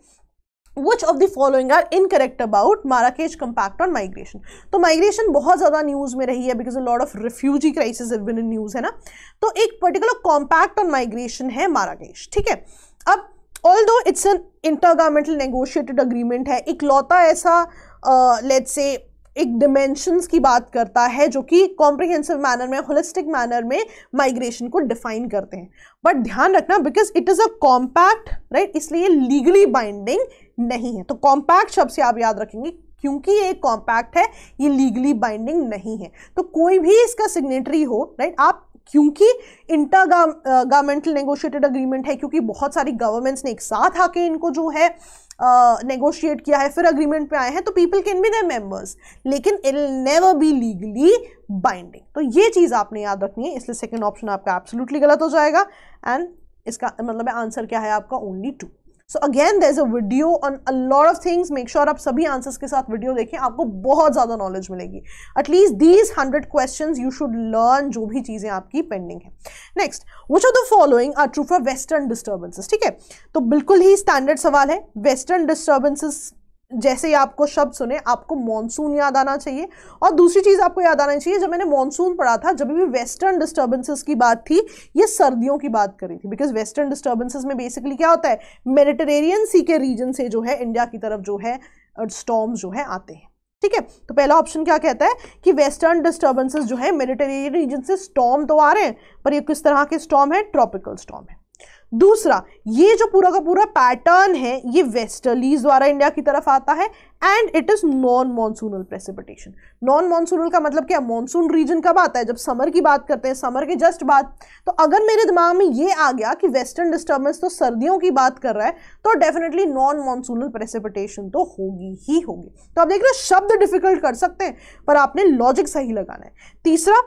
which of the following are incorrect about Marrakesh compact on migration तो माइग्रेशन बहुत ज़्यादा न्यूज़ में रही है because a lot of refugee crisis in news है ना तो एक पर्टिकुलर कॉम्पैक्ट ऑन माइग्रेशन है माराकेश ठीक है अब although it's an intergovernmental negotiated agreement है इकलौता ऐसा लेट्स uh, से एक डिमेंशंस की बात करता है जो कि कॉम्प्रिहेंसिव मैनर में होलिस्टिक मैनर में माइग्रेशन को डिफाइन करते हैं बट ध्यान रखना because it is a compact right इसलिए लीगली बाइंडिंग नहीं है तो कॉम्पैक्ट शब्द से आप याद रखेंगे क्योंकि ये कॉम्पैक्ट है ये लीगली बाइंडिंग नहीं है तो कोई भी इसका सिग्नेटरी हो राइट आप क्योंकि इंटर गवर्नमेंटल नेगोशिएटेड अग्रीमेंट है क्योंकि बहुत सारी गवर्नमेंट्स ने एक साथ आके इनको जो है नेगोशिएट uh, किया है फिर अग्रीमेंट पे आए हैं तो people can be their members लेकिन it never be legally binding तो ये चीज़ आपने याद रखनी है इसलिए सेकेंड ऑप्शन आपका एब्सोल्युटली गलत हो जाएगा एंड इसका मतलब आंसर क्या है आपका only two so again there is a video on a lot of things make sure आप सभी आंसर्स के साथ वीडियो देखें आपको बहुत ज़्यादा नॉलेज मिलेगी at least these hundred question you should learn जो भी चीज़ें आपकी पेंडिंग है next which are the following are true for western disturbances ठीक है तो बिल्कुल ही स्टैंडर्ड सवाल है वेस्टर्न डिस्टर्बेंसेस जैसे ही आपको शब्द सुने आपको मॉनसून याद आना चाहिए और दूसरी चीज़ आपको याद आना चाहिए जब मैंने मॉनसून पढ़ा था जब भी वेस्टर्न डिस्टर्बेंसेस की बात थी ये सर्दियों की बात करी थी बिकॉज वेस्टर्न डिस्टर्बेंसेस में बेसिकली क्या होता है मेडिटेरेनियन सी के रीजन से जो है इंडिया की तरफ जो है स्टॉम जो है आते हैं ठीक है तो पहला ऑप्शन क्या कहता है कि वेस्टर्न डिस्टर्बेंसेस जो है मेडिटेरेनियन रीजन से स्टॉम तो आ रहे हैं पर ये किस तरह के स्टॉम है ट्रॉपिकल स्टॉम है दूसरा ये जो पूरा का पूरा पैटर्न है ये वेस्टर्लीज द्वारा इंडिया की तरफ आता है and it is non monsoonal precipitation non monsoonal का मतलब क्या मानसून रीजन कब आता है जब समर की बात करते हैं समर के जस्ट बाद तो अगर मेरे दिमाग में ये आ गया कि वेस्टर्न डिस्टर्बेंस तो सर्दियों की बात कर रहा है तो डेफिनेटली नॉन मानसूनल प्रेसिपिटेशन तो होगी ही होगी तो आप देख रहे हो शब्द डिफिकल्ट कर सकते हैं पर आपने लॉजिक सही लगाना है तीसरा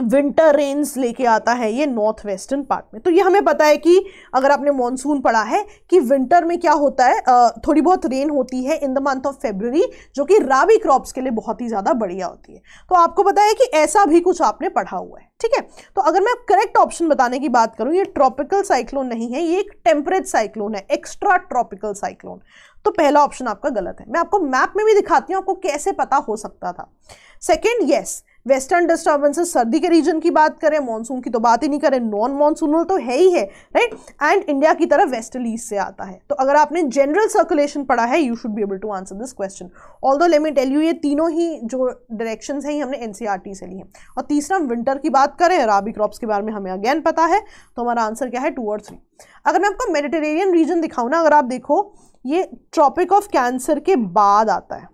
विंटर रेन्स लेके आता है ये नॉर्थ वेस्टर्न पार्ट में तो ये हमें पता है कि अगर आपने मॉनसून पढ़ा है कि विंटर में क्या होता है थोड़ी बहुत रेन होती है in the month of February जो कि रावी क्रॉप्स के लिए बहुत ही ज़्यादा बढ़िया होती है तो आपको पता है कि ऐसा भी कुछ आपने पढ़ा हुआ है ठीक है तो अगर मैं करेक्ट ऑप्शन बताने की बात करूँ ये ट्रॉपिकल साइक्लोन नहीं है ये एक टेम्परेट साइक्लोन है एक्स्ट्रा ट्रॉपिकल साइक्लोन तो पहला ऑप्शन आपका गलत है मैं आपको मैप में भी दिखाती हूँ आपको कैसे पता हो सकता था second yes yes, western disturbances सर्दी के रीजन की बात करें मानसून की तो बात ही नहीं करें नॉन मॉनसूनल तो है ही है राइट एंड इंडिया की तरह वेस्ट ईस्ट से आता है तो अगर आपने जनरल सर्कुलेशन पढ़ा है you should be able to answer this question although let me tell you ये तीनों ही जो डायरेक्शन है ही हमने एन e से ली है और तीसरा विंटर की बात करें राबी क्रॉप्स के बारे में हमें अगेन पता है तो हमारा आंसर क्या है टू और थ्री अगर मैं आपको मेडिटेरेनियन रीजन दिखाऊँ ना अगर आप देखो ये ट्रॉपिक ऑफ कैंसर के बाद आता है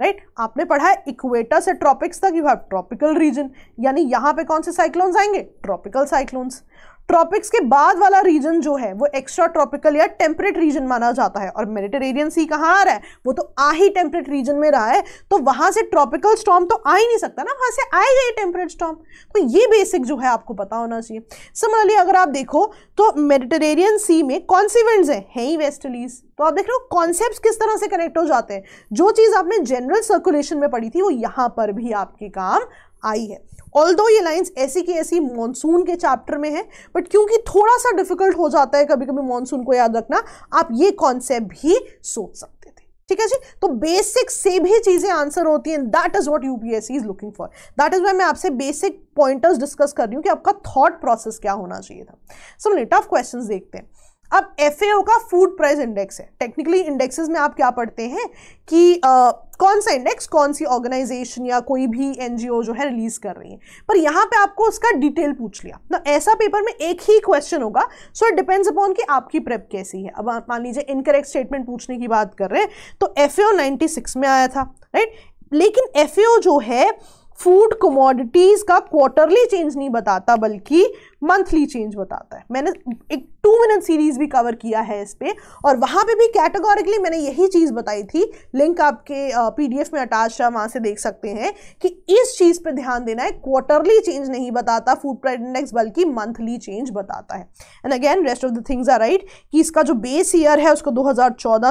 राइट right? आपने पढ़ा है इक्वेटर से ट्रॉपिक्स तक यू हैव ट्रॉपिकल रीजन यानी यहाँ पे कौन से साइक्लोन्स आएंगे ट्रॉपिकल साइक्लोन्स ट्रॉपिक्स के बाद वाला रीजन जो है वो एक्स्ट्रा ट्रॉपिकल या टेम्परेट रीजन माना जाता है और मेडिटेरेनियन सी कहाँ आ रहा है वो तो आ ही टेम्परेट रीजन में रहा है तो वहाँ से ट्रॉपिकल स्टॉम तो आ ही नहीं सकता ना वहाँ से आएगा ही टेम्परेट स्टॉम तो ये बेसिक जो है आपको पता होना चाहिए सिमिलरली अगर आप देखो तो मेडिटेरेनियन सी में कौन सी विंड हैं है ही वेस्टलीज तो आप देख रहे हो कॉन्सेप्ट किस तरह से कनेक्ट हो जाते हैं जो चीज़ आपने जनरल सर्कुलेशन में पढ़ी थी वो यहाँ पर भी आपके काम आई है ऑल दो ये लाइन्स ऐसी की ऐसी मानसून के चैप्टर में है बट क्योंकि थोड़ा सा डिफिकल्ट हो जाता है कभी कभी मानसून को याद रखना आप ये कॉन्सेप्ट भी सोच सकते थे ठीक है जी तो बेसिक से भी चीज़ें आंसर होती हैं that is what UPSC is looking for that is why मैं आपसे बेसिक पॉइंटर्स डिस्कस कर रही हूँ कि आपका थॉट प्रोसेस क्या होना चाहिए था सो लेट ऑफ क्वेश्चन देखते हैं अब एफ का फूड प्राइस इंडेक्स है टेक्निकली इंडेक्सेस में आप क्या पढ़ते हैं कि आ, कौन सा इंडेक्स कौन सी ऑर्गेनाइजेशन या कोई भी एनजीओ जो है रिलीज कर रही है पर यहाँ पे आपको उसका डिटेल पूछ लिया ना ऐसा पेपर में एक ही क्वेश्चन होगा सो इट डिपेंड्स अपॉन कि आपकी प्रेप कैसी है अब मान लीजिए इनकरेक्ट स्टेटमेंट पूछने की बात कर रहे हैं तो एफ ए में आया था राइट लेकिन एफ जो है फूड कमोडिटीज़ का क्वार्टरली चेंज नहीं बताता बल्कि मंथली चेंज बताता है मैंने एक टू मिनट सीरीज भी कवर किया है इस पर और वहाँ पे भी कैटेगोरिकली मैंने यही चीज़ बताई थी लिंक आपके पीडीएफ में अटैच है वहाँ से देख सकते हैं कि इस चीज़ पे ध्यान देना है क्वार्टरली चेंज नहीं बताता फूड प्राइस इंडेक्स बल्कि मंथली चेंज बताता है and again rest of the things are right कि इसका जो बेस ईयर है उसको दो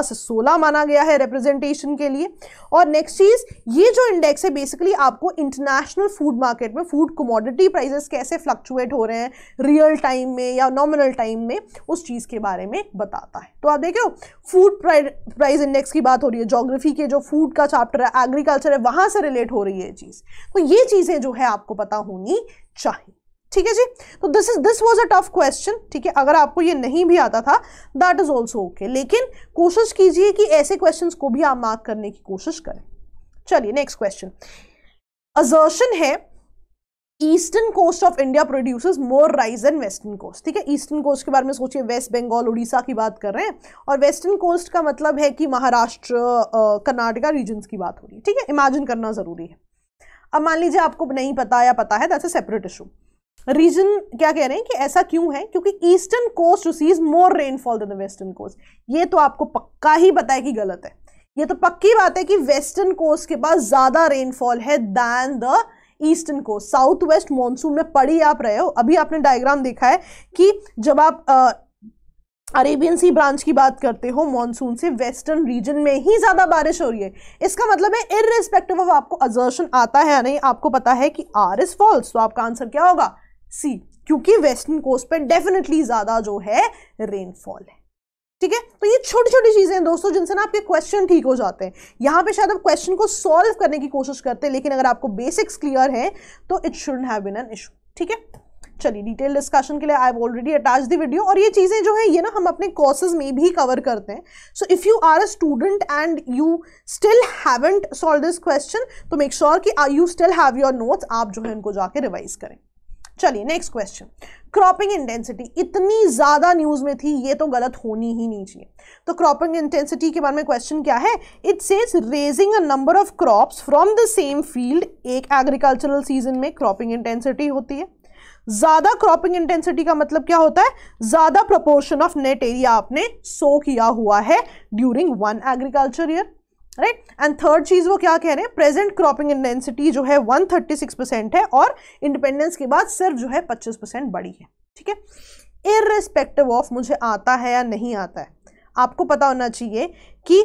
से सोलह माना गया है रिप्रेजेंटेशन के लिए और नेक्स्ट चीज़ ये जो इंडेक्स है बेसिकली आपको इंटरनेशनल फूड मार्केट में फूड कमोडिटी प्राइजेस कैसे फ्लक्चुएट हो रहे हैं रियल टाइम में या नॉमिनल टाइम में उस चीज़ के बारे में बताता है तो आप देख रहे हो फूड प्राइस इंडेक्स की बात हो रही है जोग्राफी के जो फूड का चैप्टर है एग्रीकल्चर है वहाँ से रिलेट हो रही है चीज़ तो ये चीज़ें जो है आपको पता होनी चाहिए ठीक है जी तो this is this was a tough question ठीक है अगर आपको ये नहीं भी आता था दैट इज ऑल्सो ओके लेकिन कोशिश कीजिए कि ऐसे क्वेश्चन को भी आप मार्क करने की कोशिश करें चलिए नेक्स्ट क्वेश्चन अजर्शन है eastern coast of India produces more rice than western coast ठीक है ईस्टर्न कोस्ट के बारे में सोचिए वेस्ट बंगाल उड़ीसा की बात कर रहे हैं और वेस्टर्न कोस्ट का मतलब है कि महाराष्ट्र कर्नाटका रीजन्स की बात हो रही है ठीक है इमेजिन करना ज़रूरी है अब मान लीजिए आपको नहीं पता या पता है that's a separate issue reason क्या कह रहे हैं कि ऐसा क्यों है क्योंकि eastern coast receive more rainfall than the western coast ये तो आपको पक्का ही पता है कि गलत है ये तो पक्की बात है कि वेस्टर्न कोस्ट के पास ज़्यादा रेनफॉल है दैन द ईस्टर्न को साउथ वेस्ट मानसून में पड़ी आप रहे हो अभी आपने डायग्राम देखा है कि जब आप आ, अरेबियन सी ब्रांच की बात करते हो मॉनसून से वेस्टर्न रीजन में ही ज़्यादा बारिश हो रही है इसका मतलब है इरेस्पेक्टिव ऑफ आपको अजर्शन आता है या नहीं आपको पता है कि आर इज़ फॉल्स तो आपका आंसर क्या होगा सी क्योंकि वेस्टर्न कोस्ट पर डेफिनेटली ज़्यादा जो है रेनफॉल है ठीक है तो ये छोटी छोटी चीज़ें हैं दोस्तों जिनसे ना आपके क्वेश्चन ठीक हो जाते हैं यहाँ पे शायद आप क्वेश्चन को सॉल्व करने की कोशिश करते हैं लेकिन अगर आपको बेसिक्स क्लियर है तो it should have been an issue ठीक है चलिए डिटेल डिस्कशन के लिए I already attach the video और ये चीज़ें जो है ये ना हम अपने कोर्सेज में भी कवर करते हैं so if you are a student and you still haven't solve this question तो मेक श्योर की कि you still have your notes आप जो है उनको जाके रिवाइज करें चलिए नेक्स्ट क्वेश्चन क्रॉपिंग इंटेंसिटी इतनी ज़्यादा न्यूज़ में थी ये तो गलत होनी ही नहीं चाहिए तो क्रॉपिंग इंटेंसिटी के बारे में क्वेश्चन क्या है it says raising a number of crops from the same field एक एग्रीकल्चरल सीजन में क्रॉपिंग इंटेंसिटी होती है ज़्यादा क्रॉपिंग इंटेंसिटी का मतलब क्या होता है ज़्यादा प्रपोर्शन ऑफ नेट एरिया आपने सो किया हुआ है during one agriculture year right and third चीज़ वो क्या कह रहे हैं प्रेजेंट क्रॉपिंग इंटेंसिटी जो है 136 परसेंट है और इंडिपेंडेंस के बाद सिर्फ जो है 25 परसेंट बढ़ी है ठीक है इरेस्पेक्टिव ऑफ मुझे आता है या नहीं आता है आपको पता होना चाहिए कि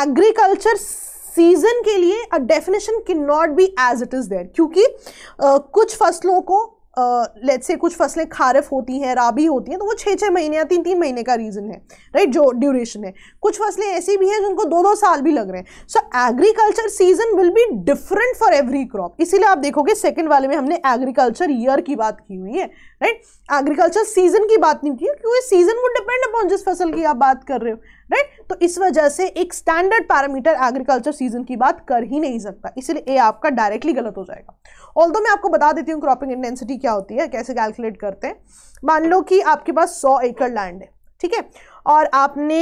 एग्रीकल्चर सीजन के लिए a definition can not be as it is there क्योंकि uh, कुछ फसलों को लेट uh, से कुछ फसलें खारिफ होती हैं राबी होती हैं तो वो छः छः महीने या तीन तीन महीने का रीज़न है राइट जो ड्यूरेशन है कुछ फसलें ऐसी भी हैं जिनको दो दो साल भी लग रहे हैं so agriculture season will be different for every crop इसीलिए आप देखोगे सेकेंड वाले में हमने एग्रीकल्चर ईयर की बात की हुई है राइट एग्रीकल्चर सीजन की बात नहीं की क्योंकि सीजन वो डिपेंड अपॉन जिस फसल की आप बात कर रहे हो राइट तो इस वजह से एक स्टैंडर्ड पैरामीटर एग्रीकल्चर सीजन की बात कर ही नहीं सकता इसलिए ए आपका डायरेक्टली गलत हो जाएगा ऑल मैं आपको बता देती हूँ क्रॉपिंग इंटेंसिटी क्या होती है कैसे कैलकुलेट करते हैं मान लो कि आपके पास सौ एकड़ लैंड है ठीक है और आपने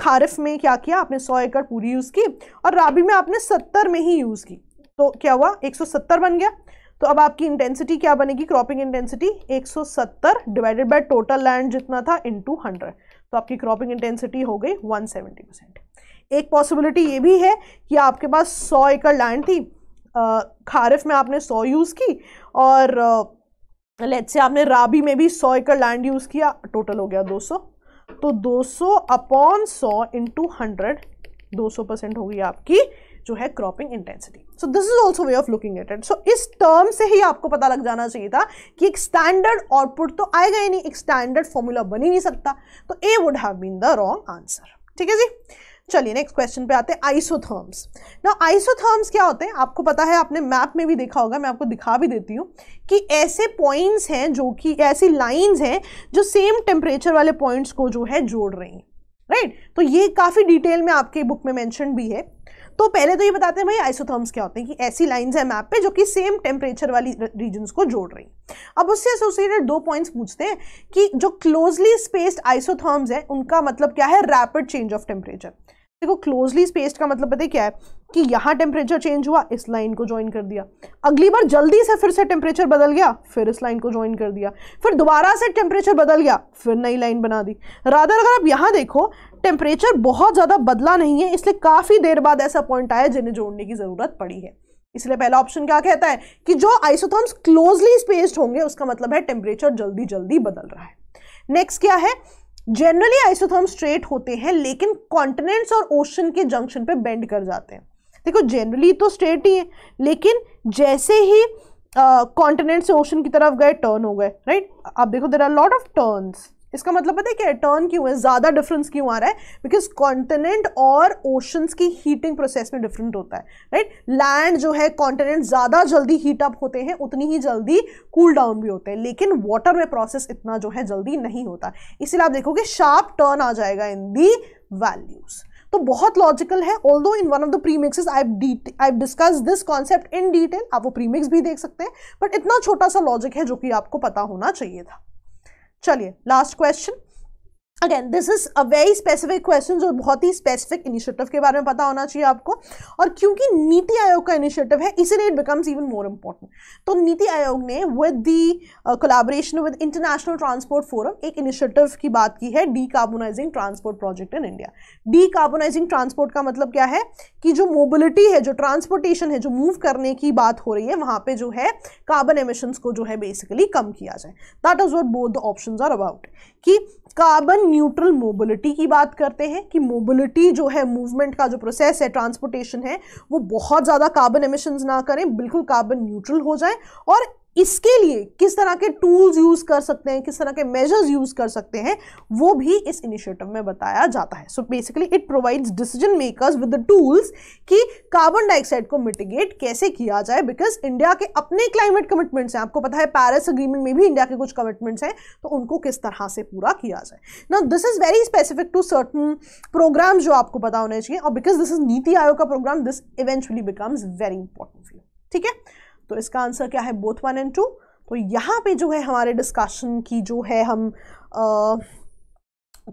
खारिफ में क्या किया आपने सौ एकड़ पूरी यूज़ की और राबी में आपने सत्तर में ही यूज़ की तो क्या हुआ एक सौ सत्तर बन गया तो अब आपकी इंटेंसिटी क्या बनेगी cropping intensity 170 divided by total land जितना था इनटू 100 तो आपकी क्रॉपिंग इंटेंसिटी हो गई 170 परसेंट एक पॉसिबिलिटी ये भी है कि आपके पास सौ एकड़ लैंड थी खारिफ में आपने सौ यूज़ की और लेट से आपने राबी में भी सौ एकड़ लैंड यूज़ किया टोटल हो गया दो सौ तो दो सौ अपॉन सौ इंटू हंड्रेड दो सौ परसेंट होगी आपकी जो है cropping intensity so this is also way of looking at it so इस टर्म से ही आपको पता लग जाना चाहिए था कि एक स्टैंडर्ड आउटपुट तो आएगा ही नहीं एक स्टैंडर्ड फॉर्मूला बन ही नहीं सकता तो A would have been the wrong answer ठीक है जी चलिए नेक्स्ट क्वेश्चन पे आते हैं आइसोथर्म्स ना आइसोथर्म्स क्या होते हैं आपको पता है आपने मैप में भी देखा होगा मैं आपको दिखा भी देती हूँ कि ऐसे पॉइंट्स हैं जो कि ऐसी लाइंस हैं जो सेम टेम्परेचर वाले पॉइंट्स को जो है जोड़ रही हैं राइट right? तो ये काफ़ी डिटेल में आपके बुक में मेंशन भी है तो पहले तो ये बताते हैं भाई आइसोथर्म्स क्या होते हैं कि ऐसी लाइंस हैं मैप पे जो कि सेम टेम्परेचर वाली रीजन्स को जोड़ रही अब उससे एसोसिएटेड दो पॉइंट्स पूछते हैं कि जो क्लोजली स्पेस्ड आइसोथर्म्स हैं उनका मतलब क्या है रैपिड चेंज ऑफ टेम्परेचर देखो क्लोजली स्पेस्ड का मतलब पता क्या है कि यहाँ टेम्परेचर चेंज हुआ इस लाइन को ज्वाइन कर दिया अगली बार जल्दी से फिर से टेम्परेचर बदल गया फिर इस लाइन को ज्वाइन कर दिया फिर दोबारा से टेम्परेचर बदल गया फिर नई लाइन बना दी राधर अगर आप यहाँ देखो टेम्परेचर बहुत ज़्यादा बदला नहीं है इसलिए काफ़ी देर बाद ऐसा पॉइंट आया जिन्हें जोड़ने की ज़रूरत पड़ी है इसलिए पहला ऑप्शन क्या कहता है कि जो आइसोथर्म्स क्लोजली स्पेस्ड होंगे उसका मतलब है टेम्परेचर जल्दी जल्दी बदल रहा है नेक्स्ट क्या है जनरली आइसोथर्म स्ट्रेट होते हैं लेकिन कॉन्टिनेंट्स और ओशन के जंक्शन पे बेंड कर जाते हैं देखो जनरली तो स्ट्रेट ही है लेकिन जैसे ही कॉन्टिनेंट uh, से ओशन की तरफ गए टर्न हो गए राइट right? आप देखो there are lot of turns इसका मतलब पता है कि टर्न क्यों है ज़्यादा डिफरेंस क्यों आ रहा है बिकॉज कॉन्टिनेंट और ओशंस की हीटिंग प्रोसेस में डिफरेंट होता है राइट लैंड जो है कॉन्टिनेंट ज़्यादा जल्दी हीट अप होते हैं उतनी ही जल्दी कूल cool डाउन भी होते हैं लेकिन वाटर में प्रोसेस इतना जो है जल्दी नहीं होता इसीलिए आप देखोगे शार्प टर्न आ जाएगा इन दी वैल्यूज़ तो बहुत लॉजिकल है although in one of the prelims I I discuss this concept in detail आप वो प्रीमिक्स भी देख सकते हैं बट इतना छोटा सा लॉजिक है जो कि आपको पता होना चाहिए था चलिए last question again this is a very specific question जो बहुत ही स्पेसिफिक इनिशिएटिव के बारे में पता होना चाहिए आपको और क्योंकि नीति आयोग का इनिशिएटिव है इसीलिए it becomes even more important तो नीति आयोग ने with the collaboration with international transport forum एक इनिशिएटिव की बात की है decarbonising transport project in India decarbonising transport का मतलब क्या है कि जो मोबिलिटी है जो ट्रांसपोर्टेशन है जो मूव करने की बात हो रही है वहाँ पर जो है कार्बन एमिशंस को जो है बेसिकली कम किया जाए that is what both the option are about कि कार्बन न्यूट्रल मोबिलिटी की बात करते हैं कि मोबिलिटी जो है मूवमेंट का जो प्रोसेस है ट्रांसपोर्टेशन है वो बहुत ज़्यादा कार्बन एमिशंस ना करें बिल्कुल कार्बन न्यूट्रल हो जाए और इसके लिए किस तरह के टूल्स यूज़ कर सकते हैं किस तरह के मेजर्स यूज़ कर सकते हैं वो भी इस इनिशिएटिव में बताया जाता है so basically it provides decision makers with the tools कि कार्बन डाइऑक्साइड को मिटिगेट कैसे किया जाए बिकॉज इंडिया के अपने क्लाइमेट कमिटमेंट्स हैं आपको पता है पैरिस अग्रीमेंट में भी इंडिया के कुछ कमिटमेंट्स हैं तो उनको किस तरह से पूरा किया जाए ना this is very specific to certain program जो आपको पता होने चाहिए और because this is NITI Aayog का program this eventually becomes very important feel ठीक है तो इसका आंसर क्या है बोथ वन एंड टू तो यहाँ पे जो है हमारे डिस्कशन की जो है हम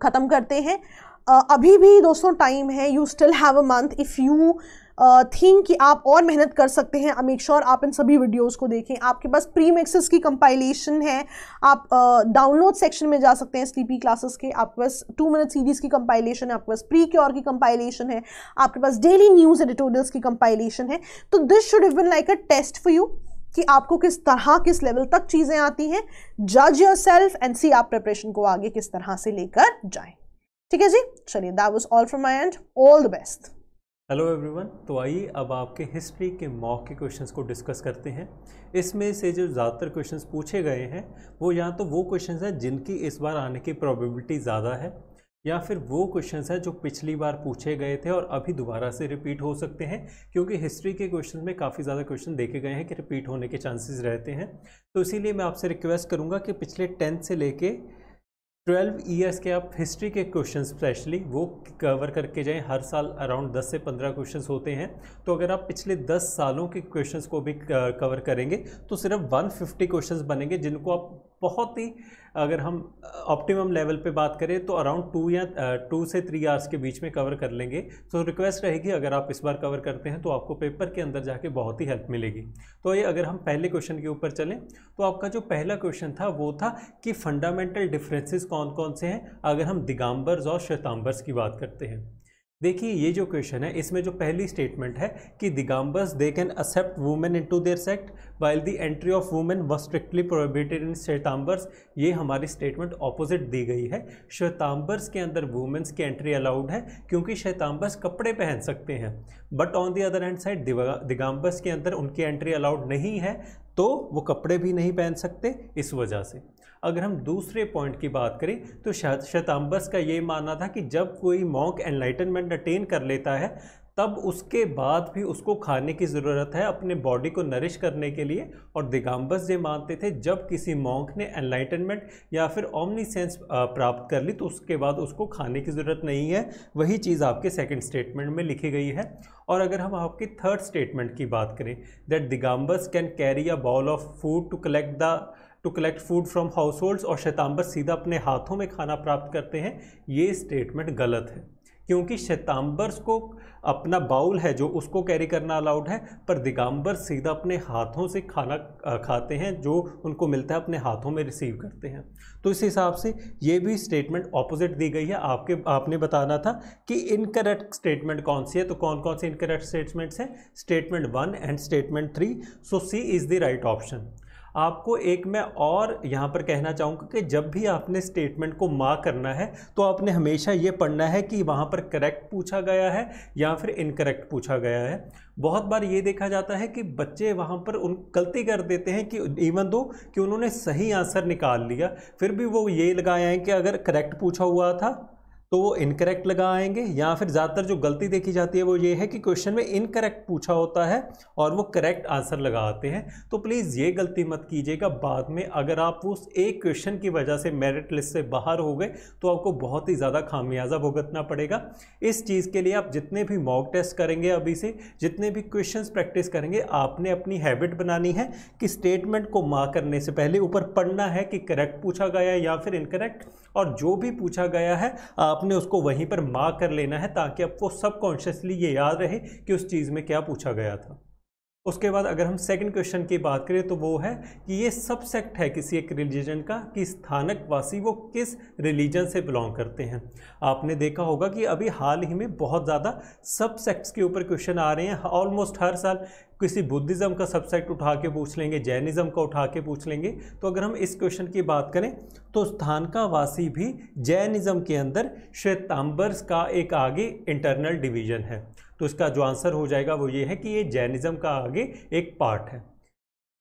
ख़त्म करते हैं आ, अभी भी दोस्तों टाइम है you still have a month if you think कि आप और मेहनत कर सकते हैं आई मेक श्योर आप इन सभी वीडियोस को देखें आपके पास प्री मिक्सेस की कंपाइलेशन है आप डाउनलोड uh, सेक्शन में जा सकते हैं स्लीपी क्लासेस के आपके पास टू मिनट सीरीज़ की कंपाइलेशन है आपके पास प्री क्योर की कंपाइलेशन है आपके पास डेली न्यूज़ एडिटोरियल्स की कंपाइलेशन है तो this should have been like a test for you कि आपको किस तरह किस लेवल तक चीज़ें आती हैं जज योर सेल्फ एंड सी आप प्रिपरेशन को आगे किस तरह से लेकर जाएं ठीक है जी चलिए that was all from my end all the best hello everyone तो आइए अब आपके हिस्ट्री के मॉक के क्वेश्चंस को डिस्कस करते हैं इसमें से जो ज़्यादातर क्वेश्चंस पूछे गए हैं वो या तो वो क्वेश्चंस हैं जिनकी इस बार आने की प्रोबेबिलिटी ज़्यादा है या फिर वो क्वेश्चंस हैं जो पिछली बार पूछे गए थे और अभी दोबारा से रिपीट हो सकते हैं क्योंकि हिस्ट्री के क्वेश्चन में काफ़ी ज़्यादा क्वेश्चन देखे गए हैं कि रिपीट होने के चांसेज़ रहते हैं तो इसीलिए मैं आपसे रिक्वेस्ट करूँगा कि पिछले टेंथ से लेके ट्वेल्व ईयर्स के आप हिस्ट्री के क्वेश्चन स्पेशली वो कवर करके जाएं हर साल अराउंड दस से पंद्रह क्वेश्चन होते हैं तो अगर आप पिछले दस सालों के क्वेश्चन को भी कवर करेंगे तो सिर्फ वन फिफ्टी क्वेश्चन बनेंगे जिनको आप बहुत ही अगर हम ऑप्टिमम लेवल पे बात करें तो अराउंड टू या टू से थ्री आवर्स के बीच में कवर कर लेंगे तो रिक्वेस्ट रहेगी अगर आप इस बार कवर करते हैं तो आपको पेपर के अंदर जाके बहुत ही हेल्प मिलेगी तो ये अगर हम पहले क्वेश्चन के ऊपर चलें तो आपका जो पहला क्वेश्चन था वो था कि फंडामेंटल डिफरेंसेस कौन कौन से हैं अगर हम दिगाम्बर्स और श्वेतांबर्स की बात करते हैं देखिए ये जो क्वेश्चन है इसमें जो पहली स्टेटमेंट है कि Digambars they can accept women into their sect while the entry of women was strictly prohibited in Shvetambars ये हमारी स्टेटमेंट ऑपोजिट दी गई है श्वेताम्बर्स के अंदर वुमेन्स की एंट्री अलाउड है क्योंकि श्वेताम्बर्स कपड़े पहन सकते हैं but on the other hand side Digambars के अंदर उनकी एंट्री अलाउड नहीं है तो वो कपड़े भी नहीं पहन सकते इस वजह से अगर हम दूसरे पॉइंट की बात करें तो शताम्बस का ये मानना था कि जब कोई मॉन्क एनलाइटनमेंट अटेन कर लेता है तब उसके बाद भी उसको खाने की ज़रूरत है अपने बॉडी को नरिश करने के लिए और दिगाम्बस ये मानते थे जब किसी मॉन्क ने एनलाइटनमेंट या फिर ओमनी सेंस प्राप्त कर ली तो उसके बाद उसको खाने की ज़रूरत नहीं है वही चीज़ आपके सेकंड स्टेटमेंट में लिखी गई है और अगर हम आपके थर्ड स्टेटमेंट की बात करें that Digambars can carry a bowl of food to collect the to collect food from households और शैतांबर सीधा अपने हाथों में खाना प्राप्त करते हैं ये स्टेटमेंट गलत है क्योंकि शैतांबर्स को अपना बाउल है जो उसको कैरी करना अलाउड है पर दिगंबर सीधा अपने हाथों से खाना खाते हैं जो उनको मिलता है अपने हाथों में रिसीव करते हैं तो इस हिसाब से ये भी स्टेटमेंट ऑपोजिट दी गई है आपके आपने बताना था कि इनकरेक्ट स्टेटमेंट कौन सी है तो कौन कौन से इनकरेक्ट स्टेटमेंट्स हैं statement one and statement three so C is the right option आपको एक मैं और यहाँ पर कहना चाहूँगा कि जब भी आपने स्टेटमेंट को माँ करना है तो आपने हमेशा ये पढ़ना है कि वहाँ पर करेक्ट पूछा गया है या फिर इनकरेक्ट पूछा गया है बहुत बार ये देखा जाता है कि बच्चे वहाँ पर उन गलती कर देते हैं कि इवन दो कि उन्होंने सही आंसर निकाल लिया फिर भी वो ये लगाए हैं कि अगर करेक्ट पूछा हुआ था तो वो इनकरेक्ट लगाएंगे या फिर ज़्यादातर जो गलती देखी जाती है वो ये है कि क्वेश्चन में इनकरेक्ट पूछा होता है और वो करेक्ट आंसर लगाते हैं तो प्लीज़ ये गलती मत कीजिएगा बाद में अगर आप उस एक क्वेश्चन की वजह से मेरिट लिस्ट से बाहर हो गए तो आपको बहुत ही ज़्यादा खामियाजा भुगतना पड़ेगा इस चीज़ के लिए आप जितने भी मॉक टेस्ट करेंगे अभी से जितने भी क्वेश्चन प्रैक्टिस करेंगे आपने अपनी हैबिट बनानी है कि स्टेटमेंट को मार्क करने से पहले ऊपर पढ़ना है कि करेक्ट पूछा गया या फिर इनकरेक्ट और जो भी पूछा गया है आप आपने उसको वहीं पर मार्क कर लेना है ताकि आपको सबकॉन्शियसली ये याद रहे कि उस चीज़ में क्या पूछा गया था उसके बाद अगर हम सेकंड क्वेश्चन की बात करें तो वो है कि ये सबसेक्ट है किसी एक रिलीजन का कि स्थानकवासी वो किस रिलीजन से बिलोंग करते हैं आपने देखा होगा कि अभी हाल ही में बहुत ज़्यादा सबसेक्ट्स के ऊपर क्वेश्चन आ रहे हैं ऑलमोस्ट हर साल किसी बुद्धिज़्म का सबसेक्ट उठा के पूछ लेंगे जैनिज़्म का उठा के पूछ लेंगे तो अगर हम इस क्वेश्चन की बात करें तो स्थानकावासी भी जैनिज़्म के अंदर श्वेतांबर्स का एक आगे इंटरनल डिवीजन है तो इसका जो आंसर हो जाएगा वो ये है कि ये जैनिज़्म का आगे एक पार्ट है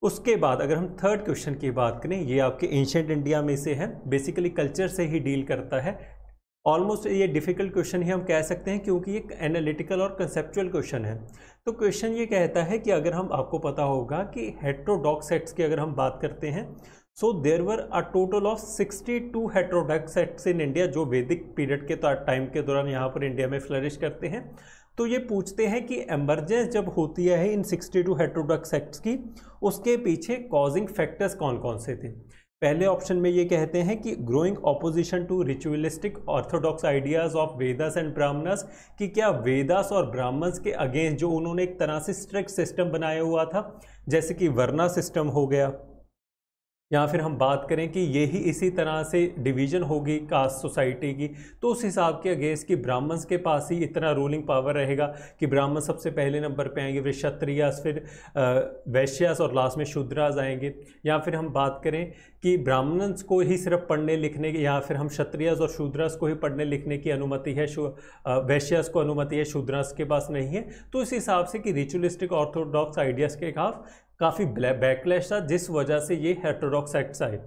उसके बाद अगर हम थर्ड क्वेश्चन की बात करें ये आपके एंशेंट इंडिया में से है बेसिकली कल्चर से ही डील करता है ऑलमोस्ट ये डिफ़िकल्ट क्वेश्चन ही हम कह सकते हैं क्योंकि ये एनालिटिकल और कंसेप्चुअल क्वेश्चन है तो क्वेश्चन ये कहता है कि अगर हम आपको पता होगा कि हेट्रोडॉक्स सेट्स की अगर हम बात करते हैं so there were a total of 62 two heterodox sects in India जो वैदिक पीरियड के तो, टाइम के दौरान यहाँ पर इंडिया में फ्लरिश करते हैं तो ये पूछते हैं कि एमरजेंस जब होती है इन 62 हेट्रोडक्स एक्ट्स की उसके पीछे कॉजिंग फैक्टर्स कौन कौन से थे पहले ऑप्शन में ये कहते हैं कि growing opposition to ritualistic orthodox ideas of Vedas and Brahmanas कि क्या वेदास और ब्राह्मण्स के अगेंस्ट जो उन्होंने एक तरह से स्ट्रिक्ट सिस्टम बनाया हुआ था जैसे कि वर्ना सिस्टम हो गया या फिर हम बात करें कि यही इसी तरह से डिवीजन होगी कास्ट सोसाइटी की तो उस हिसाब के अगेंस्ट कि ब्राह्मण्स के पास ही इतना रूलिंग पावर रहेगा कि ब्राह्मण सबसे पहले नंबर पे आएंगे फिर क्षत्रियास फिर वैश्यास और लास्ट में शूद्रास आएंगे या फिर हम बात करें कि ब्राह्मण्स को ही सिर्फ पढ़ने लिखने की या फिर हम क्षत्रियास और शूद्रास को ही पढ़ने लिखने की अनुमति है वैश्यास को अनुमति है शूद्रास के पास नहीं है तो इस हिसाब से कि रिचुअलिस्टिक ऑर्थोडॉक्स आइडियाज़ के खिलाफ काफ़ी बैकलैश था जिस वजह से ये हेट्रोडॉक्स एक्ट्स आए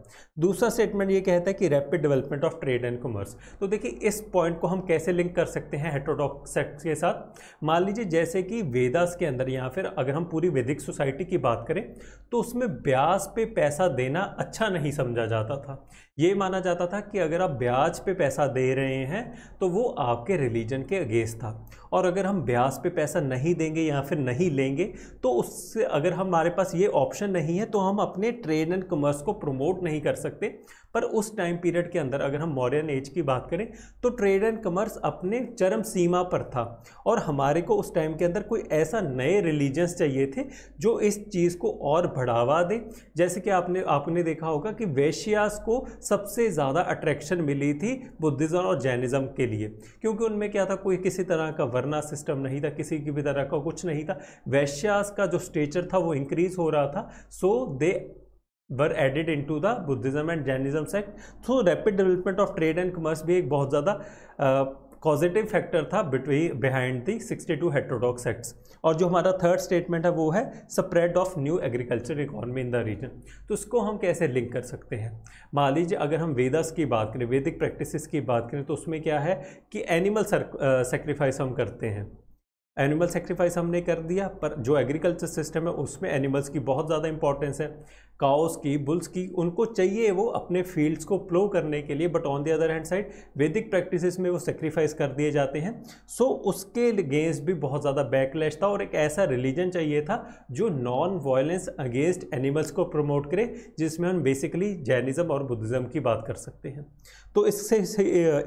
दूसरा स्टेटमेंट ये कहता है कि rapid development of trade and commerce तो देखिए इस पॉइंट को हम कैसे लिंक कर सकते हैं हेट्रोडॉक्स एक्ट्स के साथ मान लीजिए जैसे कि वेदास के अंदर या फिर अगर हम पूरी वैदिक सोसाइटी की बात करें तो उसमें ब्याज पे पैसा देना अच्छा नहीं समझा जाता था ये माना जाता था कि अगर आप ब्याज पे पैसा दे रहे हैं तो वो आपके रिलीजन के अगेंस्ट था और अगर हम ब्याज पे पैसा नहीं देंगे या फिर नहीं लेंगे तो उससे अगर हमारे पास ये ऑप्शन नहीं है तो हम अपने ट्रेड एंड कॉमर्स को प्रमोट नहीं कर सकते पर उस टाइम पीरियड के अंदर अगर हम मॉडर्न एज की बात करें तो ट्रेड एंड कमर्स अपने चरम सीमा पर था और हमारे को उस टाइम के अंदर कोई ऐसा नए रिलीजन्स चाहिए थे जो इस चीज़ को और बढ़ावा दे जैसे कि आपने आपने देखा होगा कि वैश्यास को सबसे ज़्यादा अट्रैक्शन मिली थी बुद्धिज़्म और जैनिज़्म के लिए क्योंकि उनमें क्या था कोई किसी तरह का वरना सिस्टम नहीं था किसी की भी तरह का कुछ नहीं था वैश्यास का जो स्टेचर था वो इंक्रीज़ हो रहा था so they were added in to the Buddhism and Jainism sect through rapid development of trade and commerce भी एक बहुत ज़्यादा पॉजिटिव फैक्टर था between behind the sixty two heterodox sects और जो हमारा थर्ड स्टेटमेंट है वो है spread of new agriculture economy in the region तो इसको हम कैसे लिंक कर सकते हैं मान लीजिए अगर हम वेदास की बात करें वैदिक प्रैक्टिसेस की बात करें तो उसमें क्या है कि एनिमल सेक्रीफाइस हम करते हैं एनिमल सेक्रीफाइस हमने कर दिया पर जो एग्रीकल्चर सिस्टम है उसमें एनिमल्स की बहुत ज़्यादा इंपॉर्टेंस है काउस की बुल्स की उनको चाहिए वो अपने फील्ड्स को प्लो करने के लिए but on the other hand side वैदिक प्रैक्टिसेस में वो सेक्रीफाइस कर दिए जाते हैं सो so, उसके अगेंस्ट भी बहुत ज़्यादा बैकलैश था और एक ऐसा रिलीजन चाहिए था जो नॉन वायलेंस अगेंस्ट एनिमल्स को प्रमोट करे जिसमें हम बेसिकली जैनिज़म और बुद्धिज़्म की बात कर सकते हैं तो इससे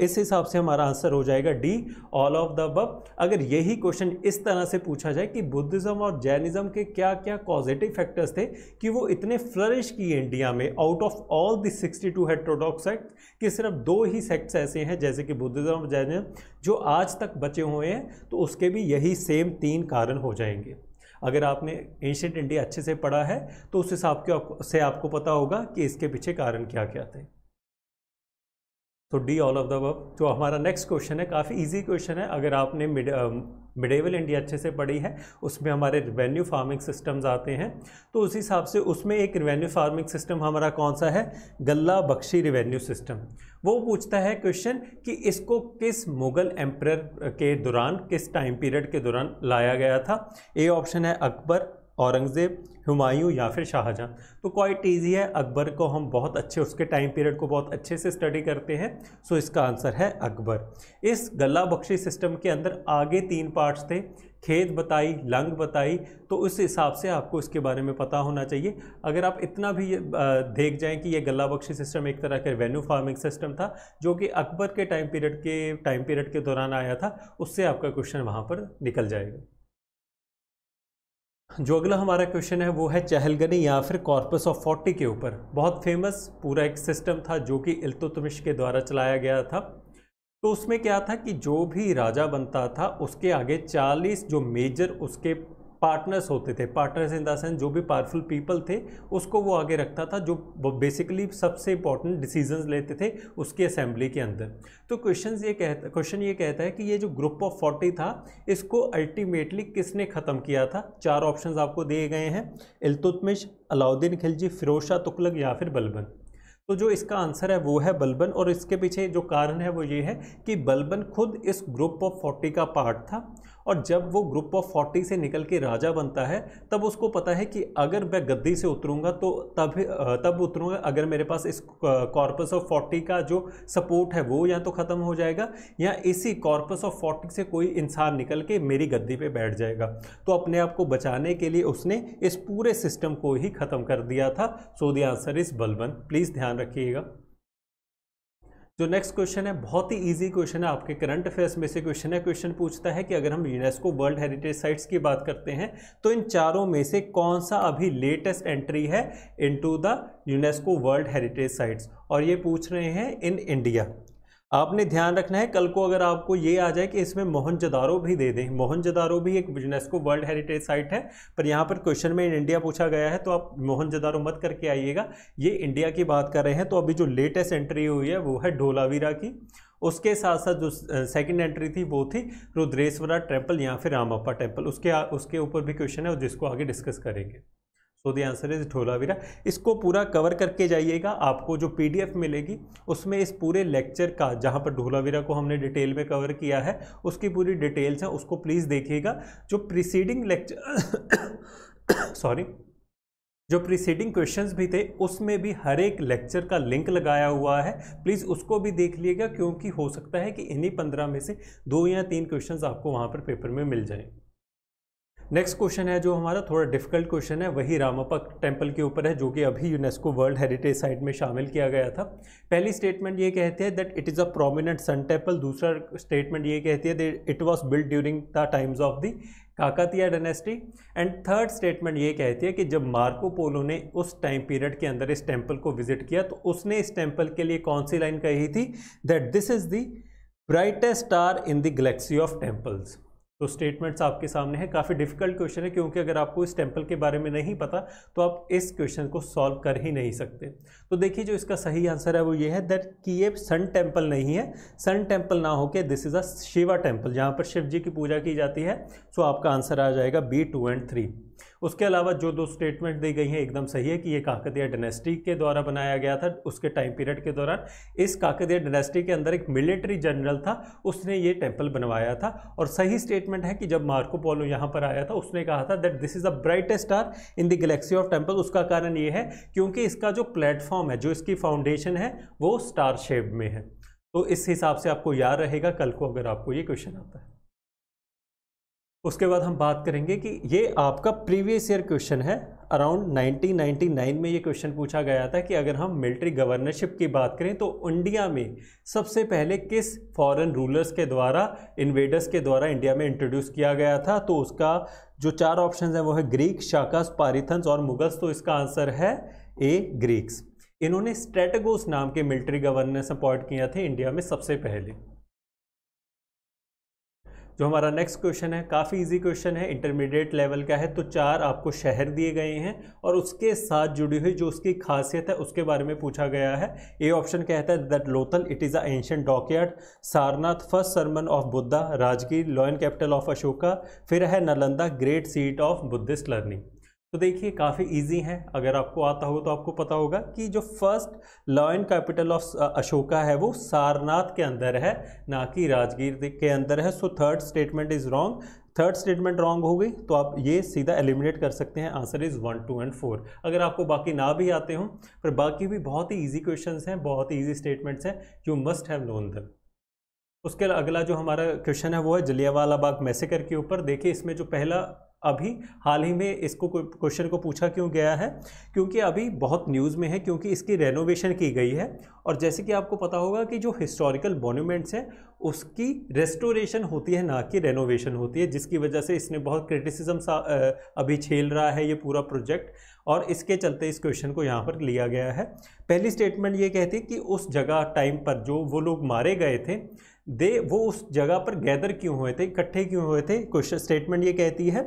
इस हिसाब से हमारा आंसर हो जाएगा डी ऑल ऑफ द बब अगर यही क्वेश्चन इस तरह से पूछा जाए कि बुद्धिज़्म और जैनिज़्म के क्या क्या पॉजिटिव फैक्टर्स थे कि वो इतने फ्लरिश की इंडिया में out of all the 62 heterodox sect कि सिर्फ दो ही सेक्ट्स ऐसे हैं जैसे कि बुद्धिज़्म जैन जो आज तक बचे हुए हैं तो उसके भी यही सेम तीन कारण हो जाएंगे अगर आपने एशियंट इंडिया अच्छे से पढ़ा है तो उस हिसाब के से आपको पता होगा कि इसके पीछे कारण क्या क्या थे तो D all of the above जो हमारा नेक्स्ट क्वेश्चन है काफ़ी इजी क्वेश्चन है अगर आपने मिड मिडेवल इंडिया अच्छे से पड़ी है उसमें हमारे रिवेन्यू फार्मिंग सिस्टम्स आते हैं तो उस हिसाब से उसमें एक रिवेन्यू फार्मिंग सिस्टम हमारा कौन सा है गल्ला बख्शी रिवेन्यू सिस्टम वो पूछता है क्वेश्चन कि इसको किस मुग़ल एम्प्रर के दौरान किस टाइम पीरियड के दौरान लाया गया था ए ऑप्शन है अकबर औरंगज़ेब हुमायूं या फिर शाहजहाँ तो क्वाइट ईजी है अकबर को हम बहुत अच्छे उसके टाइम पीरियड को बहुत अच्छे से स्टडी करते हैं सो इसका आंसर है अकबर इस गला बख्शी सिस्टम के अंदर आगे तीन पार्ट्स थे खेत बताई लंग बताई तो उस हिसाब से आपको इसके बारे में पता होना चाहिए अगर आप इतना भी देख जाएं कि यह गला बख्शी सिस्टम एक तरह का रेवेन्यू फार्मिंग सिस्टम था जो कि अकबर के टाइम पीरियड के टाइम पीरियड के दौरान आया था उससे आपका क्वेश्चन वहाँ पर निकल जाएगा जो अगला हमारा क्वेश्चन है वो है चहलगनी या फिर कॉर्पस ऑफ फोर्टी के ऊपर बहुत फेमस पूरा एक सिस्टम था जो कि इल्तुतमिश के द्वारा चलाया गया था तो उसमें क्या था कि जो भी राजा बनता था उसके आगे 40 जो मेजर उसके पार्टनर्स होते थे पार्टनर्स इन द सेंस जो भी पावरफुल पीपल थे उसको वो आगे रखता था जो बेसिकली सबसे इंपॉर्टेंट डिसीजन लेते थे उसकी असेंबली के अंदर तो क्वेश्चन ये कहता क्वेश्चन ये कहता है कि ये जो ग्रुप ऑफ फोर्टी था इसको अल्टीमेटली किसने ख़त्म किया था चार ऑप्शन आपको दिए गए हैं इलतुतमिश अलाउद्दीन खिलजी फिरोज शाह तुगलक या फिर बलबन तो जो इसका आंसर है वो है बलबन और इसके पीछे जो कारण है वो ये है कि बलबन खुद इस ग्रुप ऑफ फोर्टी का पार्ट था और जब वो ग्रुप ऑफ फोर्टी से निकल के राजा बनता है तब उसको पता है कि अगर मैं गद्दी से उतरूंगा तो तब तब उतरूंगा अगर मेरे पास इस कॉर्पस ऑफ फोर्टी का जो सपोर्ट है वो या तो ख़त्म हो जाएगा या इसी कॉर्पस ऑफ फोर्टी से कोई इंसान निकल के मेरी गद्दी पर बैठ जाएगा तो अपने आप को बचाने के लिए उसने इस पूरे सिस्टम को ही ख़त्म कर दिया था so the answer is Balban please ध्यान रखिएगा जो नेक्स्ट क्वेश्चन है बहुत ही इजी क्वेश्चन है आपके करंट अफेयर्स में से क्वेश्चन है क्वेश्चन पूछता है कि अगर हम यूनेस्को वर्ल्ड हेरिटेज साइट्स की बात करते हैं तो इन चारों में से कौन सा अभी लेटेस्ट एंट्री है into the UNESCO world heritage sites और ये पूछ रहे हैं इन इंडिया आपने ध्यान रखना है कल को अगर आपको ये आ जाए कि इसमें मोहनजदारो भी दे दें मोहनजदारो भी एक यूनेस्को वर्ल्ड हेरिटेज साइट है पर यहाँ पर क्वेश्चन में इन इंडिया पूछा गया है तो आप मोहनजदारो मत करके आइएगा ये इंडिया की बात कर रहे हैं तो अभी जो लेटेस्ट एंट्री हुई है वो है ढोलावीरा की उसके साथ साथ जो सेकंड एंट्री थी वो थी रुद्रेश्वरा टेम्पल या फिर रामप्पा टेम्पल उसके उसके ऊपर भी क्वेश्चन है जिसको आगे डिस्कस करेंगे तो द आंसर इज ढोलावीरा इसको पूरा कवर करके जाइएगा आपको जो पीडीएफ मिलेगी उसमें इस पूरे लेक्चर का जहाँ पर ढोलावीरा को हमने डिटेल में कवर किया है उसकी पूरी डिटेल्स हैं उसको प्लीज़ देखिएगा जो प्रीसीडिंग लेक्चर सॉरी जो प्रीसीडिंग क्वेश्चंस भी थे उसमें भी हर एक लेक्चर का लिंक लगाया हुआ है प्लीज़ उसको भी देख लीजिएगा क्योंकि हो सकता है कि इन्हीं पंद्रह में से दो या तीन क्वेश्चंस आपको वहां पर पेपर में मिल जाएं नेक्स्ट क्वेश्चन है जो हमारा थोड़ा डिफिकल्ट क्वेश्चन है वही रामापक टेम्पल के ऊपर है जो कि अभी यूनेस्को वर्ल्ड हेरिटेज साइट में शामिल किया गया था पहली स्टेटमेंट ये कहते हैं that it is a prominent sun temple दूसरा स्टेटमेंट ये कहती है that it was build during the times of the Kakatiya dynasty and third statement ये कहती है कि जब मार्को पोलो ने उस टाइम पीरियड के अंदर इस टेम्पल को विजिट किया तो उसने इस टेम्पल के लिए कौन सी लाइन कही थी that this is the brightest star in the galaxy of temples तो स्टेटमेंट्स आपके सामने हैं काफ़ी डिफिकल्ट क्वेश्चन है क्योंकि अगर आपको इस टेम्पल के बारे में नहीं पता तो आप इस क्वेश्चन को सॉल्व कर ही नहीं सकते तो देखिए जो इसका सही आंसर है वो ये है दैट कि ये सन टेम्पल नहीं है सन टेम्पल ना होके this is a Shiva temple जहाँ पर शिव जी की पूजा की जाती है सो आपका आंसर आ जाएगा बी टू एंड थ्री उसके अलावा जो दो स्टेटमेंट दी गई हैं एकदम सही है कि ये काकतिया डायनेस्टी के द्वारा बनाया गया था उसके टाइम पीरियड के दौरान इस काकतिया डायनेस्टी के अंदर एक मिलिट्री जनरल था उसने ये टेम्पल बनवाया था और सही स्टेटमेंट है कि जब मार्को पोलो यहाँ पर आया था उसने कहा था that this is the brightest star in the galaxy of temple उसका कारण ये है क्योंकि इसका जो प्लेटफॉर्म है जो इसकी फाउंडेशन है वो स्टार शेप में है तो इस हिसाब से आपको याद रहेगा कल को अगर आपको ये क्वेश्चन आता है उसके बाद हम बात करेंगे कि ये आपका प्रीवियस ईयर क्वेश्चन है अराउंड 1999 में ये क्वेश्चन पूछा गया था कि अगर हम मिलिट्री गवर्नरशिप की बात करें तो इंडिया में सबसे पहले किस फॉरेन रूलर्स के द्वारा इन्वेडर्स के द्वारा इंडिया में इंट्रोड्यूस किया गया था तो उसका जो चार ऑप्शन है वो है ग्रीक शाकास पारिथन्स और मुगल्स तो इसका आंसर है ए ग्रीक्स इन्होंने स्ट्रेटगोस नाम के मिलिट्री गवर्नर्स अपॉइंट किया थे इंडिया में सबसे पहले जो हमारा नेक्स्ट क्वेश्चन है काफ़ी इजी क्वेश्चन है इंटरमीडिएट लेवल का है तो चार आपको शहर दिए गए हैं और उसके साथ जुड़ी हुई जो उसकी खासियत है उसके बारे में पूछा गया है ए ऑप्शन कहता है that Lothal it is a ancient dockyard Sarnath first sermon of Buddha Rajgir lion capital of Ashoka फिर है Nalanda great seat of Buddhist learning तो देखिए काफ़ी इजी हैं अगर आपको आता हो तो आपको पता होगा कि जो first lion capital of Ashoka है वो सारनाथ के अंदर है ना कि राजगीर के अंदर है so third statement is wrong third statement wrong हो गई तो आप ये सीधा एलिमिनेट कर सकते हैं answer is one two and four अगर आपको बाकी ना भी आते हों पर बाकी भी बहुत ही ईजी क्वेश्चन हैं बहुत ही ईजी स्टेटमेंट्स हैं you must have known them उसके अगला जो हमारा क्वेश्चन है वो है जलियावाला बाग मैसेकर के ऊपर देखिए इसमें जो पहला अभी हाल ही में इसको क्वेश्चन को पूछा क्यों गया है क्योंकि अभी बहुत न्यूज़ में है क्योंकि इसकी रेनोवेशन की गई है और जैसे कि आपको पता होगा कि जो हिस्टोरिकल मोन्यूमेंट्स हैं उसकी रेस्टोरेशन होती है ना कि रेनोवेशन होती है जिसकी वजह से इसने बहुत क्रिटिसिज्म अभी झेल रहा है ये पूरा प्रोजेक्ट और इसके चलते इस क्वेश्चन को यहाँ पर लिया गया है पहली स्टेटमेंट ये कहती है कि उस जगह टाइम पर जो वो लोग मारे गए थे दे वो उस जगह पर गैदर क्यों हुए थे इकट्ठे क्यों हुए थे क्वेश्चन स्टेटमेंट ये कहती है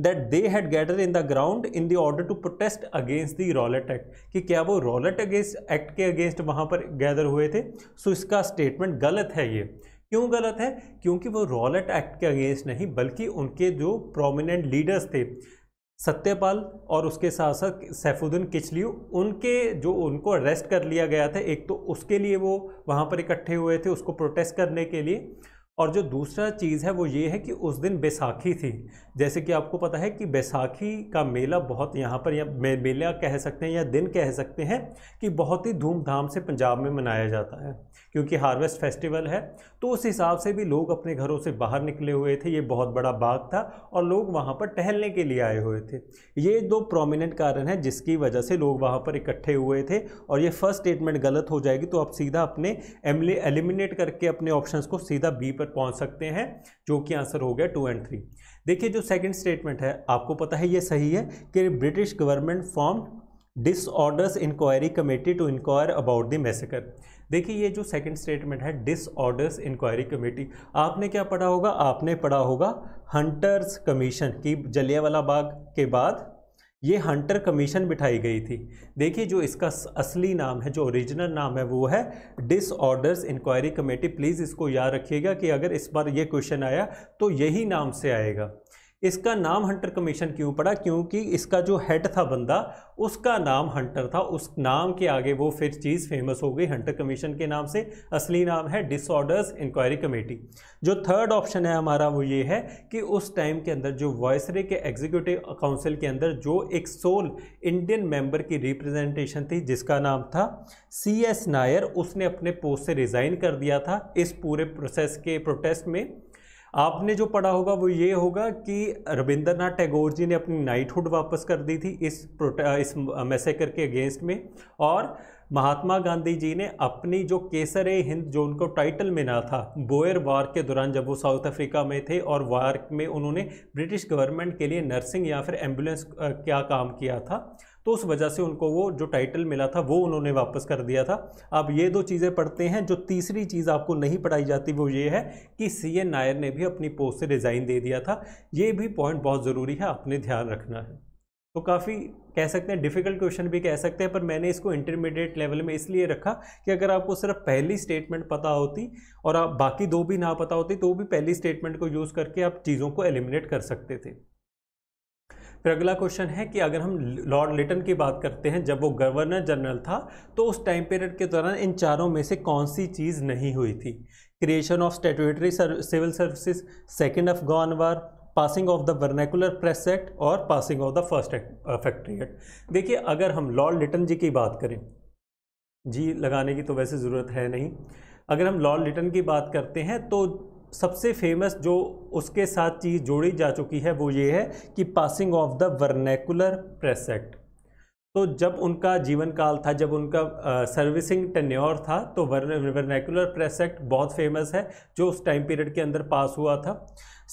that they had gather in the ground in the order to protest against the Rowlatt act कि क्या वो रॉलेट अगेंस्ट एक्ट के अगेंस्ट वहाँ पर गैदर हुए थे सो इसका स्टेटमेंट गलत है ये क्यों गलत है क्योंकि वो रॉलेट एक्ट के अगेंस्ट नहीं बल्कि उनके जो प्रोमिनेंट लीडर्स थे सत्यपाल और उसके साथ साथ सैफुद्दीन किचलियू उनके जो उनको अरेस्ट कर लिया गया था एक तो उसके लिए वो वहाँ पर इकट्ठे हुए थे उसको प्रोटेस्ट करने के लिए और जो दूसरा चीज़ है वो ये है कि उस दिन बैसाखी थी जैसे कि आपको पता है कि बैसाखी का मेला बहुत यहाँ पर या मे, मेला कह सकते हैं या दिन कह सकते हैं कि बहुत ही धूमधाम से पंजाब में मनाया जाता है क्योंकि हार्वेस्ट फेस्टिवल है तो उस हिसाब से भी लोग अपने घरों से बाहर निकले हुए थे ये बहुत बड़ा बाग था और लोग वहाँ पर टहलने के लिए आए हुए थे ये दो प्रोमिनेंट कारण हैं जिसकी वजह से लोग वहाँ पर इकट्ठे हुए थे और ये फर्स्ट स्टेटमेंट गलत हो जाएगी तो आप सीधा अपने एलिमिनेट करके अपने ऑप्शन को सीधा बी पर पहुँच सकते हैं जो कि आंसर हो गया टू एंड थ्री देखिए जो सेकंड स्टेटमेंट है आपको पता है ये सही है कि British government form disorders inquiry committee to inquire about the massacre देखिए ये जो सेकंड स्टेटमेंट है डिसऑर्डर्स इंक्वायरी कमेटी आपने क्या पढ़ा होगा आपने पढ़ा होगा हंटर्स कमीशन की जलियावाला बाग के बाद ये हंटर कमीशन बिठाई गई थी देखिए जो इसका असली नाम है जो ओरिजिनल नाम है वो है डिसऑर्डर्स इंक्वायरी कमेटी प्लीज़ इसको याद रखिएगा कि अगर इस बार ये क्वेश्चन आया तो यही नाम से आएगा इसका नाम हंटर कमीशन क्यों पड़ा क्योंकि इसका जो हेड था बंदा उसका नाम हंटर था उस नाम के आगे वो फिर चीज़ फेमस हो गई हंटर कमीशन के नाम से असली नाम है डिसऑर्डर्स इंक्वायरी कमेटी जो थर्ड ऑप्शन है हमारा वो ये है कि उस टाइम के अंदर जो वॉयसरे के एग्जीक्यूटिव काउंसिल के अंदर जो एक सोल इंडियन मेंबर की रिप्रेजेंटेशन थी जिसका नाम था सी एस नायर उसने अपने पोस्ट से रिज़ाइन कर दिया था इस पूरे प्रोसेस के प्रोटेस्ट में आपने जो पढ़ा होगा वो ये होगा कि रविंद्रनाथ टैगोर जी ने अपनी नाइटहुड वापस कर दी थी इस इस मैसेकर के अगेंस्ट में और महात्मा गांधी जी ने अपनी जो केसर ए हिंद जो उनको टाइटल मिला था बोयर वार के दौरान जब वो साउथ अफ्रीका में थे और वार में उन्होंने ब्रिटिश गवर्नमेंट के लिए नर्सिंग या फिर एम्बुलेंस क्या काम किया था तो उस वजह से उनको वो जो टाइटल मिला था वो उन्होंने वापस कर दिया था अब ये दो चीज़ें पढ़ते हैं जो तीसरी चीज़ आपको नहीं पढ़ाई जाती वो ये है कि सी एन नायर ने भी अपनी पोस्ट से रिज़ाइन दे दिया था ये भी पॉइंट बहुत ज़रूरी है आपने ध्यान रखना है तो काफ़ी कह सकते हैं डिफ़िकल्ट क्वेश्चन भी कह सकते हैं पर मैंने इसको इंटरमीडिएट लेवल में इसलिए रखा कि अगर आपको सिर्फ पहली स्टेटमेंट पता होती और आप बाकी दो भी ना पता होती तो भी पहली स्टेटमेंट को यूज़ करके आप चीज़ों को एलिमिनेट कर सकते थे फिर अगला क्वेश्चन है कि अगर हम लॉर्ड लिटन की बात करते हैं जब वो गवर्नर जनरल था तो उस टाइम पीरियड के दौरान इन चारों में से कौन सी चीज़ नहीं हुई थी creation of statutory civil services second Afghan war passing of the vernacular press act और passing of the first act factory act देखिए अगर हम लॉर्ड लिटन जी की बात करें जी लगाने की तो वैसे ज़रूरत है नहीं अगर हम लॉर्ड लिटन की बात करते हैं तो सबसे फेमस जो उसके साथ चीज़ जोड़ी जा चुकी है वो ये है कि passing of the vernacular press act तो जब उनका जीवन काल था जब उनका सर्विसिंग टेन्योर था तो वर्नेकुलर प्रेस एक्ट बहुत फेमस है जो उस टाइम पीरियड के अंदर पास हुआ था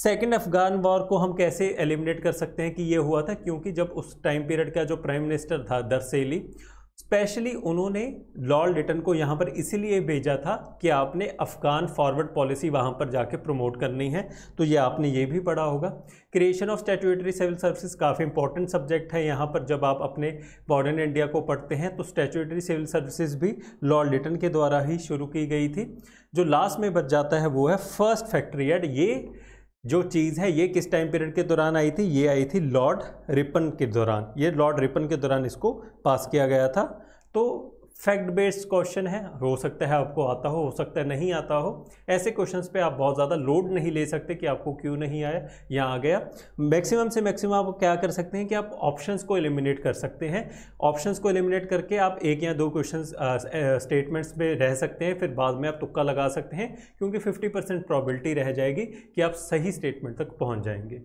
सेकेंड अफगान वॉर को हम कैसे एलिमिनेट कर सकते हैं कि ये हुआ था क्योंकि जब उस टाइम पीरियड का जो प्राइम मिनिस्टर था दरसेली स्पेशली उन्होंने लॉर्ड लिटन को यहाँ पर इसीलिए भेजा था कि आपने अफ़गान फॉरवर्ड पॉलिसी वहाँ पर जाके प्रमोट करनी है तो ये आपने ये भी पढ़ा होगा creation of statutory civil services काफ़ी इंपॉर्टेंट सब्जेक्ट है यहाँ पर जब आप अपने मॉडर्न इंडिया को पढ़ते हैं तो स्टैचुएटरी सिविल सर्विसेज भी लॉर्ड लिटन के द्वारा ही शुरू की गई थी जो लास्ट में बच जाता है वो है फर्स्ट फैक्ट्री एड ये जो चीज़ है ये किस टाइम पीरियड के दौरान आई थी ये आई थी लॉर्ड रिपन के दौरान ये लॉर्ड रिपन के दौरान इसको पास किया गया था तो फैक्ट बेस्ड क्वेश्चन है हो सकता है आपको आता हो हो सकता है नहीं आता हो ऐसे क्वेश्चंस पे आप बहुत ज़्यादा लोड नहीं ले सकते कि आपको क्यों नहीं आया या आ गया मैक्सिमम से मैक्सिमम आप क्या कर सकते हैं कि आप ऑप्शंस को एलिमिनेट कर सकते हैं ऑप्शंस को एलिमिनेट करके आप एक या दो क्वेश्चन स्टेटमेंट्स में रह सकते हैं फिर बाद में आप तुक्का लगा सकते हैं क्योंकि फिफ्टी परसेंट रह जाएगी कि आप सही स्टेटमेंट तक पहुँच जाएंगे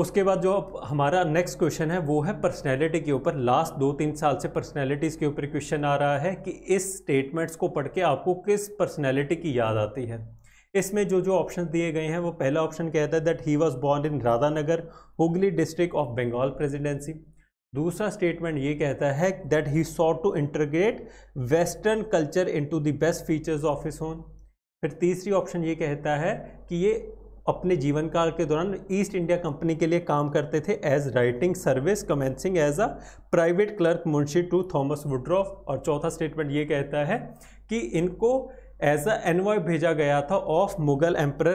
उसके बाद जो हमारा नेक्स्ट क्वेश्चन है वो है पर्सनैलिटी के ऊपर लास्ट दो तीन साल से पर्सनैलिटीज़ के ऊपर क्वेश्चन आ रहा है कि इस स्टेटमेंट्स को पढ़ के आपको किस पर्सनैलिटी की याद आती है इसमें जो जो ऑप्शन दिए गए हैं वो पहला ऑप्शन कहता है that he was born in Radhanagar Hooghly district of Bengal presidency दूसरा स्टेटमेंट ये कहता है that he sought to integrate western culture into the best features of his own फिर तीसरी ऑप्शन ये कहता है कि ये अपने जीवन काल के दौरान ईस्ट इंडिया कंपनी के लिए काम करते थे as writing service commencing as a private clerk munshi to Thomas Woodroffe और चौथा स्टेटमेंट ये कहता है कि इनको एज अ एनवॉय भेजा गया था of Mughal emperor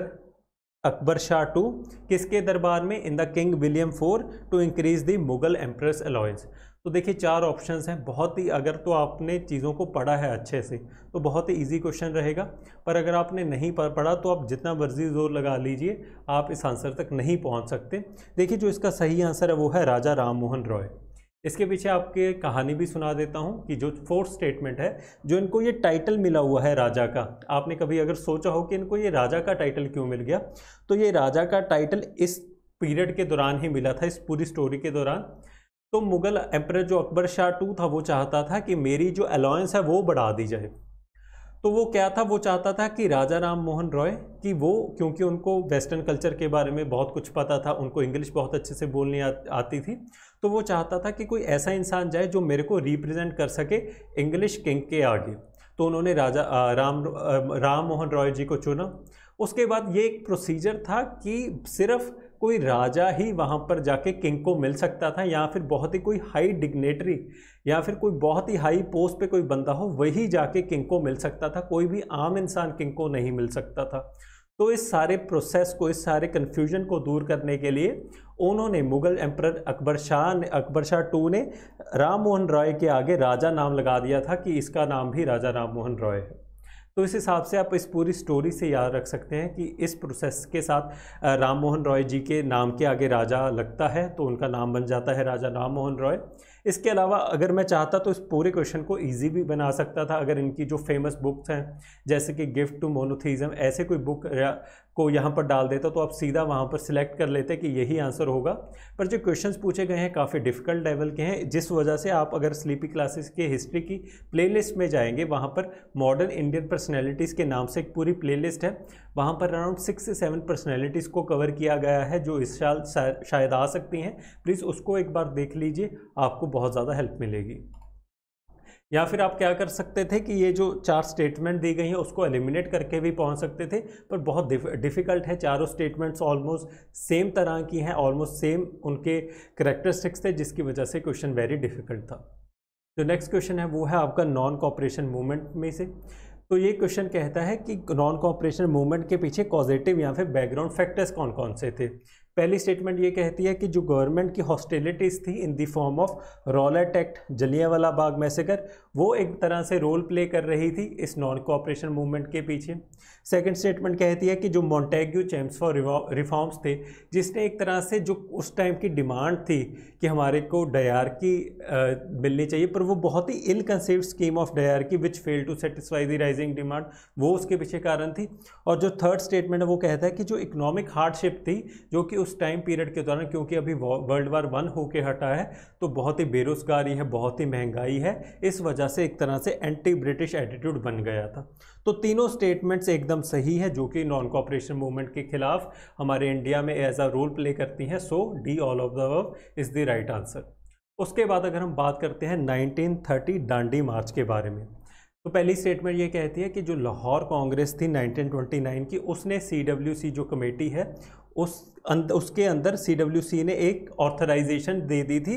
Akbar Shah two किसके दरबार में in the king William four to increase the Mughal emperor's allowance तो देखिए चार ऑप्शंस हैं बहुत ही अगर तो आपने चीज़ों को पढ़ा है अच्छे से तो बहुत ही इजी क्वेश्चन रहेगा पर अगर आपने नहीं पढ़ा तो आप जितना मर्जी जोर लगा लीजिए आप इस आंसर तक नहीं पहुंच सकते देखिए जो इसका सही आंसर है वो है राजा राम मोहन रॉय इसके पीछे आपके कहानी भी सुना देता हूँ कि जो फोर्थ स्टेटमेंट है जो इनको ये टाइटल मिला हुआ है राजा का आपने कभी अगर सोचा हो कि इनको ये राजा का टाइटल क्यों मिल गया तो ये राजा का टाइटल इस पीरियड के दौरान ही मिला था इस पूरी स्टोरी के दौरान तो मुगल एम्पर जो अकबर शाह टू था वो चाहता था कि मेरी जो अलाउंस है वो बढ़ा दी जाए तो वो क्या था वो चाहता था कि राजा राम मोहन रॉय कि वो क्योंकि उनको वेस्टर्न कल्चर के बारे में बहुत कुछ पता था उनको इंग्लिश बहुत अच्छे से बोलनी आ, आती थी तो वो चाहता था कि कोई ऐसा इंसान जाए जो मेरे को रिप्रेजेंट कर सके इंग्लिश किंग के आगे तो उन्होंने राजा आ, राम आ, राम मोहन रॉय जी को चुना उसके बाद ये एक प्रोसीजर था कि सिर्फ़ कोई राजा ही वहाँ पर जाके किंग को मिल सकता था या फिर बहुत ही कोई हाई डिग्नेटरी या फिर कोई बहुत ही हाई पोस्ट पे कोई बंदा हो वही जाके किंग को मिल सकता था कोई भी आम इंसान किंग को नहीं मिल सकता था तो इस सारे प्रोसेस को इस सारे कन्फ्यूजन को दूर करने के लिए उन्होंने मुगल एम्प्रर अकबर शाह ने अकबर शाह टू ने राम मोहन रॉय के आगे राजा नाम लगा दिया था कि इसका नाम भी राजा राम मोहन रॉय है तो इस हिसाब से आप इस पूरी स्टोरी से याद रख सकते हैं कि इस प्रोसेस के साथ राम मोहन रॉय जी के नाम के आगे राजा लगता है तो उनका नाम बन जाता है राजा राम मोहन रॉय इसके अलावा अगर मैं चाहता तो इस पूरे क्वेश्चन को इजी भी बना सकता था अगर इनकी जो फेमस बुक्स हैं जैसे कि गिफ्ट टू मोनोथीज़म ऐसे कोई बुक को यहाँ पर डाल देता तो आप सीधा वहाँ पर सिलेक्ट कर लेते कि यही आंसर होगा पर जो क्वेश्चंस पूछे गए हैं काफ़ी डिफिकल्ट लेवल के हैं जिस वजह से आप अगर स्लीपी क्लासेस के हिस्ट्री की प्लेलिस्ट में जाएंगे वहाँ पर मॉडर्न इंडियन पर्सनैलिटीज़ के नाम से एक पूरी प्ले है वहाँ पर अराउंड सिक्स से सेवन पर्सनैलिटीज़ को कवर किया गया है जो इस साल शायद आ सकती हैं प्लीज़ उसको एक बार देख लीजिए आपको बहुत ज़्यादा हेल्प मिलेगी या फिर आप क्या कर सकते थे कि ये जो चार स्टेटमेंट दी गई हैं उसको एलिमिनेट करके भी पहुंच सकते थे पर बहुत डिफ़िकल्ट है चारों स्टेटमेंट्स ऑलमोस्ट सेम तरह की हैं ऑलमोस्ट सेम उनके करेक्टरिस्टिक्स थे जिसकी वजह से क्वेश्चन वेरी डिफ़िकल्ट था जो नेक्स्ट क्वेश्चन है वो है आपका नॉन कॉपरेशन मूवमेंट में से तो ये क्वेश्चन कहता है कि नॉन कॉपरेशन मूवमेंट के पीछे पॉजिटिव या फिर बैकग्राउंड फैक्टर्स कौन कौन से थे पहली स्टेटमेंट ये कहती है कि जो गवर्नमेंट की हॉस्टिलिटीज़ थी in the form of Rowlatt act Jallianwala Bagh massacre वो एक तरह से रोल प्ले कर रही थी इस नॉन कोऑपरेशन मूवमेंट के पीछे सेकंड स्टेटमेंट कहती है कि जो मॉन्टेग्यू चैम्स फॉर रिफॉर्म्स थे जिसने एक तरह से जो उस टाइम की डिमांड थी कि हमारे को डयार की मिलनी चाहिए पर वो बहुत ही इल स्कीम ऑफ डयार की which fail to satisfy the rising demand वो उसके पीछे कारण थी और जो थर्ड स्टेटमेंट है वो कहता है कि जो इकोनॉमिक हार्डशिप थी जो कि उस टाइम पीरियड के दौरान क्योंकि अभी वर्ल्ड वार वन होके हटा है तो बहुत ही बेरोजगारी है बहुत ही महंगाई है इस वजह से एक तरह से एंटी ब्रिटिश एटीट्यूड बन गया था तो तीनों स्टेटमेंट्स एकदम सही है जो कि नॉन कॉपरेशन मूवमेंट के खिलाफ हमारे इंडिया में एज अ रोल प्ले करती हैं so D all of the above is the right answer उसके बाद अगर हम बात करते हैं 1930 डांडी मार्च के बारे में तो पहली स्टेटमेंट ये कहती है कि जो लाहौर कांग्रेस थी 1929 की उसने सी जो कमेटी है उस अंद, उसके अंदर सी ने एक ऑथराइजेशन दे दी थी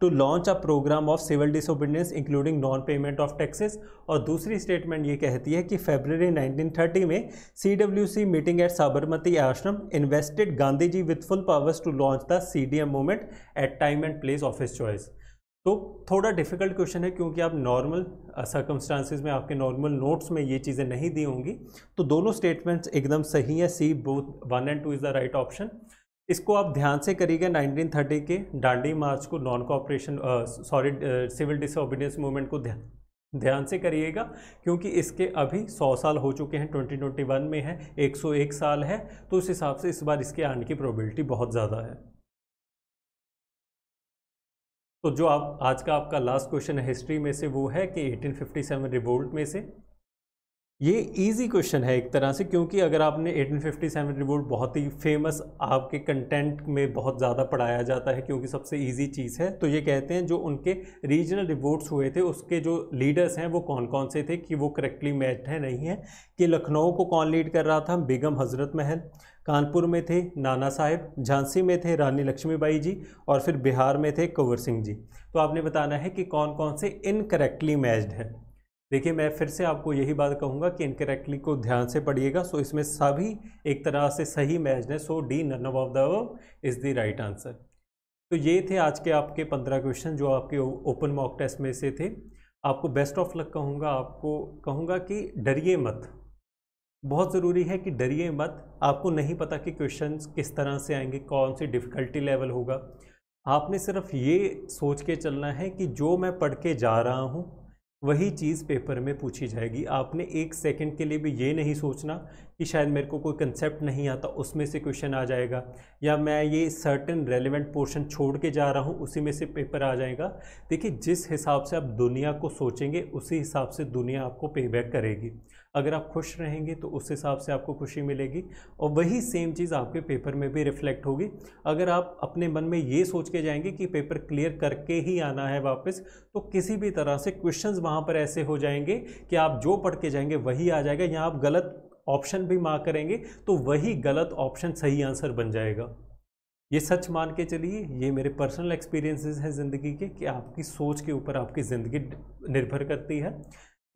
to launch a program of civil disobedience including non payment of taxes और दूसरी स्टेटमेंट ये कहती है कि फेबररी 1930 में सी meeting at Sabarmati Ashram invested Gandhi ji with full powers to launch the C movement at time and place of his choice तो थोड़ा डिफ़िकल्ट क्वेश्चन है क्योंकि आप नॉर्मल सर्कमस्टांसिस में आपके नॉर्मल नोट्स में ये चीज़ें नहीं दी होंगी तो दोनों स्टेटमेंट्स एकदम सही हैं C both one and two is the right option इसको आप ध्यान से करिएगा 1930 के डांडी मार्च को non cooperation sorry civil disobedience movement को ध्यान ध्यान से करिएगा क्योंकि इसके अभी 100 साल हो चुके हैं 2021 में है 101 साल है तो उस हिसाब से इस बार इसके आने की प्रोबेबिलिटी बहुत ज़्यादा है तो जो आप आज का आपका लास्ट क्वेश्चन है हिस्ट्री में से वो है कि 1857 रिवोल्ट में से ये इजी क्वेश्चन है एक तरह से क्योंकि अगर आपने 1857 रिवोल्ट बहुत ही फेमस आपके कंटेंट में बहुत ज़्यादा पढ़ाया जाता है क्योंकि सबसे इजी चीज़ है तो ये कहते हैं जो उनके रीजनल रिवोल्ट्स हुए थे उसके जो लीडर्स हैं वो कौन कौन से थे कि वो करेक्टली मैच है नहीं है कि लखनऊ को कौन लीड कर रहा था बेगम हज़रत महल कानपुर में थे नाना साहेब झांसी में थे रानी लक्ष्मीबाई जी और फिर बिहार में थे कंवर सिंह जी तो आपने बताना है कि कौन कौन से इनकरेक्टली मैच्ड हैं देखिए मैं फिर से आपको यही बात कहूँगा कि इनकरेक्टली को ध्यान से पढ़िएगा सो इसमें सभी एक तरह से सही मैच्ड है so D none of the is the right answer तो ये थे आज के आपके पंद्रह क्वेश्चन जो आपके ओपन मॉक टेस्ट में से थे आपको बेस्ट ऑफ लक कहूँगा आपको कहूँगा कि डरिए मत बहुत ज़रूरी है कि डरिए मत आपको नहीं पता कि क्वेश्चंस किस तरह से आएंगे कौन सी डिफ़िकल्टी लेवल होगा आपने सिर्फ ये सोच के चलना है कि जो मैं पढ़ के जा रहा हूँ वही चीज़ पेपर में पूछी जाएगी आपने एक सेकंड के लिए भी ये नहीं सोचना कि शायद मेरे को कोई कंसेप्ट नहीं आता उसमें से क्वेश्चन आ जाएगा या मैं ये सर्टन रेलिवेंट पोर्शन छोड़ के जा रहा हूँ उसी में से पेपर आ जाएगा देखिए जिस हिसाब से आप दुनिया को सोचेंगे उसी हिसाब से दुनिया आपको पे बैक करेगी अगर आप खुश रहेंगे तो उस हिसाब से आपको खुशी मिलेगी और वही सेम चीज़ आपके पेपर में भी रिफ्लेक्ट होगी अगर आप अपने मन में ये सोच के जाएंगे कि पेपर क्लियर करके ही आना है वापस तो किसी भी तरह से क्वेश्चंस वहाँ पर ऐसे हो जाएंगे कि आप जो पढ़ के जाएंगे वही आ जाएगा या आप गलत ऑप्शन भी मार्क करेंगे तो वही गलत ऑप्शन सही आंसर बन जाएगा ये सच मान के चलिए ये मेरे पर्सनल एक्सपीरियंसेस हैं ज़िंदगी के कि आपकी सोच के ऊपर आपकी ज़िंदगी निर्भर करती है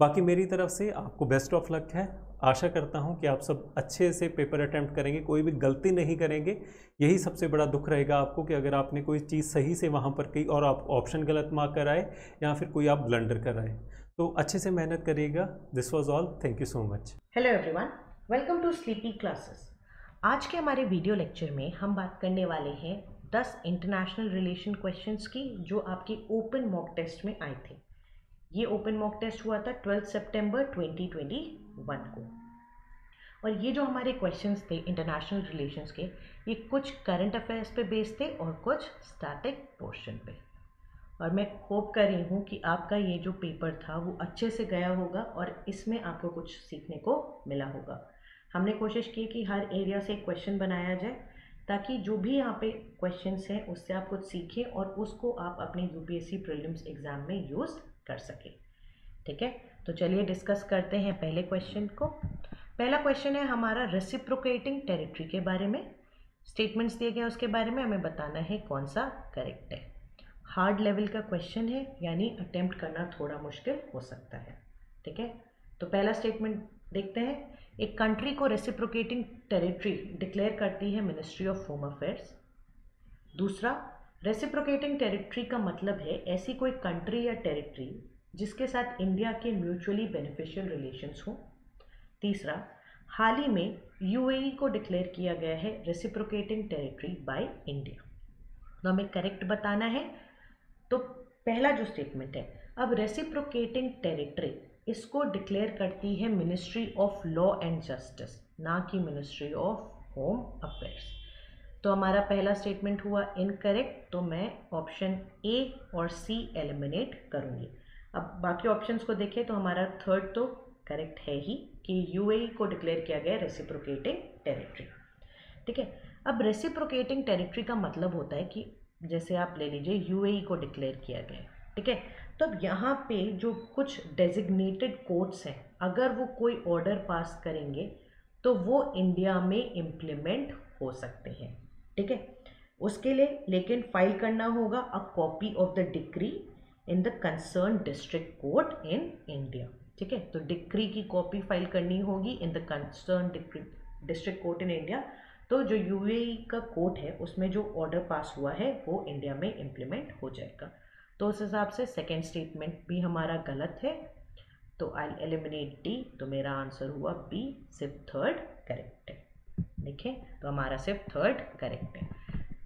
बाकी मेरी तरफ से आपको बेस्ट ऑफ लक है आशा करता हूँ कि आप सब अच्छे से पेपर अटैम्प्ट करेंगे कोई भी गलती नहीं करेंगे यही सबसे बड़ा दुख रहेगा आपको कि अगर आपने कोई चीज़ सही से वहाँ पर की और आप ऑप्शन गलत मार्क कराए या फिर कोई आप ब्लंडर कराए तो अच्छे से मेहनत करिएगा this was all thank you so much hello everyone welcome to sleepy classes आज के हमारे वीडियो लेक्चर में हम बात करने वाले हैं 10 इंटरनेशनल रिलेशन क्वेश्चंस की जो आपके ओपन मॉक टेस्ट में आए थे ये ओपन मॉक टेस्ट हुआ था 12 सितंबर 2021 को और ये जो हमारे क्वेश्चंस थे इंटरनेशनल रिलेशंस के ये कुछ करंट अफेयर्स पे बेस्ड थे और कुछ स्टैटिक पोर्शन पे और मैं होप कर रही हूँ कि आपका ये जो पेपर था वो अच्छे से गया होगा और इसमें आपको कुछ सीखने को मिला होगा हमने कोशिश की कि हर एरिया से क्वेश्चन बनाया जाए ताकि जो भी यहाँ पे क्वेश्चन हैं उससे आप कुछ सीखें और उसको आप अपने यू पी एग्ज़ाम में यूज़ कर सकें ठीक है तो चलिए डिस्कस करते हैं पहले क्वेश्चन को पहला क्वेश्चन है हमारा रेसिप्रोकेटिंग टेरिटरी के बारे में स्टेटमेंट्स दिए गए उसके बारे में हमें बताना है कौन सा करेक्ट है हार्ड लेवल का क्वेश्चन है यानी अटेम्प्ट करना थोड़ा मुश्किल हो सकता है ठीक है तो पहला स्टेटमेंट देखते हैं एक कंट्री को रेसिप्रोकेटिंग टेरिटरी डिक्लेयर करती है मिनिस्ट्री ऑफ होम अफेयर्स दूसरा रेसिप्रोकेटिंग टेरिटरी का मतलब है ऐसी कोई कंट्री या टेरिटरी जिसके साथ इंडिया के म्यूचुअली बेनिफिशियल रिलेशंस हों तीसरा हाल ही में यूएई e को डिक्लेयर किया गया है रेसिप्रोकेटिंग टेरिटरी बाय इंडिया तो हमें करेक्ट बताना है तो पहला जो स्टेटमेंट है अब रेसिप्रोकेटिंग टेरिटरी इसको डिक्लेयर करती है ministry of law and justice ना कि मिनिस्ट्री ऑफ होम अफेयर्स तो हमारा पहला स्टेटमेंट हुआ इनकरेक्ट तो मैं ऑप्शन ए और सी एलिमिनेट करूँगी अब बाकी ऑप्शंस को देखें तो हमारा थर्ड तो करेक्ट है ही कि यूएई e को डिक्लेयर किया गया रेसिप्रोकेटिंग टेरिटरी ठीक है अब रेसिप्रोकेटिंग टेरिटरी का मतलब होता है कि जैसे आप ले लीजिए यूएई e को डिक्लेयर किया गया ठीक है तो अब यहाँ पे जो कुछ डेजिग्नेटेड कोर्ट्स हैं अगर वो कोई ऑर्डर पास करेंगे तो वो इंडिया में इम्प्लीमेंट हो सकते हैं ठीक है उसके लिए लेकिन फाइल करना होगा a copy of the decree in the concern district court in India ठीक है तो डिक्री की कॉपी फाइल करनी होगी in the concern district court in India तो जो यूएई e का कोर्ट है उसमें जो ऑर्डर पास हुआ है वो इंडिया में इम्प्लीमेंट हो जाएगा तो उस हिसाब से सेकेंड स्टेटमेंट भी हमारा गलत है तो आई एलिमिनेट डी तो मेरा आंसर हुआ बी सिर्फ थर्ड करेक्ट है देखें तो हमारा सिर्फ थर्ड करेक्ट है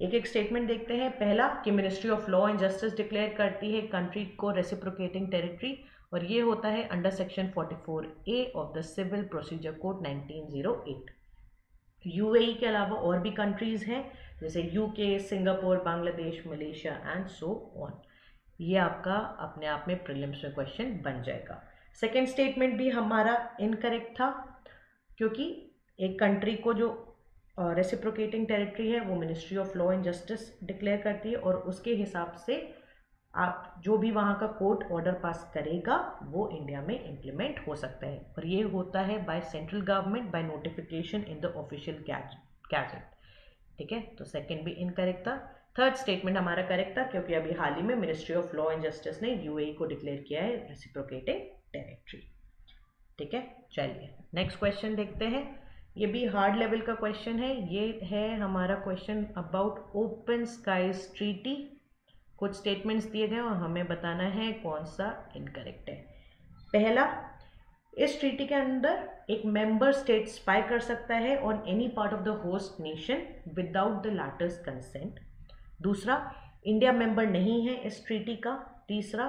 एक एक स्टेटमेंट देखते हैं पहला कि ministry of law and justice declare करती है कंट्री को रेसिप्रोकेटिंग टेरिटरी और ये होता है under section 44 A of the civil procedure code 1908 UAE के अलावा और भी कंट्रीज हैं जैसे UK Singapore Bangladesh Malaysia and so on ये आपका अपने आप में प्रिलिम्स में क्वेश्चन बन जाएगा सेकेंड स्टेटमेंट भी हमारा इनकरेक्ट था क्योंकि एक कंट्री को जो रेसिप्रोकेटिंग uh, टेरिटरी है वो ministry of law and justice declare करती है और उसके हिसाब से आप जो भी वहाँ का कोर्ट ऑर्डर पास करेगा वो इंडिया में इम्प्लीमेंट हो सकता है और ये होता है by central government by notification in the official gazette ठीक है तो सेकंड भी इनकरेक्ट था थर्ड स्टेटमेंट हमारा करेक्ट था क्योंकि अभी हाल ही में ministry of law and justice ने यूएई e को डिक्लेयर किया है रेसिप्रोकेटिंग टेरिटरी ठीक है चलिए नेक्स्ट क्वेश्चन देखते हैं ये भी हार्ड लेवल का क्वेश्चन है ये है हमारा question about open skies treaty कुछ स्टेटमेंट्स दिए गए और हमें बताना है कौन सा इनकरेक्ट है पहला इस ट्रीटी के अंदर एक मेंबर स्टेट स्पाई कर सकता है on any part of the host nation without the latter's consent दूसरा इंडिया मेंबर नहीं है इस ट्रीटी का तीसरा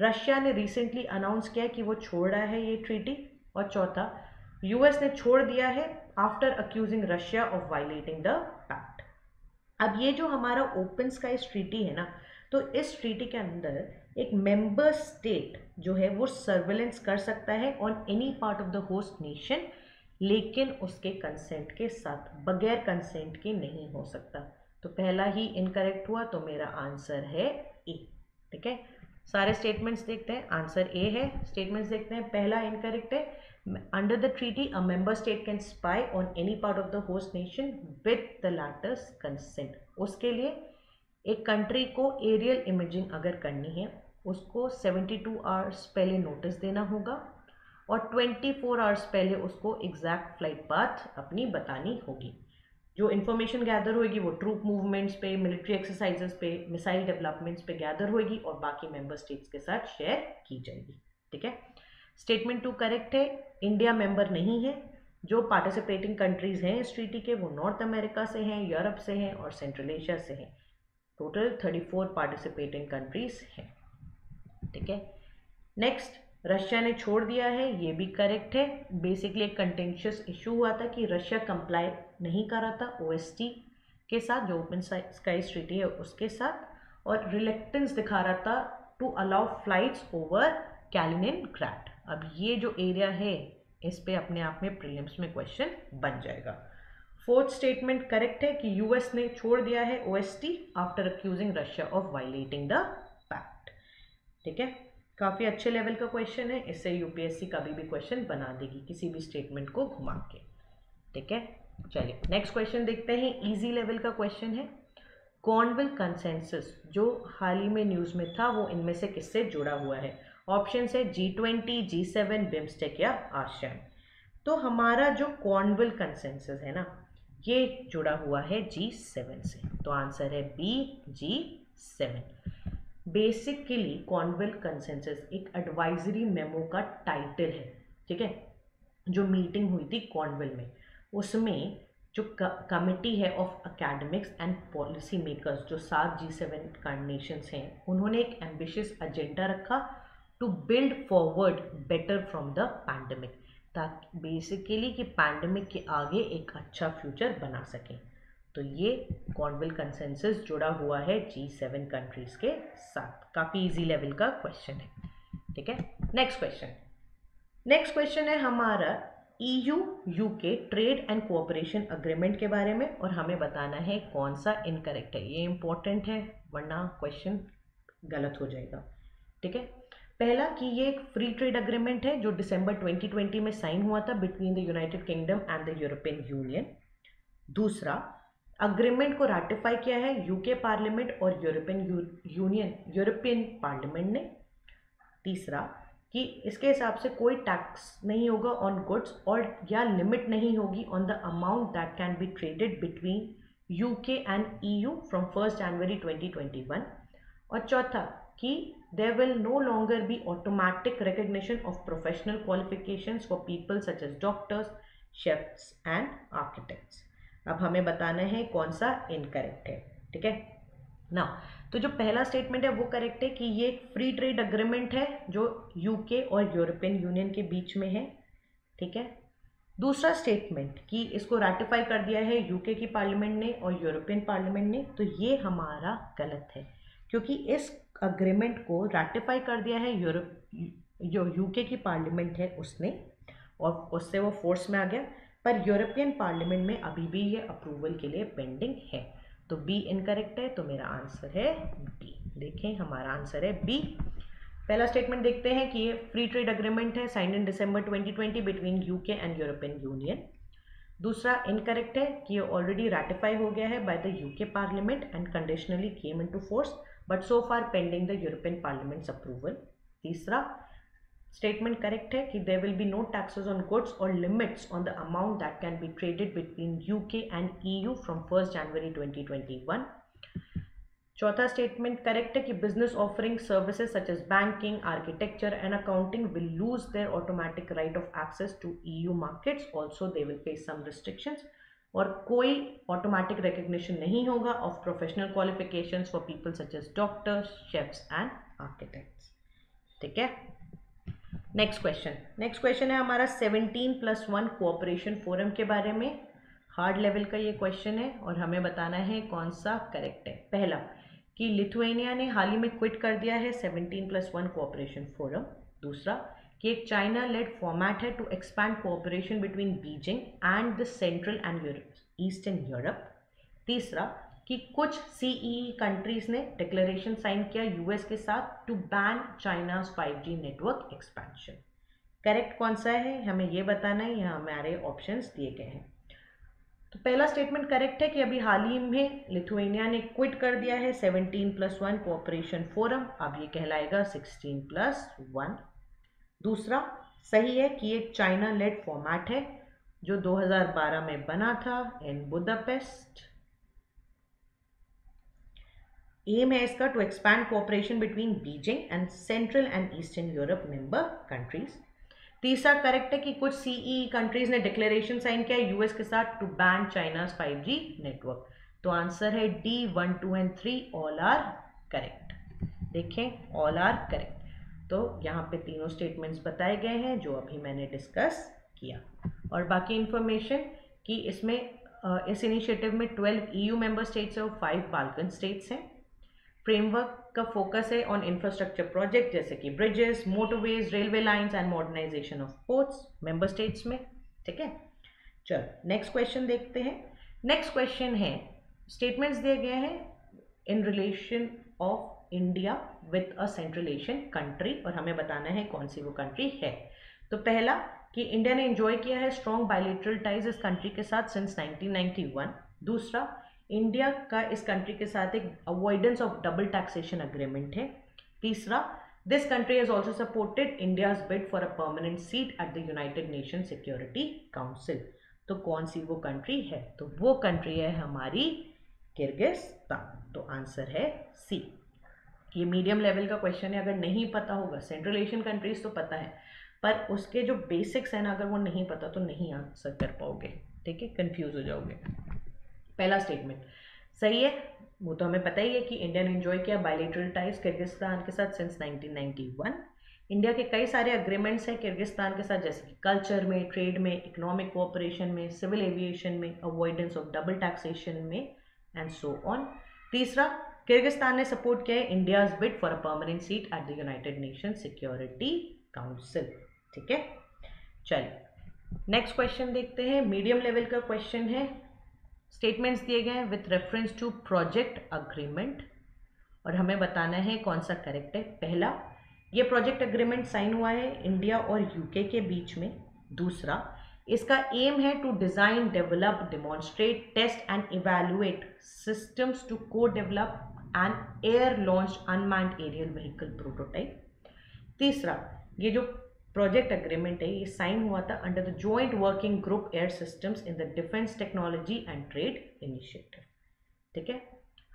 रशिया ने रिसेंटली अनाउंस किया कि वो छोड़ रहा है ये ट्रीटी और चौथा यूएस ने छोड़ दिया है after accusing Russia of violating the pact अब ये जो हमारा ओपन स्काई ट्रीटी है ना तो इस ट्रीटी के अंदर एक मेंबर स्टेट जो है वो सर्वेलेंस कर सकता है on any part of the host nation लेकिन उसके कंसेंट के साथ बगैर कंसेंट के नहीं हो सकता तो पहला ही इनकरेक्ट हुआ तो मेरा आंसर है ए ठीक है सारे स्टेटमेंट्स देखते हैं आंसर ए है स्टेटमेंट्स देखते हैं पहला इनकरेक्ट है under the treaty a member state can spy on any part of the host nation with the latter's consent उसके लिए एक कंट्री को एरियल इमेजिंग अगर करनी है उसको 72 आवर्स पहले नोटिस देना होगा और 24 आवर्स पहले उसको एग्जैक्ट फ्लाइट पाथ अपनी बतानी होगी जो इन्फॉर्मेशन गैदर होगी वो ट्रूप मूवमेंट्स पे मिलिट्री एक्सरसाइजेस पे मिसाइल डेवलपमेंट्स पे गैदर होगी और बाकी मेंबर स्टेट्स के साथ शेयर की जाएगी ठीक है स्टेटमेंट टू करेक्ट है इंडिया मेंबर नहीं है जो पार्टिसिपेटिंग कंट्रीज हैं इस ट्रीटी के वो नॉर्थ अमेरिका से हैं यूरोप से हैं और सेंट्रल एशिया से हैं total thirty four participating countries हैं ठीक है नेक्स्ट रशिया ने छोड़ दिया है ये भी करेक्ट है बेसिकली एक कंटेंशियस इशू हुआ था कि रशिया कंप्लाई नहीं कर रहा था ओ के साथ जो ओपन स्काई स्ट्रीटी है उसके साथ और रिलेक्टेंस दिखा रहा था to allow flights over Kaliningrad अब ये जो एरिया है इस पर अपने आप में प्रिलियम्स में क्वेश्चन बन जाएगा फोर्थ स्टेटमेंट करेक्ट है कि यूएस ने छोड़ दिया है OST after accusing Russia of violating the pact ठीक है काफ़ी अच्छे लेवल का क्वेश्चन है इससे यूपीएससी कभी भी क्वेश्चन बना देगी किसी भी स्टेटमेंट को घुमा के ठीक है चलिए नेक्स्ट क्वेश्चन देखते हैं इजी लेवल का क्वेश्चन है कॉर्नविल कंसेंसस जो हाल ही में न्यूज़ में था वो इनमें से किससे जुड़ा हुआ है ऑप्शन है G twenty G seven BIMSTEC या आशियान तो हमारा जो कॉर्नविल कंसेंसस है ना ये जुड़ा हुआ है जी सेवन से तो आंसर है B G seven basically Commonwealth consensus एक एडवाइजरी मेमो का टाइटल है ठीक है जो मीटिंग हुई थी कॉन्वेल में उसमें जो कमिटी है of academics and policy makers जो सात जी सेवन कार्नेशंस हैं उन्होंने एक एम्बिशियस एजेंडा रखा to build forward better from the pandemic ताकि बेसिकली कि पैंडमिक के आगे एक अच्छा फ्यूचर बना सकें तो ये कॉर्नविल कंसेंसस जुड़ा हुआ है जी सेवन कंट्रीज के साथ काफ़ी इजी लेवल का क्वेश्चन है ठीक है नेक्स्ट क्वेश्चन नेक्स्ट क्वेश्चन है हमारा EU U K trade and cooperation agreement के बारे में और हमें बताना है कौन सा इनकरेक्ट है ये इंपॉर्टेंट है वरना क्वेश्चन गलत हो जाएगा ठीक है पहला कि ये एक फ्री ट्रेड अग्रीमेंट है जो दिसंबर 2020 में साइन हुआ था between the United Kingdom and the European Union दूसरा अग्रीमेंट को रेटिफाई किया है यूके पार्लियामेंट और यूरोपियन यूनियन यूरोपियन पार्लियामेंट ने तीसरा कि इसके हिसाब से कोई टैक्स नहीं होगा ऑन गुड्स और या लिमिट नहीं होगी on the amount that can be traded between UK and EU from first January 2021 और चौथा कि there will no longer be automatic recognition of professional qualification for people such as doctors chefs and architects अब हमें बताना है कौन सा इनकरेक्ट है ठीक है ना तो जो पहला स्टेटमेंट है वो करेक्ट है कि ये एक फ्री ट्रेड अग्रीमेंट है जो यूके और यूरोपियन यूनियन के बीच में है ठीक है दूसरा स्टेटमेंट कि इसको रेटिफाई कर दिया है यूके की पार्लियामेंट ने और यूरोपियन पार्लियामेंट ने तो ये हमारा गलत है क्योंकि इस अग्रीमेंट को रेटिफाई कर दिया है यूरोप जो यूके की पार्लियामेंट है उसने और उससे वो फोर्स में आ गया पर यूरोपियन पार्लियामेंट में अभी भी ये अप्रूवल के लिए पेंडिंग है तो बी इनकरेक्ट है तो मेरा आंसर है डी देखें हमारा आंसर है बी पहला स्टेटमेंट देखते हैं कि ये फ्री ट्रेड अग्रीमेंट है sign in December twenty between UK and European Union दूसरा इनकरेक्ट है कि ये ऑलरेडी रेटिफाई हो गया है by the UK parliament and conditionally came into force but so far pending the European parliament's approval तीसरा Statement correct hai ki there will be no taxes on goods or limits on the amount that can be traded between UK and EU from 1st January 2021. चौथा स्टेटमेंट करेक्ट है कि business offering services such as banking architecture and accounting will lose their automatic right of access to EU markets also they will face some restrictions और कोई ऑटोमेटिक रिकग्निशन नहीं होगा of professional qualifications for people such as doctors chefs and architects ठीक है नेक्स्ट क्वेश्चन नेक्स्ट क्वेश्चन है हमारा seventeen plus one cooperation forum के बारे में हार्ड लेवल का ये क्वेश्चन है और हमें बताना है कौन सा करेक्ट है पहला कि लिथुएनिया ने हाल ही में क्विट कर दिया है seventeen plus one cooperation forum दूसरा कि एक चाइना लेड फॉर्मेट है to expand cooperation between Beijing and the central and eastern Europe तीसरा कि कुछ सीई कंट्रीज e e ने डिक्लेरेशन साइन किया यूएस के साथ to ban China's G network expansion correct कौन सा है हमें यह बताना है यहाँ हमारे ऑप्शन दिए गए हैं तो पहला स्टेटमेंट करेक्ट है कि अभी हाल ही में लिथुएनिया ने क्विट कर दिया है 17 प्लस वन कोऑपरेशन फोरम अब ये कहलाएगा 16 प्लस वन दूसरा सही है कि ये चाइना लेड फॉर्मेट है जो 2012 में बना था इन बुदापेस्ट एम है इसका to expand cooperation between Beijing and central and eastern Europe member countries तीसरा करेक्ट है कि कुछ सीई कंट्रीज e e ने डिक्लेरेशन साइन किया यूएस के साथ to ban China's G network तो आंसर है D one two and three all are correct देखें ऑल आर करेक्ट तो यहाँ पे तीनों स्टेटमेंट्स बताए गए हैं जो अभी मैंने डिस्कस किया और बाकी इन्फॉर्मेशन कि इसमें इस इनिशिएटिव में 12 ईयू मेंबर स्टेट्स हैं और 5 बाल्कन स्टेट्स हैं फ्रेमवर्क का फोकस है ऑन इंफ्रास्ट्रक्चर प्रोजेक्ट जैसे कि bridges motorways railway lines and modernisation of ports member states में ठीक है चल नेक्स्ट क्वेश्चन देखते हैं नेक्स्ट क्वेश्चन है स्टेटमेंट्स दिए गए हैं in relation of India with a Central Asian country और हमें बताना है कौन सी वो कंट्री है तो पहला कि इंडिया ने इंजॉय किया है स्ट्रॉन्ग बायोलिट्रल टाइज इस कंट्री के साथ सिंस 1991 दूसरा इंडिया का इस कंट्री के साथ एक avoidance of double taxation agreement है तीसरा this country has also supported India's bid for a permanent seat at the United Nation Security Council तो कौन सी वो कंट्री है तो वो कंट्री है हमारी किर्गिस्तान तो आंसर है सी ये मीडियम लेवल का क्वेश्चन है अगर नहीं पता होगा सेंट्रल एशियन कंट्रीज तो पता है पर उसके जो बेसिक्स हैं ना अगर वो नहीं पता तो नहीं आंसर कर पाओगे ठीक है कंफ्यूज हो जाओगे पहला स्टेटमेंट सही है वो तो हमें पता ही है कि इंडिया ने इन्जॉय किया बायलेटरल टाइज किर्गिस्तान के साथ सिंस 1991 इंडिया के कई सारे अग्रीमेंट्स हैं किर्गिस्तान के साथ जैसे कि कल्चर में ट्रेड में इकोनॉमिक कोऑपरेशन में सिविल एविएशन में अवॉइडेंस ऑफ डबल टैक्सेशन में एंड सो ऑन तीसरा किर्गिस्तान ने सपोर्ट किया है India is bid for a permanent seat at the United Nation Security Council ठीक है चलिए नेक्स्ट क्वेश्चन देखते हैं मीडियम लेवल का क्वेश्चन है स्टेटमेंट्स दिए गए हैं with reference to project agreement और हमें बताना है कौन सा करेक्ट है पहला ये प्रोजेक्ट अग्रीमेंट साइन हुआ है इंडिया और यूके के बीच में दूसरा इसका एम है to design develop demonstrate test and evaluate systems to co-develop and air launch unmanned aerial vehicle prototype तीसरा ये जो प्रोजेक्ट अग्रीमेंट है ये साइन हुआ था under the joint working group air systems in the defence technology and trade initiative ठीक है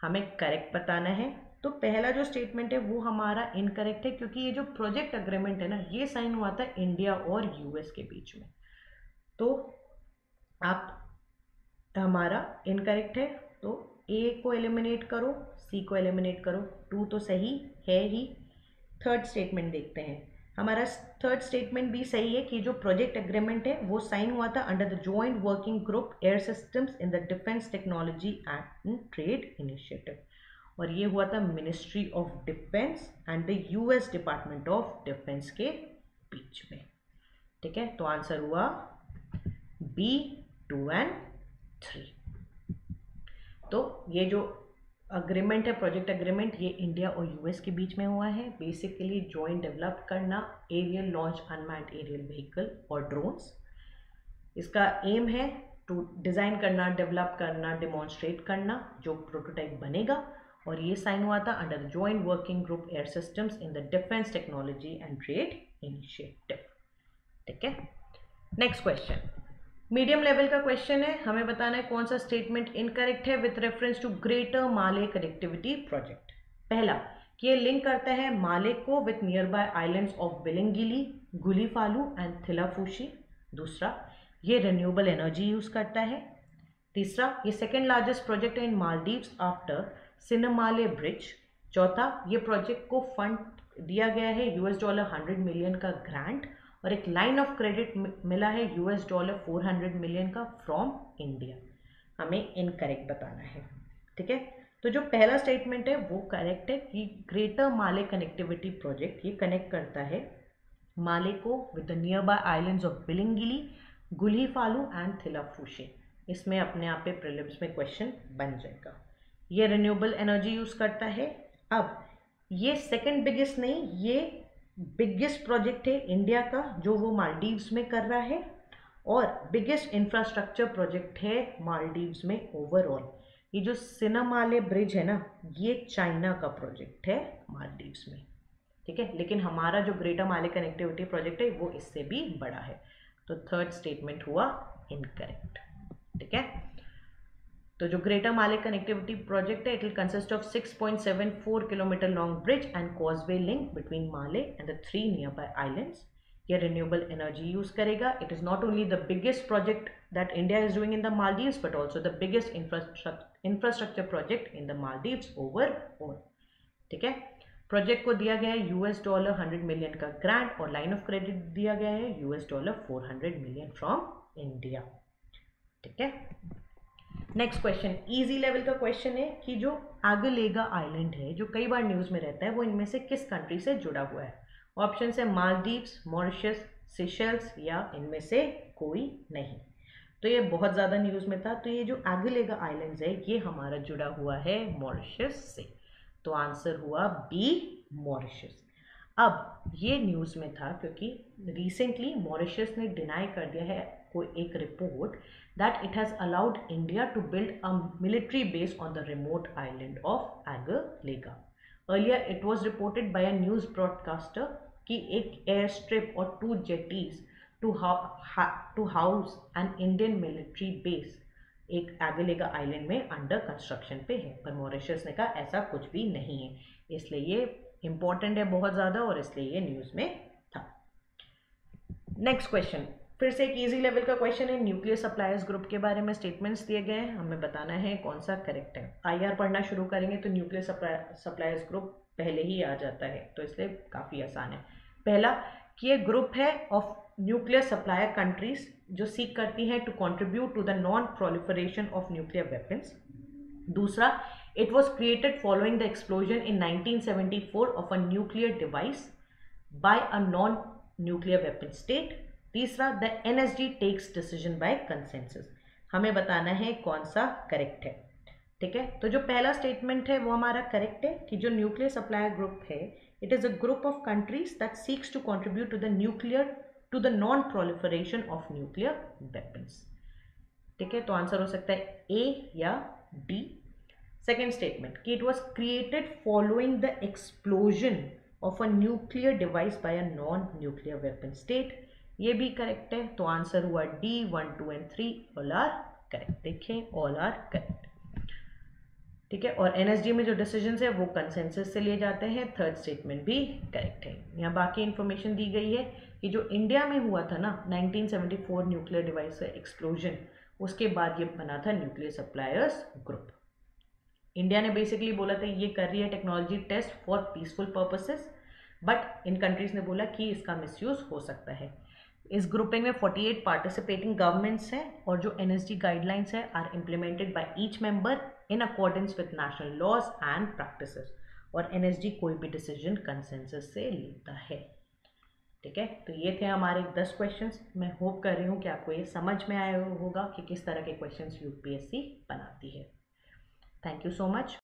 हमें करेक्ट बताना है तो पहला जो स्टेटमेंट है वो हमारा इनकरेक्ट है क्योंकि ये जो प्रोजेक्ट अग्रीमेंट है ना ये साइन हुआ था इंडिया और यूएस के बीच में तो आप हमारा इनकरेक्ट है तो ए को एलिमिनेट करो सी को एलिमिनेट करो टू तो सही है ही थर्ड स्टेटमेंट देखते हैं हमारा थर्ड स्टेटमेंट भी सही है कि जो प्रोजेक्ट एग्रीमेंट है वो साइन हुआ था under the joint working group air systems in the defence technology and trade initiative और ये हुआ था ministry of defence and the US department of defence के बीच में ठीक है तो आंसर हुआ बी टू एंड थ्री तो ये जो अग्रीमेंट है प्रोजेक्ट अग्रीमेंट ये इंडिया और यूएस के बीच में हुआ है बेसिकली जॉइंट डेवलप करना aerial launch unmanned aerial vehicle और ड्रोन्स इसका एम है टू डिज़ाइन करना डेवलप करना डिमॉन्स्ट्रेट करना जो प्रोटोटाइप बनेगा और ये साइन हुआ था under joint working group air systems in the defence technology and trade initiative ठीक है नेक्स्ट क्वेश्चन मीडियम लेवल का क्वेश्चन है हमें बताना है कौन सा स्टेटमेंट इनकरेक्ट है with reference to Greater Male connectivity project पहला कि ये लिंक करता है माले को with nearby islands of Villingili Gulhifalhu and Thilafushi दूसरा ये रिन्यूएबल एनर्जी यूज़ करता है तीसरा ये सेकेंड लार्जेस्ट प्रोजेक्ट है in Maldives after Sinamale bridge चौथा ये प्रोजेक्ट को फंड दिया गया है यूएस डॉलर हंड्रेड मिलियन का ग्रांट और एक लाइन ऑफ क्रेडिट मिला है यूएस डॉलर 400 मिलियन का फ्रॉम इंडिया हमें इनकरेक्ट बताना है ठीक है तो जो पहला स्टेटमेंट है वो करेक्ट है कि ग्रेटर माले कनेक्टिविटी प्रोजेक्ट ये कनेक्ट करता है माले को with the nearby island of Villingili Falhu and Thilafushi इसमें अपने आप पे प्रिलिम्स में क्वेश्चन बन जाएगा ये रिन्यूएबल एनर्जी यूज़ करता है अब ये सेकंड बिगेस्ट नहीं ये बिगेस्ट प्रोजेक्ट है इंडिया का जो वो मालदीव्स में कर रहा है और बिगेस्ट इंफ्रास्ट्रक्चर प्रोजेक्ट है मालदीव्स में ओवरऑल ये जो सिनेमाले ब्रिज है ना ये चाइना का प्रोजेक्ट है मालदीव्स में ठीक है लेकिन हमारा जो ग्रेटर माले कनेक्टिविटी प्रोजेक्ट है वो इससे भी बड़ा है तो थर्ड स्टेटमेंट हुआ इनकरेक्ट ठीक है तो जो ग्रेटर माले कनेक्टिविटी प्रोजेक्ट है it will consist of 6.74 kilometre long bridge and causeway link between Male and the three nearby islands ये रिन्यूएबल एनर्जी यूज करेगा it is not only the biggest project that India is doing in the Maldives but also the biggest infrastructure project in the Maldives over over ठीक है प्रोजेक्ट को दिया गया है यूएस डॉलर हंड्रेड मिलियन का ग्रांट और लाइन ऑफ क्रेडिट दिया गया है US dollar four hundred million from India ठीक है नेक्स्ट क्वेश्चन इजी लेवल का क्वेश्चन है कि जो आगलेगा आइलैंड है जो कई बार न्यूज़ में रहता है वो इनमें से किस कंट्री से जुड़ा हुआ है ऑप्शन है मालदीव्स मॉरिशस सिशल्स या इनमें से कोई नहीं तो ये बहुत ज़्यादा न्यूज़ में था तो ये जो आगलेगा आइलैंड है ये हमारा जुड़ा हुआ है मॉरिशस से तो आंसर हुआ बी मॉरिशस अब ये न्यूज़ में था क्योंकि रिसेंटली मॉरिशस ने डिनाई कर दिया है कोई एक report that it has allowed India to build a military base on the remote island of Agalega. Earlier, it was reported by a news broadcaster कि एक एयर स्ट्रिप और two jetties ha to house an Indian military base. एक एगलेगा आइलैंड में अंडर कंस्ट्रक्शन पे है पर मॉरिशस ने कहा ऐसा कुछ भी नहीं है इसलिए ये इम्पोर्टेंट है बहुत ज़्यादा और इसलिए ये न्यूज़ में था नेक्स्ट क्वेश्चन फिर से एक इजी लेवल का क्वेश्चन है न्यूक्लियर सप्लायर्स ग्रुप के बारे में स्टेटमेंट्स दिए गए हैं हमें बताना है कौन सा करेक्ट है आईआर पढ़ना शुरू करेंगे तो न्यूक्लियर सप्लायर्स ग्रुप पहले ही आ जाता है तो इसलिए काफ़ी आसान है पहला कि ये ग्रुप है ऑफ न्यूक्लियर सप्लायर कंट्रीज जो सीख करती हैं to contribute to the non proliferation of nuclear weapons दूसरा it was created following the explosion in four of a nuclear device by a non nuclear weapon state तीसरा the NSG takes decision by consensus हमें बताना है कौन सा करेक्ट है ठीक है तो जो पहला स्टेटमेंट है वो हमारा करेक्ट है कि जो न्यूक्लियर सप्लायर ग्रुप है it is a group of countries that seeks to contribute to the nuclear to the non proliferation of nuclear weapons ठीक है तो आंसर हो सकता है ए या डी सेकेंड स्टेटमेंट कि it was created following the explosion of a nuclear device by a non nuclear weapon state ये भी करेक्ट है तो आंसर हुआ D one two and three all are correct देखें ऑल आर करेक्ट ठीक है और एनएसडी में जो डिसीजन है वो कंसेंसस से लिए जाते हैं थर्ड स्टेटमेंट भी करेक्ट है यहाँ बाकी इन्फॉर्मेशन दी गई है कि जो इंडिया में हुआ था ना 1974 न्यूक्लियर डिवाइस का एक्सप्लोजन उसके बाद ये बना था न्यूक्लियर सप्लायर्स ग्रुप इंडिया ने बेसिकली बोला था ये कर रही है technology test for peaceful purposes but इन कंट्रीज ने बोला कि इसका मिसयूज हो सकता है इस ग्रुपिंग में 48 पार्टिसिपेटिंग गवर्नमेंट्स हैं और जो एनएसजी गाइडलाइंस हैं are implemented by each member in accordance with national laws and practice और एनएसजी कोई भी डिसीजन कंसेंसस से लेता है ठीक है तो ये थे हमारे दस क्वेश्चन मैं होप कर रही हूँ कि आपको ये समझ में आया होगा कि किस तरह के क्वेश्चन यू बनाती है थैंक यू सो मच